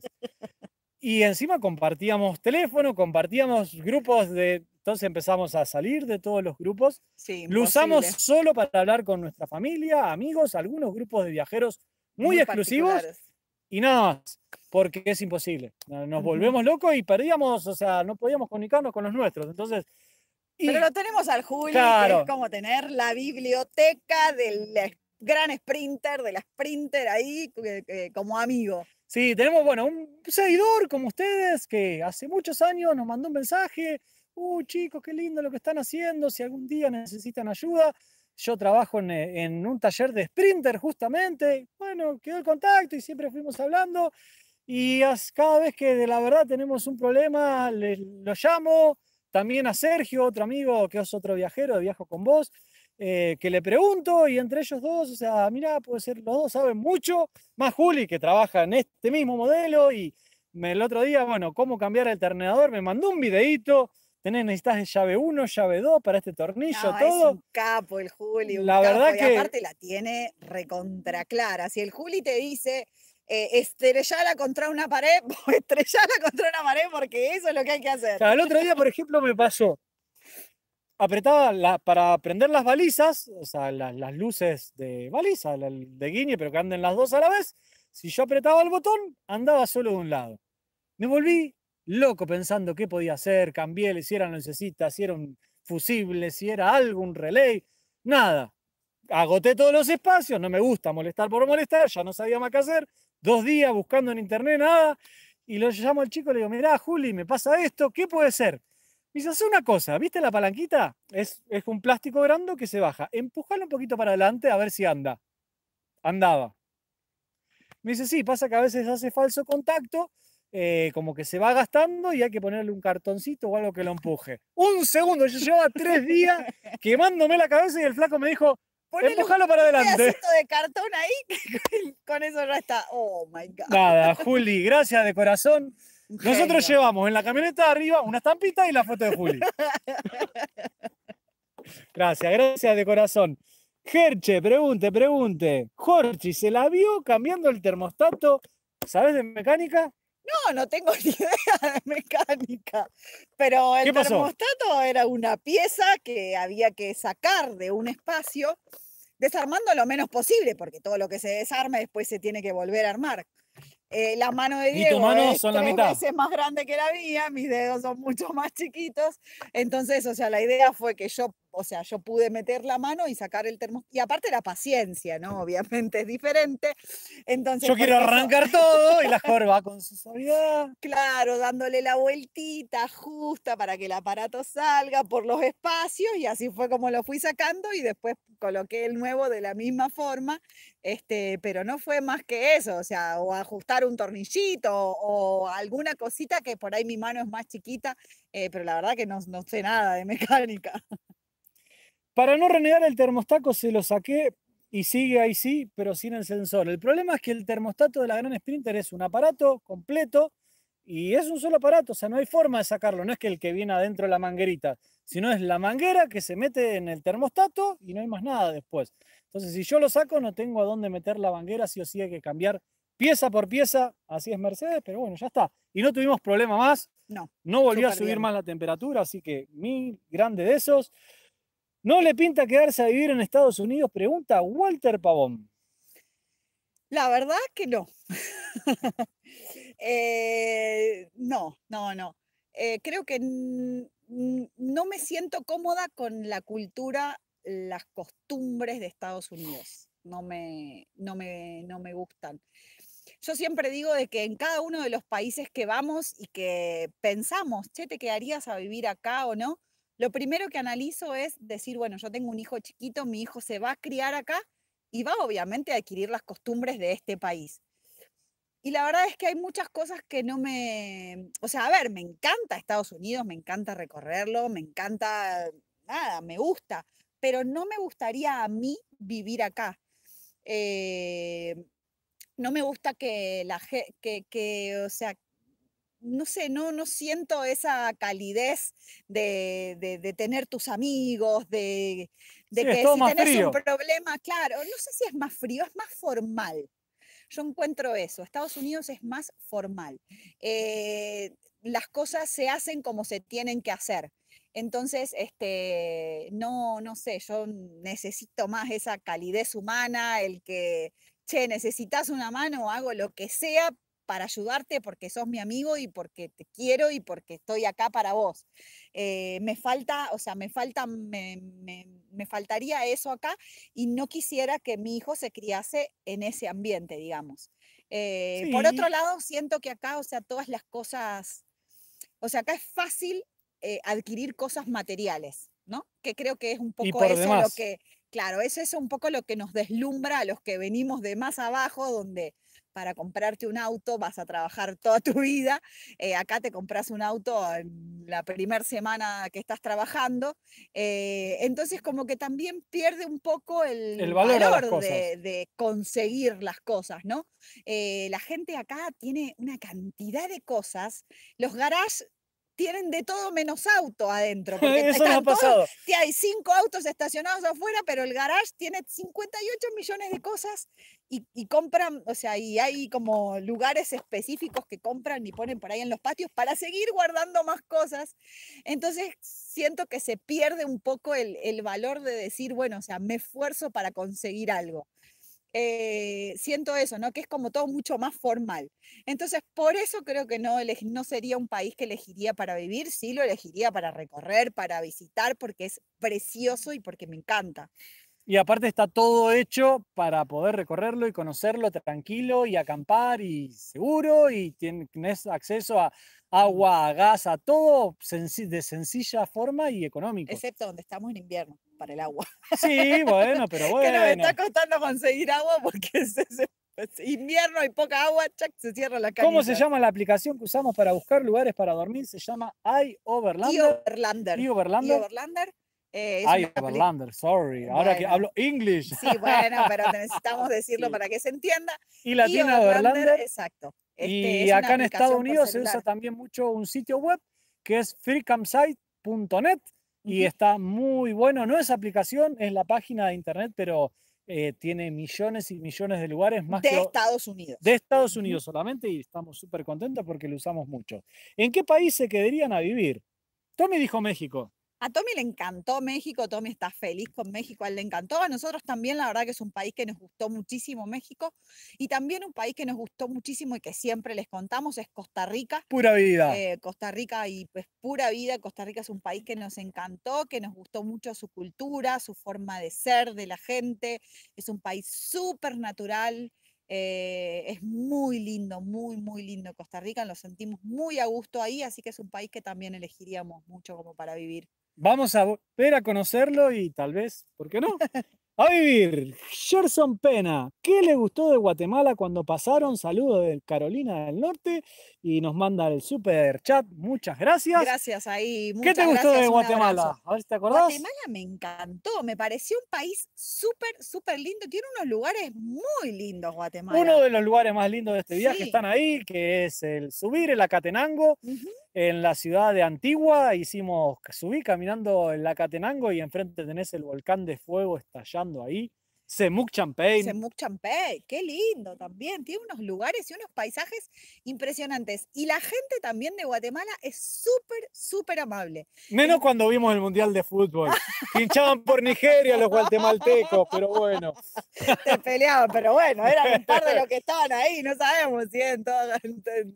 Y encima compartíamos teléfono, compartíamos grupos de... Entonces empezamos a salir de todos los grupos. lo usamos solo para hablar con nuestra familia, amigos, algunos grupos de viajeros muy, exclusivos. Y nada más, porque es imposible. Nos volvemos locos y perdíamos, o sea, no podíamos comunicarnos con los nuestros. Entonces, pero lo tenemos al Julio, que es como tener la biblioteca del gran sprinter, de la sprinter ahí como amigo. Sí, tenemos, bueno, un seguidor como ustedes que hace muchos años nos mandó un mensaje. Uh, chicos, qué lindo lo que están haciendo. Si algún día necesitan ayuda, yo trabajo en, eh, un taller de sprinter justamente. Bueno, quedó el contacto y siempre fuimos hablando. Y cada vez que de la verdad tenemos un problema, lo llamo. También a Sergio, otro amigo que es otro viajero de Viajo con Vos eh, que le pregunto y entre ellos dos, o sea, mira, puede ser, los dos saben mucho, más Juli que trabaja en este mismo modelo y me, el otro día, bueno, cómo cambiar el ternerador me mandó un videito, tenés, necesitas llave 1, llave 2 para este tornillo, todo. Es un capo el Juli, la verdad que... aparte la tiene recontra clara, si el Juli te dice... Eh, estrellala contra una pared, pues estrellala contra una pared porque eso es lo que hay que hacer. el otro día, por ejemplo, me pasó, apretaba la, para prender las balizas, o sea, las luces de baliza, de guiñe, pero que anden las dos a la vez. Si yo apretaba el botón, andaba solo de un lado. Me volví loco pensando qué podía hacer, cambié, si era necesita, si era un fusible, si era algo, un relay, nada. Agoté todos los espacios, no me gusta molestar por molestar, ya no sabía más qué hacer. Dos días buscando en internet, nada. Y lo llamo al chico, le digo, mirá, Juli, me pasa esto, ¿qué puede ser? Me dice, hace una cosa, ¿viste la palanquita? Es, es un plástico grande que se baja. Empujalo un poquito para adelante a ver si anda. Andaba. Me dice, sí, pasa que a veces hace falso contacto, eh, como que se va gastando y hay que ponerle un cartoncito o algo que lo empuje. Un segundo, yo llevaba tres días quemándome la cabeza y el flaco me dijo, Empujalo para adelante. Un de cartón ahí, con eso ya está. Oh my God. Nada, Juli, gracias de corazón. Nosotros llevamos en la camioneta de arriba una estampita y la foto de Juli. gracias, gracias de corazón. Gerche, pregunte, pregunte. Jorge, ¿se la vio cambiando el termostato? ¿Sabes de mecánica? No, no tengo ni idea de mecánica. Pero el termostato era una pieza que había que sacar de un espacio, desarmando lo menos posible, porque todo lo que se desarma después se tiene que volver a armar. Eh, la mano de Diego es veces más grande que la mía, mis dedos son mucho más chiquitos. Entonces, o sea, la idea fue que yo o sea, yo pude meter la mano y sacar el termo. Y aparte la paciencia, ¿no? Obviamente es diferente. Entonces, yo quiero arrancar todo y la jorba con su suavidad. Claro, dándole la vueltita justa para que el aparato salga por los espacios y así fue como lo fui sacando y después coloqué el nuevo de la misma forma, este, pero no fue más que eso, o sea, o ajustar un tornillito o, alguna cosita que por ahí mi mano es más chiquita, eh, pero la verdad que no, no sé nada de mecánica. Para no renegar el termostato se lo saqué y sigue ahí sí, pero sin el sensor. El problema es que el termostato de la Gran Sprinter es un aparato completo y es un solo aparato, o sea, no hay forma de sacarlo, no es que el que viene adentro de la manguerita, sino es la manguera que se mete en el termostato y no hay más nada después. Entonces, si yo lo saco, no tengo a dónde meter la manguera, sí o sí hay que cambiar pieza por pieza, así es Mercedes, pero bueno, ya está. Y no tuvimos problema más. No. No volvió a subir más la temperatura, así que mil grande de esos. ¿No le pinta quedarse a vivir en Estados Unidos? Pregunta Walter Pavón. La verdad que no. Eh, no, no, no. Eh, creo que no me siento cómoda con la cultura, las costumbres de Estados Unidos. No me, no me, gustan. Yo siempre digo de que en cada uno de los países que vamos y que pensamos, che, ¿te quedarías a vivir acá o no? lo primero que analizo es decir, bueno, yo tengo un hijo chiquito, mi hijo se va a criar acá y va obviamente a adquirir las costumbres de este país. Y la verdad es que hay muchas cosas que no me... O sea, a ver, me encanta Estados Unidos, me encanta recorrerlo, me encanta... Nada, me gusta, pero no me gustaría a mí vivir acá. Eh, no me gusta que la gente... o sea, no sé, no, no siento esa calidez de, de, tener tus amigos, de, de que si tenés un problema, claro, no sé si es más frío, es más formal. Yo encuentro eso, Estados Unidos es más formal. Eh, las cosas se hacen como se tienen que hacer. Entonces, este, no, no sé, yo necesito más esa calidez humana, el que, che, necesitas una mano, hago lo que sea para ayudarte porque sos mi amigo y porque te quiero y porque estoy acá para vos. Eh, me falta, o sea, me falta, me, me, faltaría eso acá y no quisiera que mi hijo se criase en ese ambiente, digamos. Eh, por otro lado, siento que acá, o sea, todas las cosas, o sea, acá es fácil eh, adquirir cosas materiales, ¿no? Que creo que es un poco eso lo que, claro, eso es un poco lo que nos deslumbra a los que venimos de más abajo, donde para comprarte un auto vas a trabajar toda tu vida. Eh, acá te compras un auto en la primera semana que estás trabajando. Eh, entonces, como que también pierde un poco el, valor, de, conseguir las cosas, ¿no? Eh, la gente acá tiene una cantidad de cosas. Los garages tienen de todo menos auto adentro. Porque Eso no ha pasado. hay cinco autos estacionados afuera, pero el garage tiene 58 millones de cosas y, compran, o sea, y hay como lugares específicos que compran y ponen por ahí en los patios para seguir guardando más cosas. Entonces siento que se pierde un poco el, el valor de decir, bueno, o sea, me esfuerzo para conseguir algo. Eh, siento eso, ¿no? Que es como todo mucho más formal. Entonces, por eso creo que no, no sería un país que elegiría para vivir, sí lo elegiría para recorrer, para visitar, porque es precioso y porque me encanta. Y aparte está todo hecho para poder recorrerlo y conocerlo tranquilo y acampar y seguro y tienes acceso a agua, gas, a todo de sencilla forma y económico. Excepto donde estamos en invierno, para el agua. Sí, bueno, pero bueno. que nos está costando conseguir agua porque es pues, invierno hay poca agua, chac, se cierra la calle. ¿Cómo se llama la aplicación que usamos para buscar lugares para dormir? Se llama iOverlander. iOverlander. Eh, iOverlander. iOverlander. Eh, sorry. Ahora que hablo inglés. Sí, bueno, pero necesitamos decirlo para que se entienda. Y iOverlander, Overlander. Exacto. Este, y acá en Estados Unidos se usa también mucho un sitio web que es freecamsite.net y está muy bueno. No es aplicación, es la página de internet, pero eh, tiene millones y millones de lugares más. De Estados Unidos. De Estados Unidos solamente y estamos súper contentos porque lo usamos mucho. ¿En qué país se quedarían a vivir? Tommy dijo México. A Tommy le encantó México, Tommy está feliz con México, a él le encantó, a nosotros también, la verdad que es un país que nos gustó muchísimo México y también un país que nos gustó muchísimo y que siempre les contamos es Costa Rica. Pura vida. Eh, Costa Rica y pues pura vida, Costa Rica es un país que nos encantó, que nos gustó mucho su cultura, su forma de ser, de la gente, es un país súper natural. Eh, es muy lindo, muy, muy lindo Costa Rica, nos sentimos muy a gusto ahí, así que es un país que también elegiríamos mucho como para vivir. Vamos a ver a conocerlo y tal vez, ¿por qué no? A vivir, Gerson Pena, ¿qué le gustó de Guatemala cuando pasaron? Saludos de Carolina del Norte y nos manda el super chat, muchas gracias. Gracias ahí. ¿Qué te gustó de Guatemala? A ver si te acordás. Guatemala me encantó, me pareció un país súper, súper lindo, tiene unos lugares muy lindos Guatemala. Uno de los lugares más lindos de este viaje están ahí, que es el subir el Acatenango en la ciudad de Antigua, hicimos, subí caminando en la Catenango y enfrente tenés el volcán de fuego estallando ahí. Semuc Champagne. Semuc Champagne, qué lindo también. Tiene unos lugares y unos paisajes impresionantes. Y la gente también de Guatemala es súper, súper amable. Menos cuando vimos el Mundial de Fútbol. Pinchaban por Nigeria los guatemaltecos, pero bueno. Se peleaban, pero bueno, eran un par de los que estaban ahí, no sabemos si en,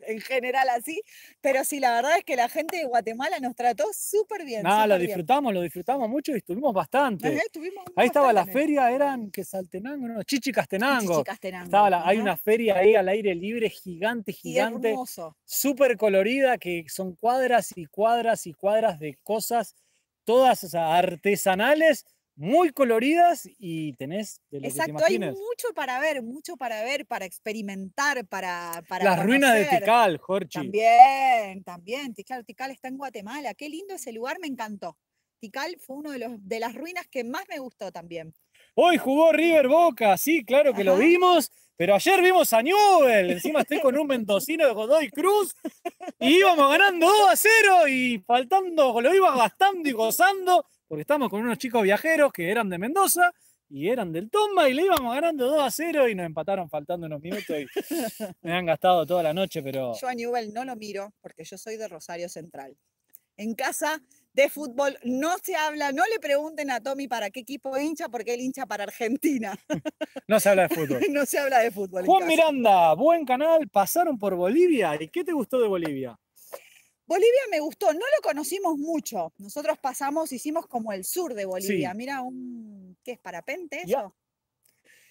en, general así. Pero sí, la verdad es que la gente de Guatemala nos trató súper bien. Nada, lo disfrutamos, lo disfrutamos mucho y estuvimos bastante. ahí estaba la feria, eran que no, hay una feria ahí al aire libre, gigante, gigante. Súper colorida, que son cuadras y cuadras y cuadras de cosas, todas artesanales, muy coloridas y tenés Exacto, hay mucho para ver, mucho para ver, para experimentar, para. para Las ruinas de Tikal, Jorge. También, también. Tikal, Tikal está en Guatemala. Qué lindo ese lugar, me encantó. Tikal fue uno de, los, de las ruinas que más me gustó también. Hoy jugó River Boca, sí, claro que lo vimos. Pero ayer vimos a Newell, encima estoy con un mendocino de Godoy Cruz y íbamos ganando 2 a 0 y faltando, lo iba gastando y gozando, porque estamos con unos chicos viajeros que eran de Mendoza y eran del Tomba y le íbamos ganando 2 a 0 y nos empataron faltando unos minutos y me han gastado toda la noche, pero... Yo a Newell no lo miro porque yo soy de Rosario Central. En casa de fútbol no se habla, no le pregunten a Tommy para qué equipo hincha, porque él hincha para Argentina. No se habla de fútbol. no se habla de fútbol. Juan Miranda, buen canal, pasaron por Bolivia. ¿Y qué te gustó de Bolivia? Bolivia me gustó, no lo conocimos mucho. Nosotros pasamos, hicimos como el sur de Bolivia. Mira, un. ¿Qué es parapente eso?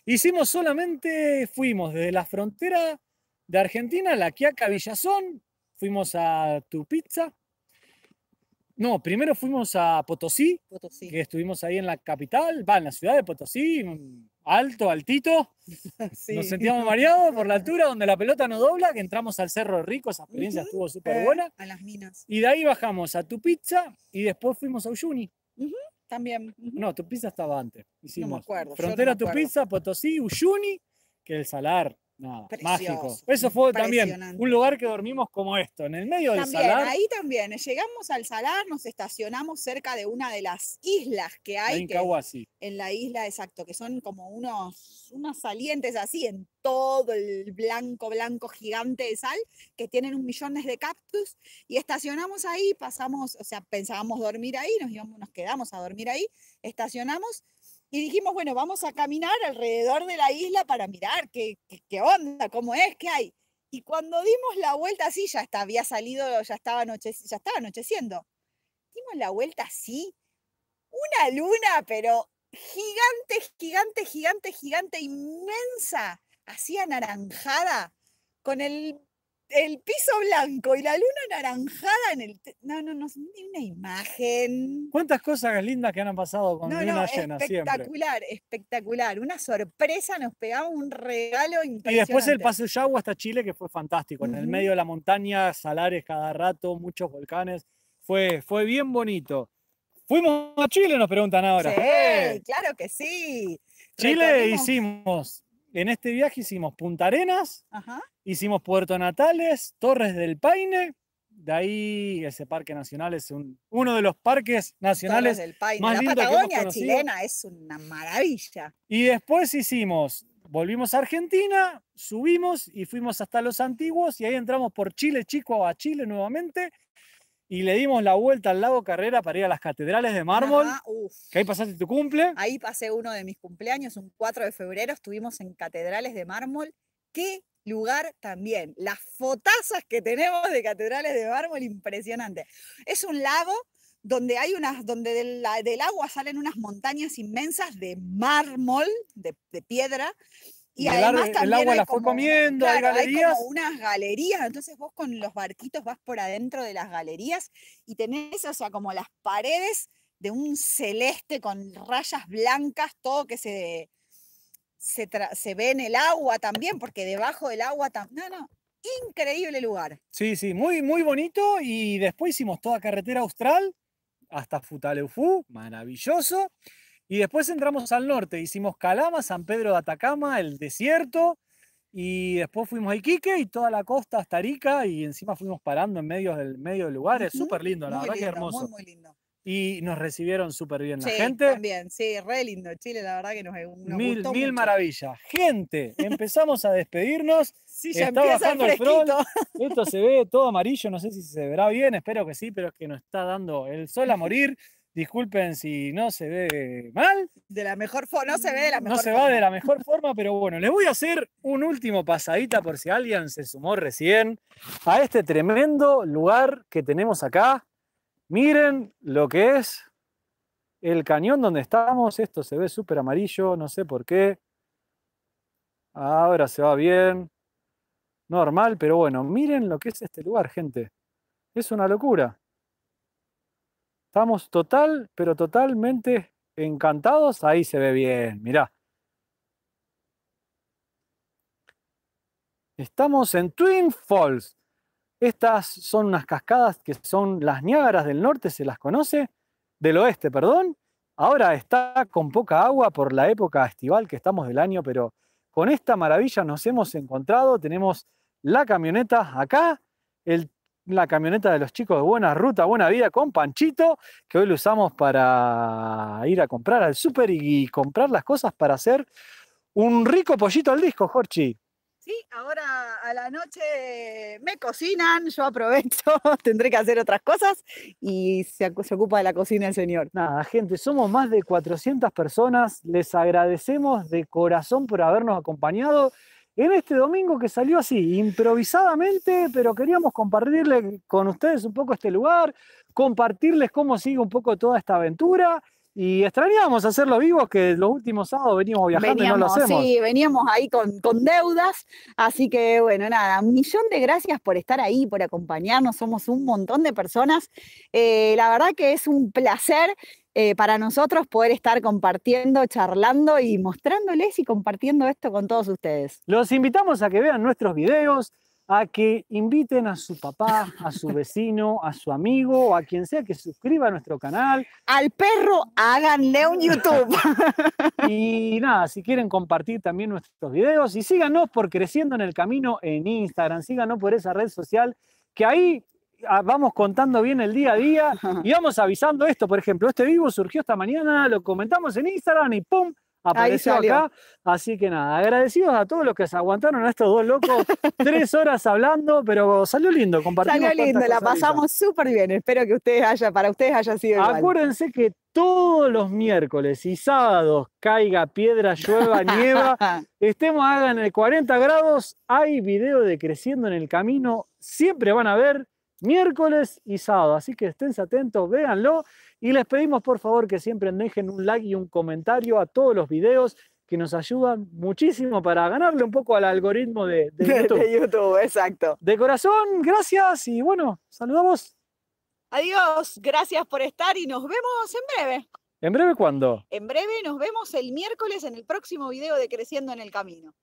Hicimos solamente, fuimos desde la frontera de Argentina, La Quiaca, Villazón, fuimos a Tupiza. No, primero fuimos a Potosí, que estuvimos ahí en la capital, va, en la ciudad de Potosí, alto, altito. Nos sentíamos mareados por la altura donde la pelota no dobla, que entramos al Cerro Rico, esa experiencia estuvo súper buena. a las minas. Y de ahí bajamos a Tupiza y después fuimos a Uyuni. También. No, Tupiza estaba antes. Hicimos no acuerdo. Frontera no Potosí, Uyuni, que el salar mágico. Eso fue también un lugar que dormimos como esto, en el medio del salar. Ahí también, llegamos al salar, nos estacionamos cerca de una de las islas que hay. en la isla, exacto, que son como unos, unos salientes así en todo el blanco, blanco gigante de sal, que tienen un millón de cactus, y estacionamos ahí, pasamos, o sea, pensábamos dormir ahí, nos, nos quedamos a dormir ahí, estacionamos y dijimos, bueno, vamos a caminar alrededor de la isla para mirar qué, onda, cómo es, qué hay. Y cuando dimos la vuelta así, ya estaba había salido, ya estaba, ya estaba anocheciendo. Dimos la vuelta así, una luna, pero gigante, gigante, gigante, gigante, inmensa, así anaranjada, con el el piso blanco y la luna anaranjada en el. No, no, no, ni una imagen. ¿Cuántas cosas lindas que han pasado con luna llena espectacular, Espectacular, espectacular. Una sorpresa, nos pegaba un regalo impresionante. Y después el paseo Yagua hasta Chile, que fue fantástico. En el medio de la montaña, salares cada rato, muchos volcanes. Fue, fue bien bonito. Fuimos a Chile, nos preguntan ahora. Sí, claro que sí. Chile hicimos en este viaje hicimos Punta Arenas, hicimos Puerto Natales, Torres del Paine, de ahí ese parque nacional es uno de los parques nacionales del Paine. más La Patagonia chilena es una maravilla. Y después hicimos, volvimos a Argentina, subimos y fuimos hasta los antiguos y ahí entramos por Chile Chico a Chile nuevamente y le dimos la vuelta al lago Carrera para ir a las catedrales de mármol. uff. que ahí pasaste tu cumple. Ahí pasé uno de mis cumpleaños, un 4 de febrero, estuvimos en catedrales de mármol. Qué lugar también. Las fotazas que tenemos de catedrales de mármol, impresionante. Es un lago donde hay unas, donde del, agua salen unas montañas inmensas de mármol, de piedra, y, además también agua la fue comiendo, hay Hay unas galerías, entonces vos con los barquitos vas por adentro de las galerías y tenés, o sea, como las paredes de un celeste con rayas blancas, todo que se, se, ve en el agua también, porque debajo del agua también. No, no, increíble lugar. Sí, sí, muy, muy bonito. Y después hicimos toda carretera austral hasta Futaleufú, maravilloso. Y después entramos al norte, hicimos Calama, San Pedro de Atacama, el desierto, y después fuimos a Iquique y toda la costa hasta Arica, y encima fuimos parando en medio del medio de lugar, es súper lindo, la verdad que hermoso. Muy, muy lindo. Y nos recibieron súper bien la sí, gente. También, sí, re lindo Chile, la verdad que nos, eh, gustó mil, Mil maravillas. Gente, empezamos a despedirnos. Sí, ya está bajando el, el Esto se ve todo amarillo, no sé si se verá bien, espero que sí, pero es que nos está dando el sol a morir. Disculpen si no se ve mal. De la mejor forma, no se ve de la mejor No se va de la mejor forma, pero bueno, les voy a hacer un último pasadita por si alguien se sumó recién a este tremendo lugar que tenemos acá. Miren lo que es el cañón donde estamos. Esto se ve súper amarillo, no sé por qué. Ahora se va bien. Normal, pero bueno, miren lo que es este lugar, gente. Es una locura. Estamos total, pero totalmente encantados. Ahí se ve bien, mirá. Estamos en Twin Falls. Estas son unas cascadas que son las Niágaras del norte, se las conoce, del oeste, perdón. Ahora está con poca agua por la época estival que estamos del año, pero con esta maravilla nos hemos encontrado. Tenemos la camioneta acá, el la camioneta de los chicos de Buena Ruta, Buena Vida con Panchito, que hoy lo usamos para ir a comprar al súper y, comprar las cosas para hacer un rico pollito al disco, Jorchi. Sí, ahora a la noche me cocinan, yo aprovecho, tendré que hacer otras cosas y se, se, ocupa de la cocina el señor. Nada, gente, somos más de 400 personas, les agradecemos de corazón por habernos acompañado en este domingo que salió así, improvisadamente, pero queríamos compartirle con ustedes un poco este lugar, compartirles cómo sigue un poco toda esta aventura. Y extrañábamos hacerlo vivos, que los últimos sábados veníamos viajando y no lo hacemos. Sí, veníamos ahí con, deudas. Así que, bueno, nada, un millón de gracias por estar ahí, por acompañarnos. Somos un montón de personas. Eh, la verdad que es un placer eh, para nosotros poder estar compartiendo, charlando y mostrándoles y compartiendo esto con todos ustedes. Los invitamos a que vean nuestros videos, a que inviten a su papá, a su vecino, a su amigo a quien sea que suscriba a nuestro canal. Al perro, háganle un YouTube. y nada, si quieren compartir también nuestros videos y síganos por Creciendo en el Camino en Instagram, síganos por esa red social que ahí vamos contando bien el día a día y vamos avisando esto. Por ejemplo, este vivo surgió esta mañana, lo comentamos en Instagram y ¡pum! apareció acá. Así que nada, agradecidos a todos los que se aguantaron a estos dos locos, tres horas hablando, pero salió lindo compartimos. Salió lindo, la pasamos súper bien. Espero que ustedes haya, para ustedes haya sido igual. Acuérdense que todos los miércoles y sábados, caiga piedra, llueva, nieva, estemos en el 40 grados, hay video de Creciendo en el Camino, siempre van a ver miércoles y sábado. Así que estén atentos, véanlo y les pedimos por favor que siempre dejen un like y un comentario a todos los videos que nos ayudan muchísimo para ganarle un poco al algoritmo de, YouTube. De YouTube, exacto. De corazón, gracias y bueno, saludamos. Adiós, gracias por estar y nos vemos en breve. ¿En breve cuándo? En breve nos vemos el miércoles en el próximo video de Creciendo en el Camino.